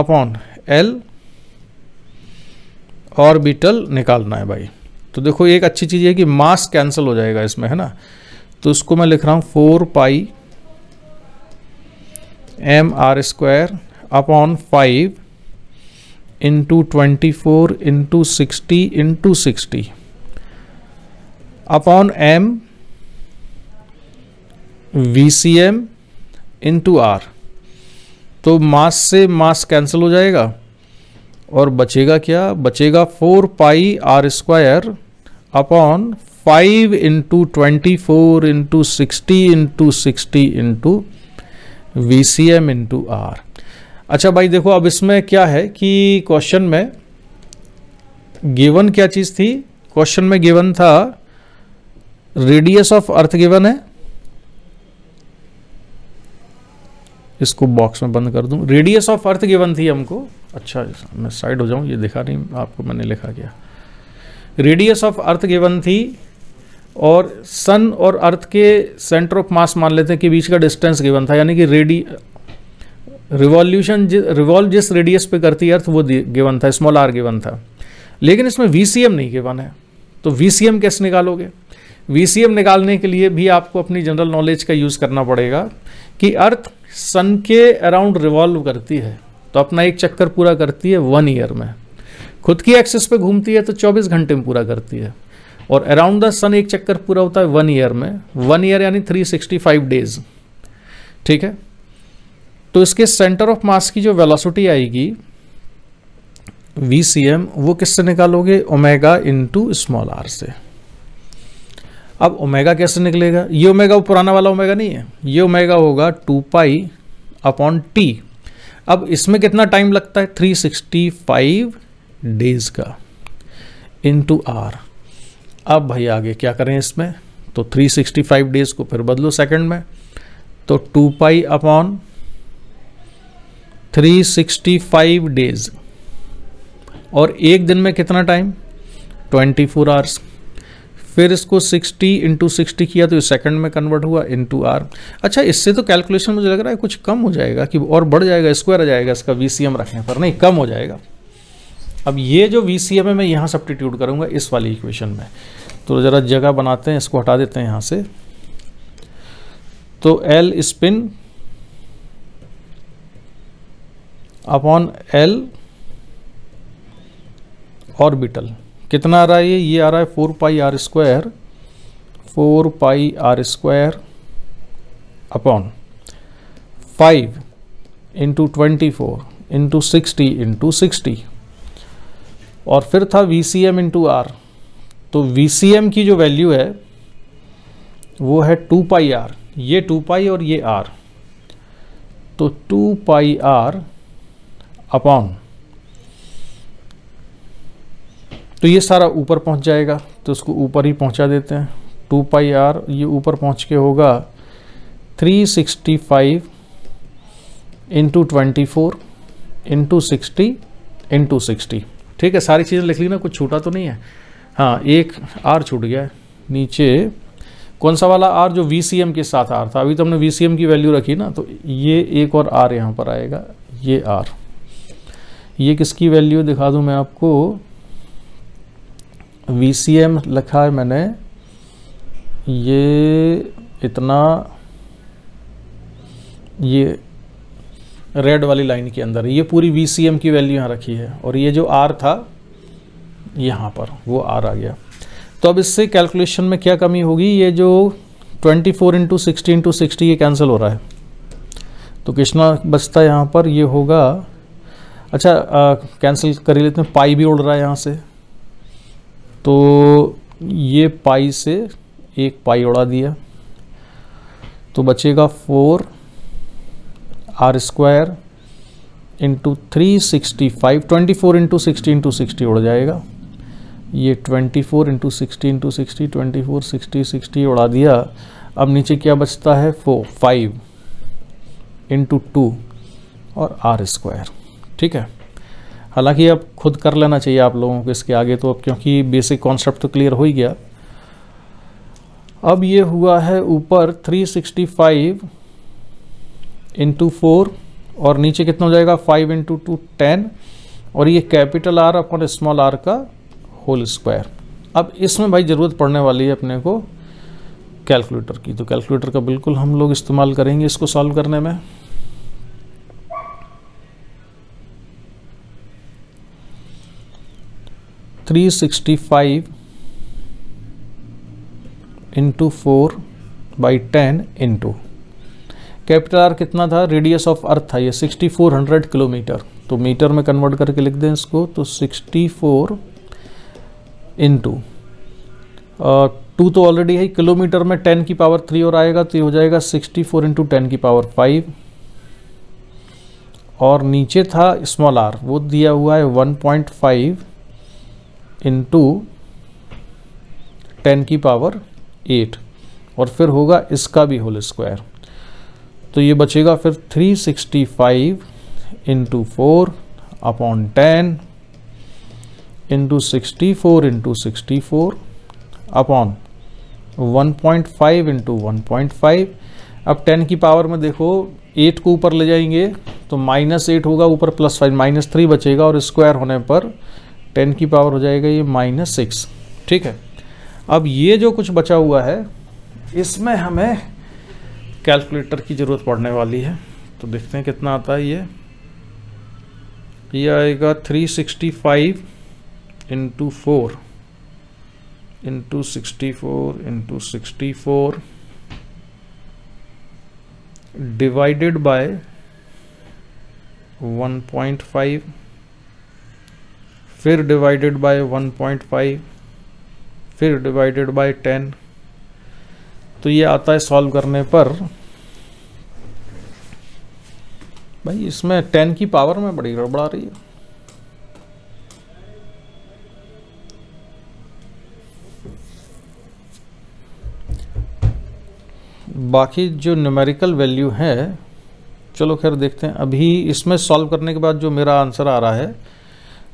upon L orbital निकालना है भाई तो देखो एक अच्छी चीज़ है कि मास कैंसिल हो जाएगा इसमें है ना तो उसको मैं लिख रहा हूं four pi M R square upon five into twenty four into sixty into sixty upon M V C M into R तो मास से मास कैंसिल हो जाएगा और बचेगा क्या बचेगा four pi R square upon five into twenty four into sixty into sixty into V C M into R अच्छा भाई देखो अब इसमें क्या है कि क्वेश्चन में गिवन क्या चीज़ थी क्वेश्चन में गिवन था रेडियस ऑफ अर्थ गिवन है इसको बॉक्स में बंद कर दूं रेडियस ऑफ अर्थ गिवन थी हमको अच्छा मैं साइड हो जाऊं ये दिखा नहीं आपको मैंने लिखा गया रेडियस ऑफ अर्थ गिवन थी और सन और अर्थ के सेंटर ऑफ मास मान लेते हैं कि बीच का डिस्टेंस गिवन था यानी कि रेडी रिवॉल्यूशन रिवॉल्व जिस रेडियस पे करती है अर्थ वो गिवन था स्मॉल आर गिवन था लेकिन इसमें वी नहीं गिवन है तो वी कैसे निकालोगे वी निकालने के लिए भी आपको अपनी जनरल नॉलेज का यूज़ करना पड़ेगा कि अर्थ सन के अराउंड रिवॉल्व करती है तो अपना एक चक्कर पूरा करती है वन ईयर में खुद की एक्सेस पे घूमती है तो 24 घंटे में पूरा करती है और अराउंड द सन एक चक्कर पूरा होता है वन ईयर में वन ईयर यानी 365 डेज ठीक है तो इसके सेंटर ऑफ मास की जो वेलोसिटी आएगी वी सी एम वो किससे निकालोगे ओमेगा इंटू स्मॉल आर से अब ओमेगा कैसे निकलेगा ये ओमेगा वो पुराना वाला ओमेगा नहीं है ये ओमेगा होगा टू पाई अपॉन टी अब इसमें कितना टाइम लगता है थ्री सिक्सटी फाइव डेज का इंटू आर अब भाई आगे क्या करें इसमें तो थ्री सिक्सटी फाइव डेज को फिर बदलो सेकंड में तो टू पाई अपॉन 365 डेज और एक दिन में कितना टाइम 24 फोर आवर्स फिर इसको 60 इंटू सिक्सटी किया तो ये सेकंड में कन्वर्ट हुआ इंटू आर अच्छा इससे तो कैलकुलेशन मुझे लग रहा है कुछ कम हो जाएगा कि और बढ़ जाएगा स्क्वायर आ जाएगा इसका वी रखने पर नहीं कम हो जाएगा अब ये जो वी सी एम है मैं यहाँ सब्टीट्यूट करूँगा इस वाली इक्वेशन में तो ज़रा जगह बनाते हैं इसको हटा देते हैं यहाँ से तो L spin upon L orbital कितना आ रहा है ये ये आ रहा है four pi R square four pi R square upon five into twenty four into sixty into sixty और फिर था V C M into R तो वी सी एम की जो वैल्यू है वो है टू पाई आर ये टू पाई और ये आर तो टू पाई आर अपॉन तो ये सारा ऊपर पहुंच जाएगा तो उसको ऊपर ही पहुंचा देते हैं टू पाई आर ये ऊपर पहुंच के होगा three sixty five into twenty four into sixty into sixty ठीक है सारी चीज़ें लिख ली ना कुछ छूटा तो नहीं है हाँ एक आर छूट गया है नीचे कौन सा वाला आर जो वी के साथ आर था अभी तो हमने वी की वैल्यू रखी ना तो ये एक और आर यहाँ पर आएगा ये आर ये किसकी वैल्यू दिखा दूं मैं आपको वी सी एम लिखा है मैंने ये इतना ये रेड वाली लाइन के अंदर ये पूरी वी सी एम की वैल्यू यहाँ रखी है और ये जो आर था यहाँ पर वो आर आ गया तो अब इससे कैलकुलेशन में क्या कमी होगी ये जो 24 four into sixty into sixty ये कैंसिल हो रहा है तो कितना बचता है यहाँ पर ये होगा अच्छा कैंसिल कर लेते हैं पाई भी उड़ रहा है यहाँ से तो ये पाई से एक पाई उड़ा दिया तो बचेगा four R square into three sixty five twenty four into sixty into sixty उड़ जाएगा ये twenty four into sixty into sixty twenty four sixty sixty उड़ा दिया अब नीचे क्या बचता है फोर फाइव इंटू टू और आर स्क्वायर ठीक है हालांकि अब खुद कर लेना चाहिए आप लोगों को इसके आगे तो अब क्योंकि बेसिक कॉन्सेप्ट तो क्लियर हो ही गया अब ये हुआ है ऊपर 365 सिक्सटी फाइव इंटू फोर और नीचे कितना हो जाएगा फाइव इंटू टू टेन और ये capital R upon small R whole whole स्क्वायर अब इसमें भाई ज़रूरत पड़ने वाली है अपने को कैलकुलेटर की तो कैलकुलेटर का बिल्कुल हम लोग इस्तेमाल करेंगे इसको सॉल्व करने में three sixty five into four by ten into capital R कितना था रेडियस ऑफ अर्थ था ये सिक्सटी फोर हंड्रेड किलोमीटर तो मीटर में कन्वर्ट करके लिख दें इसको तो सिक्सटी फोर इंटू टू तो ऑलरेडी है किलोमीटर में टेन की पावर थ्री और आएगा तो ये हो जाएगा सिक्सटी फोर इंटू टेन की पावर फाइव और नीचे था स्मॉल आर वो दिया हुआ है one point five into ten की पावर एट और फिर होगा इसका भी होल स्क्वायर तो ये बचेगा फिर 365 sixty five into four upon ten into sixty four into sixty four upon one point five into one point five अब टेन की पावर में देखो एट को ऊपर ले जाएंगे तो माइनस एट होगा ऊपर प्लस फाइव माइनस थ्री बचेगा और स्क्वायर होने पर टेन की पावर हो जाएगा ये माइनस सिक्स ठीक है अब ये जो कुछ बचा हुआ है इसमें हमें कैलकुलेटर की ज़रूरत पड़ने वाली है तो देखते हैं कितना आता है ये ये आएगा three sixty five into four into sixty four into sixty four divided by one point five फिर डिवाइडेड बाय 1.5 फिर डिवाइडेड बाय 10 तो ये आता है सॉल्व करने पर भाई इसमें 10 की पावर में बड़ी गड़बड़ा रही है बाकी जो न्यूमेरिकल वैल्यू है चलो खैर देखते हैं अभी इसमें सॉल्व करने के बाद जो मेरा आंसर आ रहा है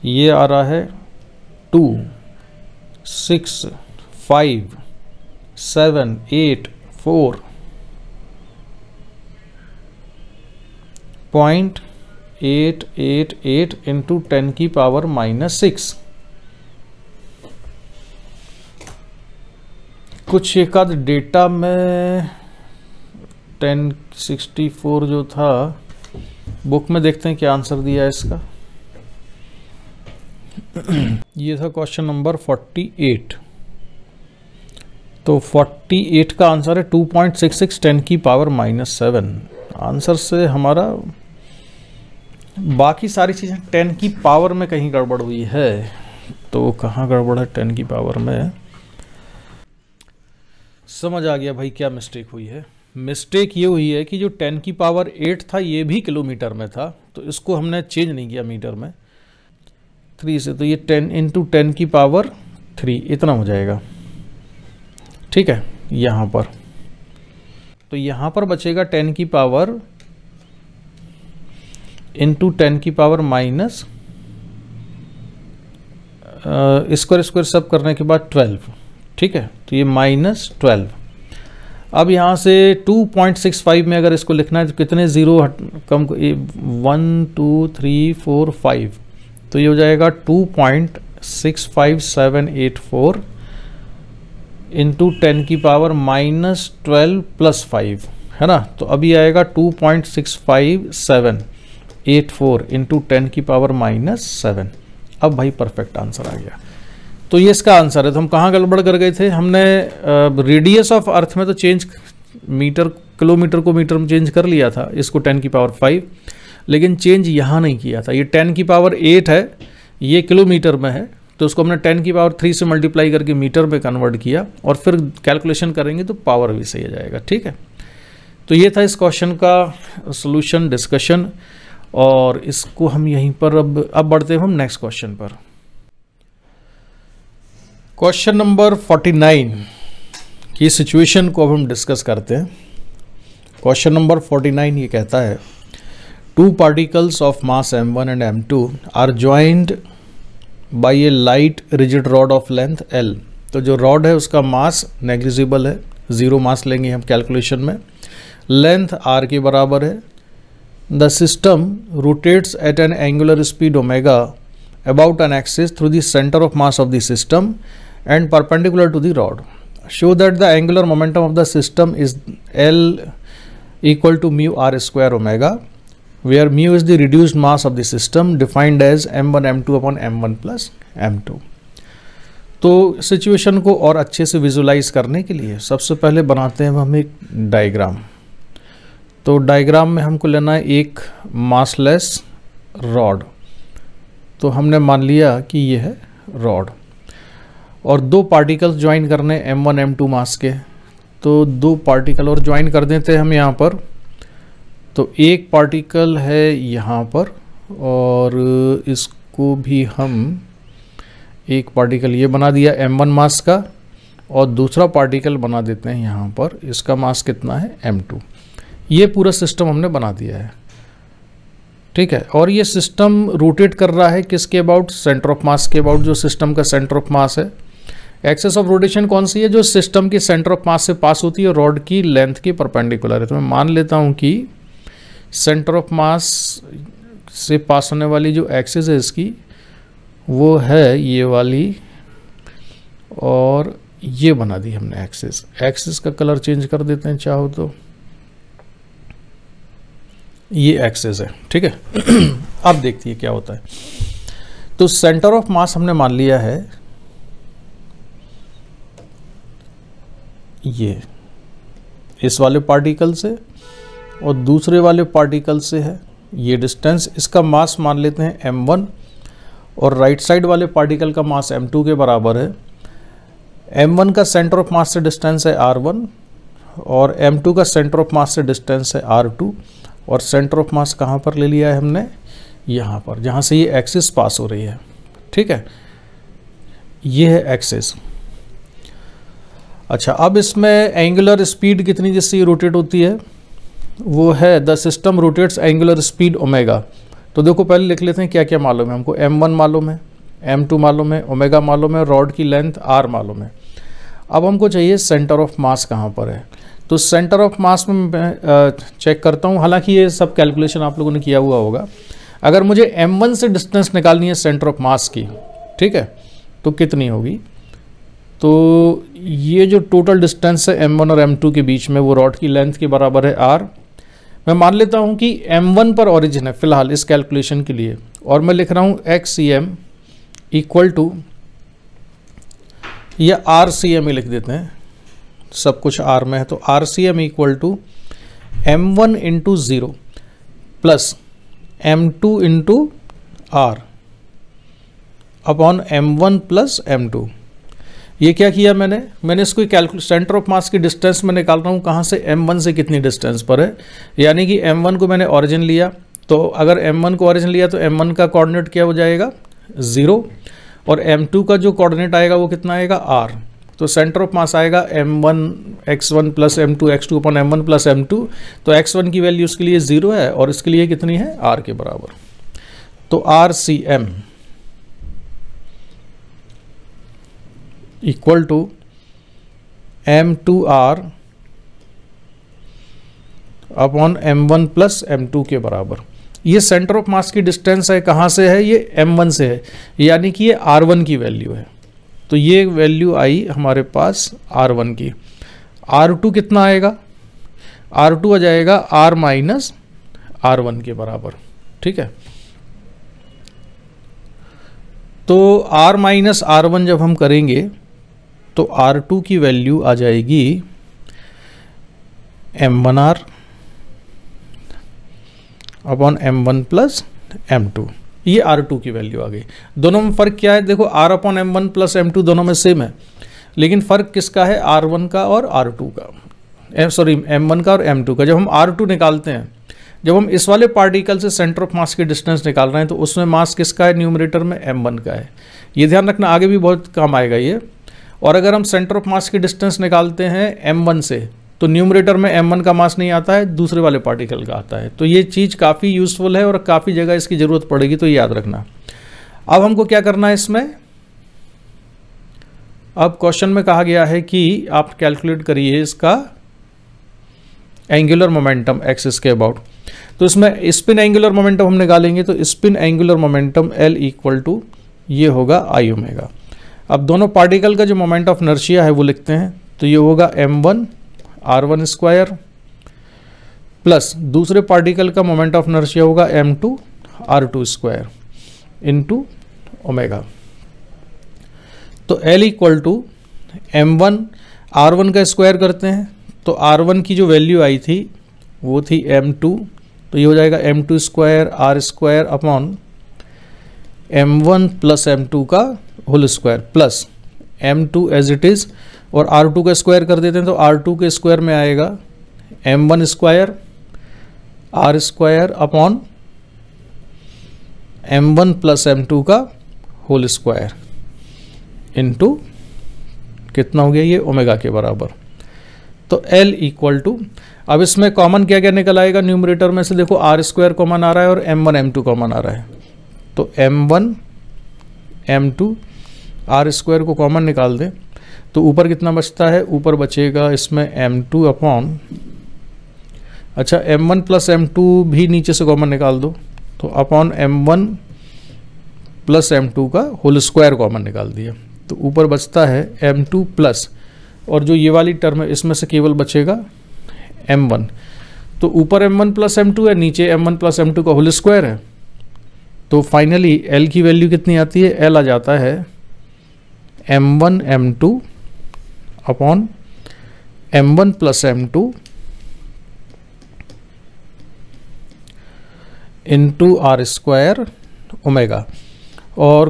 ये आ रहा है two six five seven eight four point eight eight eight into ten की पावर माइनस सिक्स कुछ एक आध डेटा में टेन सिक्सटी फोर जो था बुक में देखते हैं क्या आंसर दिया है इसका (clears throat) ये था क्वेश्चन नंबर 48 तो 48 का आंसर है 2.66 टेन की पावर माइनस सेवन आंसर से हमारा बाकी सारी चीज़ें 10 की पावर में कहीं गड़बड़ हुई है तो कहाँ गड़बड़ है 10 की पावर में समझ आ गया भाई क्या मिस्टेक हुई है मिस्टेक ये हुई है कि जो 10 की पावर 8 था ये भी किलोमीटर में था तो इसको हमने चेंज नहीं किया मीटर में थ्री से तो ये टेन इंटू टेन की पावर थ्री इतना हो जाएगा ठीक है यहाँ पर तो यहाँ पर बचेगा टेन की पावर इंटू टेन की पावर माइनस स्क्वायर स्क्वायर सब करने के बाद ट्वेल्व ठीक है तो ये माइनस ट्वेल्व अब यहाँ से 2.65 में अगर इसको लिखना है तो कितने ज़ीरो कम one two three four five तो ये हो जाएगा two point six five seven eight four into ten की power minus twelve plus five है ना तो अभी आएगा two point six five seven eight four into ten की पावर माइनस सेवन अब भाई परफेक्ट आंसर आ गया तो ये इसका आंसर है तो हम कहाँ गड़बड़ कर गए थे हमने रेडियस ऑफ अर्थ में तो चेंज मीटर किलोमीटर को मीटर में चेंज कर लिया था इसको टेन की पावर फाइव लेकिन चेंज यहाँ नहीं किया था ये टेन की पावर एट है ये किलोमीटर में है तो उसको हमने टेन की पावर थ्री से मल्टीप्लाई करके मीटर में कन्वर्ट किया और फिर कैलकुलेशन करेंगे तो पावर भी सही आ जाएगा ठीक है तो ये था इस क्वेश्चन का सोल्यूशन डिस्कशन और इसको हम यहीं पर अब अब बढ़ते हैं हम नेक्स्ट क्वेश्चन पर क्वेश्चन नंबर 49 की सिचुएशन को अब हम डिस्कस करते हैं क्वेश्चन नंबर 49 ये कहता है two particles of mass M one and M two are joined by a light rigid rod of length L तो जो रॉड है उसका मास नेग्लिजिबल है जीरो मास लेंगे हम कैलकुलेशन में लेंथ आर के बराबर है the system rotates at an angular speed omega about an axis through the centre of mass of the system and perpendicular to the rod show that the angular momentum of the system is L equal to mu R square omega where mu is the reduced mass of the system defined as m1 m2 upon m1 plus m2 तो situation को और अच्छे से visualise करने के लिए सबसे पहले बनाते हैं हम एक डायग्राम तो डायग्राम में हमको लेना है एक मासलेस रॉड तो हमने मान लिया कि ये है रॉड और दो पार्टिकल्स ज्वाइन करने m1 m2 मास के तो दो पार्टिकल और ज्वाइन कर देते हैं हम यहाँ पर तो एक पार्टिकल है यहाँ पर और इसको भी हम एक पार्टिकल ये बना दिया m1 मास का और दूसरा पार्टिकल बना देते हैं यहाँ पर इसका मास कितना है m2 ये पूरा सिस्टम हमने बना दिया है ठीक है और ये सिस्टम रोटेट कर रहा है किसके अबाउट सेंटर ऑफ मास के अबाउट जो सिस्टम का सेंटर ऑफ मास है एक्सेस ऑफ रोटेशन कौन सी है जो सिस्टम की सेंटर ऑफ मास से पास होती है रॉड की लेंथ की परपेंडिकुलर है तो मैं मान लेता हूँ कि सेंटर ऑफ मास से पास होने वाली जो एक्सेस है इसकी वो है ये वाली और ये बना दी हमने एक्सेस एक्सेस का कलर चेंज कर देते हैं चाहो तो ये एक्सेस है ठीक है (clears throat) अब देखती है क्या होता है तो सेंटर ऑफ मास हमने मान लिया है ये इस वाले पार्टिकल से और दूसरे वाले पार्टिकल से है ये डिस्टेंस इसका मास मान लेते हैं m1 और राइट साइड वाले पार्टिकल का मास m2 के बराबर है m1 का सेंटर ऑफ मास से डिस्टेंस है r1 और m2 का सेंटर ऑफ मास से डिस्टेंस है r2 और सेंटर ऑफ मास कहाँ पर ले लिया है हमने यहाँ पर जहाँ से ये एक्सिस पास हो रही है ठीक है ये है एक्सिस अच्छा अब इसमें एंगुलर स्पीड कितनी जिससे ये रोटेट होती है वो है the system rotates angular speed omega तो देखो पहले लिख लेते हैं क्या क्या मालूम है हमको एम वन मालूम है एम टू मालूम है ओमेगा मालूम है रॉड की लेंथ आर मालूम है अब हमको चाहिए सेंटर ऑफ मास कहाँ पर है तो सेंटर ऑफ मास में मैं चेक करता हूँ हालांकि ये सब कैलकुलेशन आप लोगों ने किया हुआ होगा अगर मुझे m1 से डिस्टेंस निकालनी है सेंटर ऑफ मास की ठीक है तो कितनी होगी तो ये जो टोटल डिस्टेंस है m1 और m2 के बीच में वो रॉड की लेंथ के बराबर है r मैं मान लेता हूँ कि M1 पर ओरिजिन है फिलहाल इस कैलकुलेशन के लिए और मैं लिख रहा हूँ X C M equal to या आर सी एम ही लिख देते हैं सब कुछ आर में है तो R C M equal to M one into zero plus M two into R upon M one plus M two ये क्या किया मैंने मैंने इसको कैलकुलेट सेंटर ऑफ मास की डिस्टेंस मैं निकाल रहा हूँ कहाँ से m1 से कितनी डिस्टेंस पर है यानी कि m1 को मैंने ऑरिजिन लिया तो अगर m1 को ऑरिजिन लिया तो m1 का कोऑर्डिनेट क्या हो जाएगा ज़ीरो और m2 का जो कोऑर्डिनेट आएगा वो कितना आएगा r तो सेंटर ऑफ मास आएगा M one X one plus M two X two upon M one plus M two तो एक्स वन की वैल्यू इसके लिए ज़ीरो है और इसके लिए कितनी है आर के बराबर तो R C M equal to m2r upon M one plus M two के बराबर ये सेंटर ऑफ मास की डिस्टेंस है कहाँ से है ये एम वन से है यानी कि ये आर वन की वैल्यू है तो ये वैल्यू आई हमारे पास आर वन की आर टू कितना आएगा आर टू आ जाएगा आर माइनस आर वन के बराबर ठीक है तो आर माइनस आर वन जब हम करेंगे तो आर टू की वैल्यू आ जाएगी M one R upon M one plus M two ये आर टू की वैल्यू आ गई दोनों में फ़र्क क्या है देखो R upon M one plus M two दोनों में सेम है लेकिन फ़र्क किसका है आर वन का और आर टू का एम सॉरी एम वन का और एम टू का जब हम आर टू निकालते हैं जब हम इस वाले पार्टिकल से सेंटर ऑफ मास की डिस्टेंस निकाल रहे हैं तो उसमें मास किसका है न्यूमरेटर में एम वन का है ये ध्यान रखना आगे भी बहुत काम आएगा ये और अगर हम सेंटर ऑफ मास की डिस्टेंस निकालते हैं एम वन से तो न्यूमरेटर में एम वन का मास नहीं आता है दूसरे वाले पार्टिकल का आता है तो ये चीज़ काफ़ी यूज़फुल है और काफ़ी जगह इसकी ज़रूरत पड़ेगी तो याद रखना अब हमको क्या करना है इसमें अब क्वेश्चन में कहा गया है कि आप कैलकुलेट करिए इसका एंगुलर मोमेंटम एक्सिस के अबाउट तो इसमें स्पिन एंगुलर मोमेंटम हम निकालेंगे तो spin angular momentum L equal to ये होगा आई ओमेगा अब दोनों पार्टिकल का जो मोमेंट ऑफ नर्शिया है वो लिखते हैं तो ये होगा M one R one square plus दूसरे पार्टिकल का मोमेंट ऑफ नर्शिया होगा M two R two square into omega तो L equal to M one R one का स्क्वायर करते हैं तो आर वन की जो वैल्यू आई थी वो थी एम टू तो ये हो जाएगा M two square R square upon M one plus M two का whole square plus M two as it is और आर टू का स्क्वायर कर देते हैं तो आर टू के स्क्वायर में आएगा M one square R square upon M one plus M two का होल स्क्वायर टू कितना हो गया ये ओमेगा के बराबर तो एल इक्वल टू अब इसमें कॉमन क्या क्या निकल आएगा न्यूमरेटर में से देखो आर स्क्वायर कॉमन आ रहा है और M one M two common आ रहा है तो M one M two R square को कॉमन निकाल दें तो ऊपर कितना बचता है ऊपर बचेगा इसमें एम टू अपॉन अच्छा M one plus M two भी नीचे से कॉमन निकाल दो तो upon M one plus M two का होल स्क्वायर कॉमन निकाल दिया तो ऊपर बचता है एम टू प्लस और जो ये वाली टर्म है इसमें से केवल बचेगा एम वन तो ऊपर M one plus M two है नीचे M one plus M two का होल स्क्वायर है तो फाइनली एल की वैल्यू कितनी आती है एल आ जाता है M one M two upon M one plus M two into R square omega और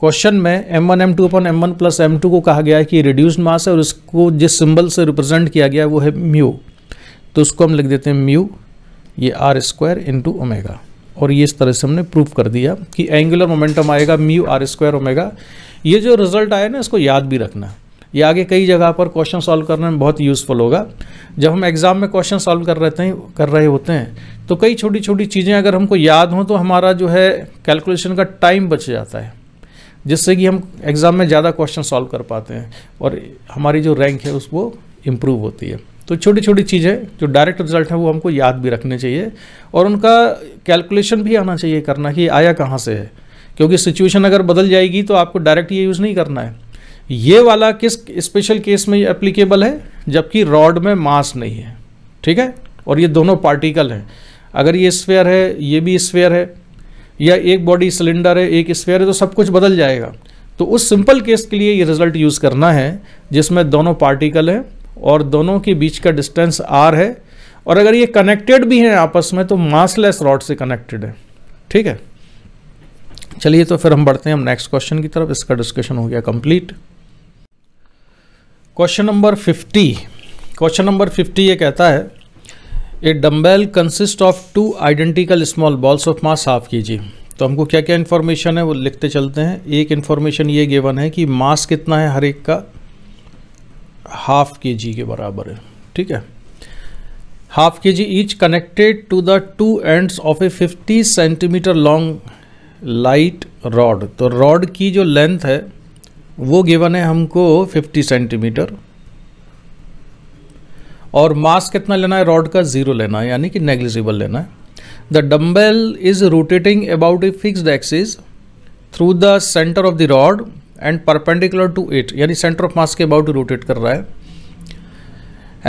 क्वेश्चन में M one M two upon M one plus M two को कहा गया है कि रिड्यूस्ड मास है और इसको जिस सिंबल से रिप्रेजेंट किया गया है वो है म्यू तो उसको हम लिख देते हैं म्यू ये आर स्क्वायर इंटू ओमेगा और ये इस तरह से हमने प्रूव कर दिया कि एंगुलर मोमेंटम आएगा म्यू आर स्क्वायर ओमेगा ये जो रिजल्ट आया ना इसको याद भी रखना ये आगे कई जगह पर क्वेश्चन सॉल्व करने में बहुत यूज़फुल होगा जब हम एग्ज़ाम में क्वेश्चन सॉल्व कर रहते हैं कर रहे होते हैं तो कई छोटी छोटी चीज़ें अगर हमको याद हों तो हमारा जो है कैलकुलेशन का टाइम बच जाता है जिससे कि हम एग्ज़ाम में ज़्यादा क्वेश्चन सॉल्व कर पाते हैं और हमारी जो रैंक है उसको इम्प्रूव होती है तो छोटी छोटी चीज़ें जो डायरेक्ट रिजल्ट है वो हमको याद भी रखने चाहिए और उनका कैलकुलेशन भी आना चाहिए करना कि आया कहाँ से है क्योंकि सिचुएशन अगर बदल जाएगी तो आपको डायरेक्ट ये यूज़ नहीं करना है ये वाला किस स्पेशल केस में एप्लीकेबल है जबकि रॉड में मास नहीं है ठीक है और ये दोनों पार्टिकल हैं अगर ये स्फेयर है ये भी स्फेयर है या एक बॉडी सिलेंडर है एक स्फेयर है तो सब कुछ बदल जाएगा तो उस सिंपल केस के लिए ये रिजल्ट यूज़ करना है जिसमें दोनों पार्टिकल हैं और दोनों के बीच का डिस्टेंस आर है और अगर ये कनेक्टेड भी हैं आपस में तो मासलेस रॉड से कनेक्टेड है ठीक है चलिए तो फिर हम बढ़ते हैं हम नेक्स्ट क्वेश्चन की तरफ इसका डिस्कशन हो गया complete question number fifty question number fifty ये कहता है a dumbbell consist of two identical small balls of mass half K G तो हमको क्या क्या इन्फॉर्मेशन है वो लिखते चलते हैं एक इन्फॉर्मेशन ये गेवन है कि मास कितना है हर एक का हाफ के जी के बराबर है ठीक है half K G each connected to the two ends of a 50 centimetre long light rod तो रॉड की जो लेंथ है वो गिवन है हमको 50 सेंटीमीटर और मास कितना लेना है रॉड का ज़ीरो लेना है यानी कि नेग्लिजिबल लेना है the dumbbell is rotating about a fixed axis through the centre of the rod and perpendicular to it यानी सेंटर ऑफ मास के अबाउट रोटेट कर रहा है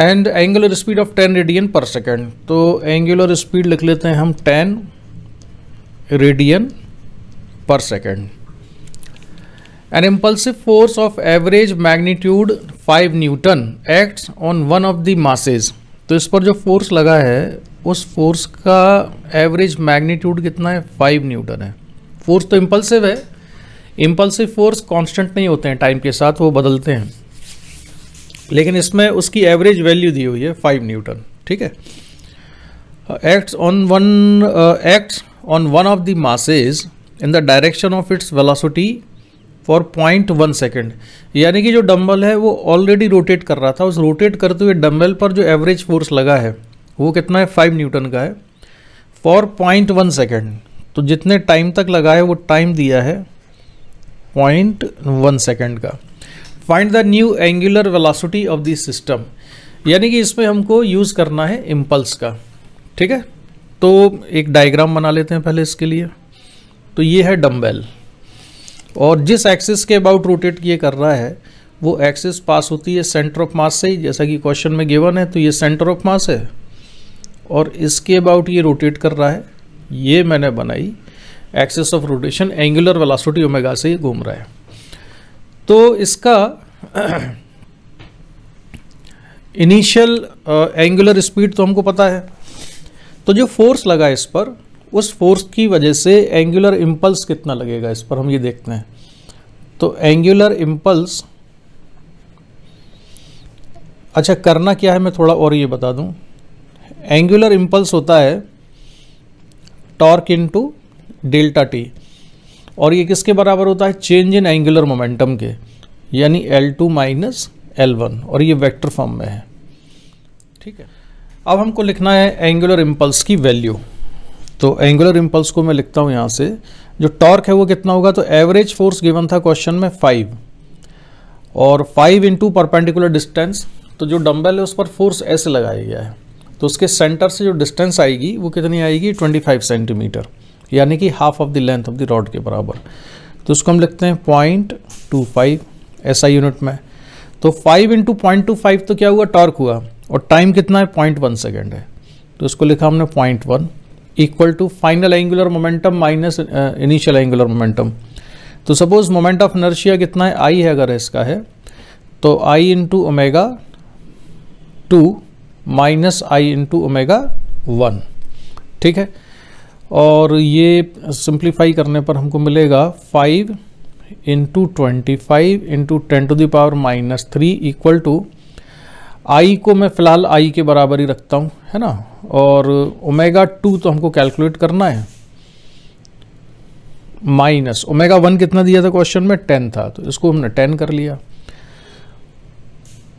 and angular speed of 10 radian per second तो angular speed लिख लेते हैं हम 10 radian per second an impulsive force of average magnitude five newton acts on one of the masses तो इस पर जो फोर्स लगा है उस फोर्स का एवरेज मैग्नीट्यूड कितना है फाइव न्यूटन है फोर्स तो इम्पल्सिव है इम्पल्सिव फोर्स कांस्टेंट नहीं होते हैं टाइम के साथ वो बदलते हैं लेकिन इसमें उसकी एवरेज वैल्यू दी हुई है फाइव न्यूटन ठीक है acts on one acts on one of the masses in the direction of its velocity for point one second यानी कि जो डम्बल है वो ऑलरेडी रोटेट कर रहा था उस रोटेट करते हुए डम्बल पर जो एवरेज फोर्स लगा है वो कितना है फाइव न्यूटन का है फॉर पॉइंट वन सेकेंड तो जितने टाइम तक लगा है वो टाइम दिया है पॉइंट वन सेकेंड का find the new angular velocity of this system यानी कि इसमें हमको यूज़ करना है इम्पल्स का ठीक है तो एक डायग्राम बना लेते हैं पहले इसके लिए तो ये है डम्बेल और जिस एक्सिस के अबाउट रोटेट ये कर रहा है वो एक्सिस पास होती है सेंटर ऑफ मास से ही जैसा कि क्वेश्चन में गिवन है तो ये सेंटर ऑफ मास है और इसके अबाउट ये रोटेट कर रहा है ये मैंने बनाई axis of rotation angular velocity omega से ही घूम रहा है तो इसका इनिशियल एंगुलर स्पीड तो हमको पता है तो जो फोर्स लगा इस पर उस फोर्स की वजह से एंगुलर इम्पल्स कितना लगेगा इस पर हम ये देखते हैं तो एंगुलर इम्पल्स अच्छा करना क्या है मैं थोड़ा और ये बता दूं एंगुलर इम्पल्स होता है टॉर्क इनटू डेल्टा टी और ये किसके बराबर होता है चेंज इन एंगुलर मोमेंटम के यानी L two minus L one और ये वेक्टर फॉर्म में है ठीक है अब हमको लिखना है एंगुलर इम्पल्स की वैल्यू तो एंगुलर इम्पल्स को मैं लिखता हूँ यहाँ से जो टॉर्क है वो कितना होगा तो एवरेज फोर्स गिवन था क्वेश्चन में फाइव और फाइव इंटू परपेंडिकुलर डिस्टेंस तो जो डम्बल है उस पर फोर्स ऐसे लगाया गया है तो उसके सेंटर से जो डिस्टेंस आएगी वो कितनी आएगी 25 सेंटीमीटर यानी कि half of the length of the rod के बराबर तो उसको हम लिखते हैं पॉइंट टू फाइव ऐसा यूनिट में तो five into point two five तो क्या हुआ टॉर्क हुआ और टाइम कितना है पॉइंट वन सेकेंड है तो उसको लिखा हमने point one equal to final angular momentum minus initial angular momentum तो सपोज मोमेंट ऑफ नर्शिया कितना है आई है अगर इसका है तो I into omega two minus I into omega one ठीक है और ये सिंप्लीफाई करने पर हमको मिलेगा five into twenty five into ten to the power minus three equal to I को मैं फ़िलहाल आई के बराबर ही रखता हूँ है ना और ओमेगा टू तो हमको कैलकुलेट करना है माइनस ओमेगा वन कितना दिया था क्वेश्चन में टेन था तो इसको हमने टेन कर लिया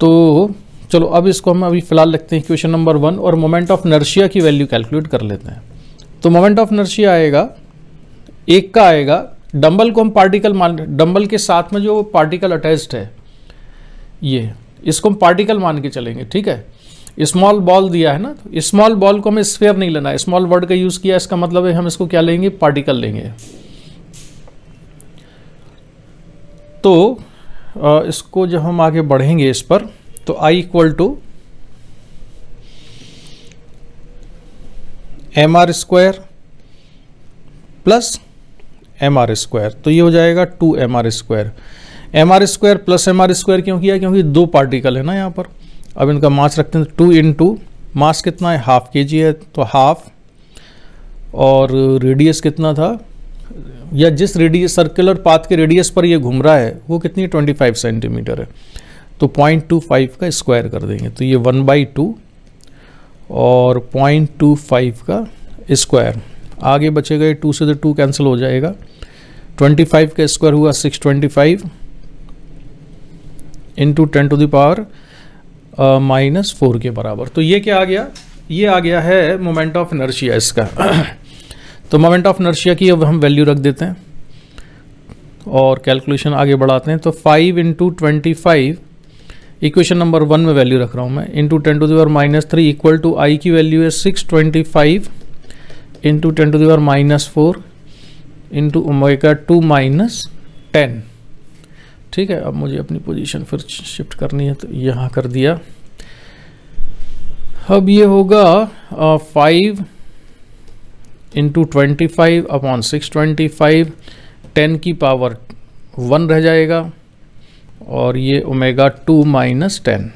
तो चलो अब इसको हम अभी फ़िलहाल लिखते हैं क्वेश्चन नंबर वन और मोमेंट ऑफ नर्शिया की वैल्यू कैलकुलेट कर लेते हैं तो मोमेंट ऑफ नर्शिया आएगा एक का आएगा डंबल को हम पार्टिकल मान डंबल के साथ में जो पार्टिकल अटैच्ड है ये इसको हम पार्टिकल मान के चलेंगे ठीक है स्मॉल बॉल दिया है ना तो स्मॉल बॉल को हमें स्फेयर नहीं लेना स्मॉल वर्ड का यूज़ किया इसका मतलब है हम इसको क्या लेंगे पार्टिकल लेंगे तो इसको जब हम आगे बढ़ेंगे इस पर तो I equal to M R square plus M R square तो ये हो जाएगा two M R square M R square plus M R square क्यों किया क्योंकि दो पार्टिकल है ना यहाँ पर अब इनका मास रखते हैं टू इन टू मास कितना है हाफ के जी है तो हाफ और रेडियस कितना था या जिस रेडियस सर्कुलर पाथ के रेडियस पर ये घूम रहा है वो कितनी है फाइव सेंटीमीटर है तो पॉइंट टू फाइव का स्क्वायर कर देंगे तो ये वन बाई टू और पॉइंट टू फाइव का स्क्वायर आगे बचेगा गए टू से तो टू कैंसिल हो जाएगा ट्वेंटी फाइव का स्क्वायर हुआ six twenty five into ten to the power minus four के बराबर तो ये क्या आ गया ये आ गया है मोमेंट ऑफ इनर्शिया इसका (clears throat) तो मोमेंट ऑफ नर्शिया की अब हम वैल्यू रख देते हैं और कैलकुलेशन आगे बढ़ाते हैं तो five into twenty five equation number one में वैल्यू रख रहा हूँ मैं into ten to the power minus three equal to I की वैल्यू है six twenty five into ten to the power minus four into omega two minus ten ठीक है अब मुझे अपनी पोजीशन फिर शिफ्ट करनी है तो यहाँ कर दिया अब ये होगा five into twenty five upon six twenty five ten की पावर वन रह जाएगा और ये omega two minus ten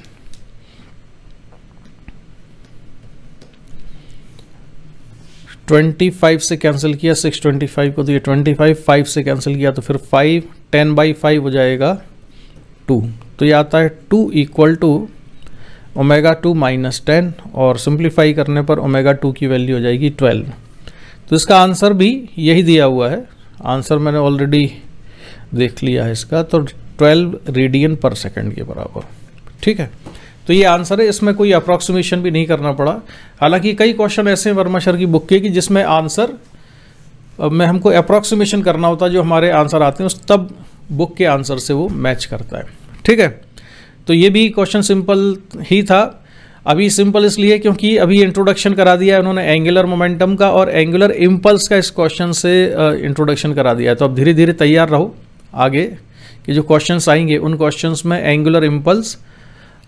twenty five से कैंसिल किया सिक्स ट्वेंटी फाइव को तो ये ट्वेंटी फाइव फाइव से कैंसिल किया तो फिर फाइव टेन बाई फाइव हो जाएगा टू तो ये आता है two equal to omega two minus ten और सिंप्लीफाई करने पर ओमेगा टू की वैल्यू हो जाएगी ट्वेल्व तो इसका आंसर भी यही दिया हुआ है आंसर मैंने ऑलरेडी देख लिया है इसका तो ट्वेल्व रेडियन पर सेकंड के बराबर ठीक है तो ये आंसर है इसमें कोई अप्रॉक्सीमेशन भी नहीं करना पड़ा हालांकि कई क्वेश्चन ऐसे हैं वर्मा सर की बुक के कि जिसमें आंसर में हमको अप्रॉक्सीमेशन करना होता है जो हमारे आंसर आते हैं उस तब बुक के आंसर से वो मैच करता है ठीक है तो ये भी क्वेश्चन सिंपल ही था अभी सिंपल इसलिए क्योंकि अभी इंट्रोडक्शन करा दिया है उन्होंने एंगुलर मोमेंटम का और एंगुलर इम्पल्स का इस क्वेश्चन से इंट्रोडक्शन करा दिया है तो अब धीरे धीरे तैयार रहो आगे कि जो क्वेश्चंस आएंगे उन क्वेश्चंस में एंगुलर इम्पल्स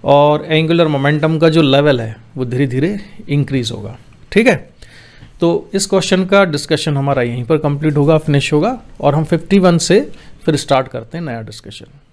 और एंगुलर मोमेंटम का जो लेवल है वो धीरे धीरे इंक्रीज होगा ठीक है तो इस क्वेश्चन का डिस्कशन हमारा यहीं पर कंप्लीट होगा फिनिश होगा और हम 51 से फिर स्टार्ट करते हैं नया डिस्कशन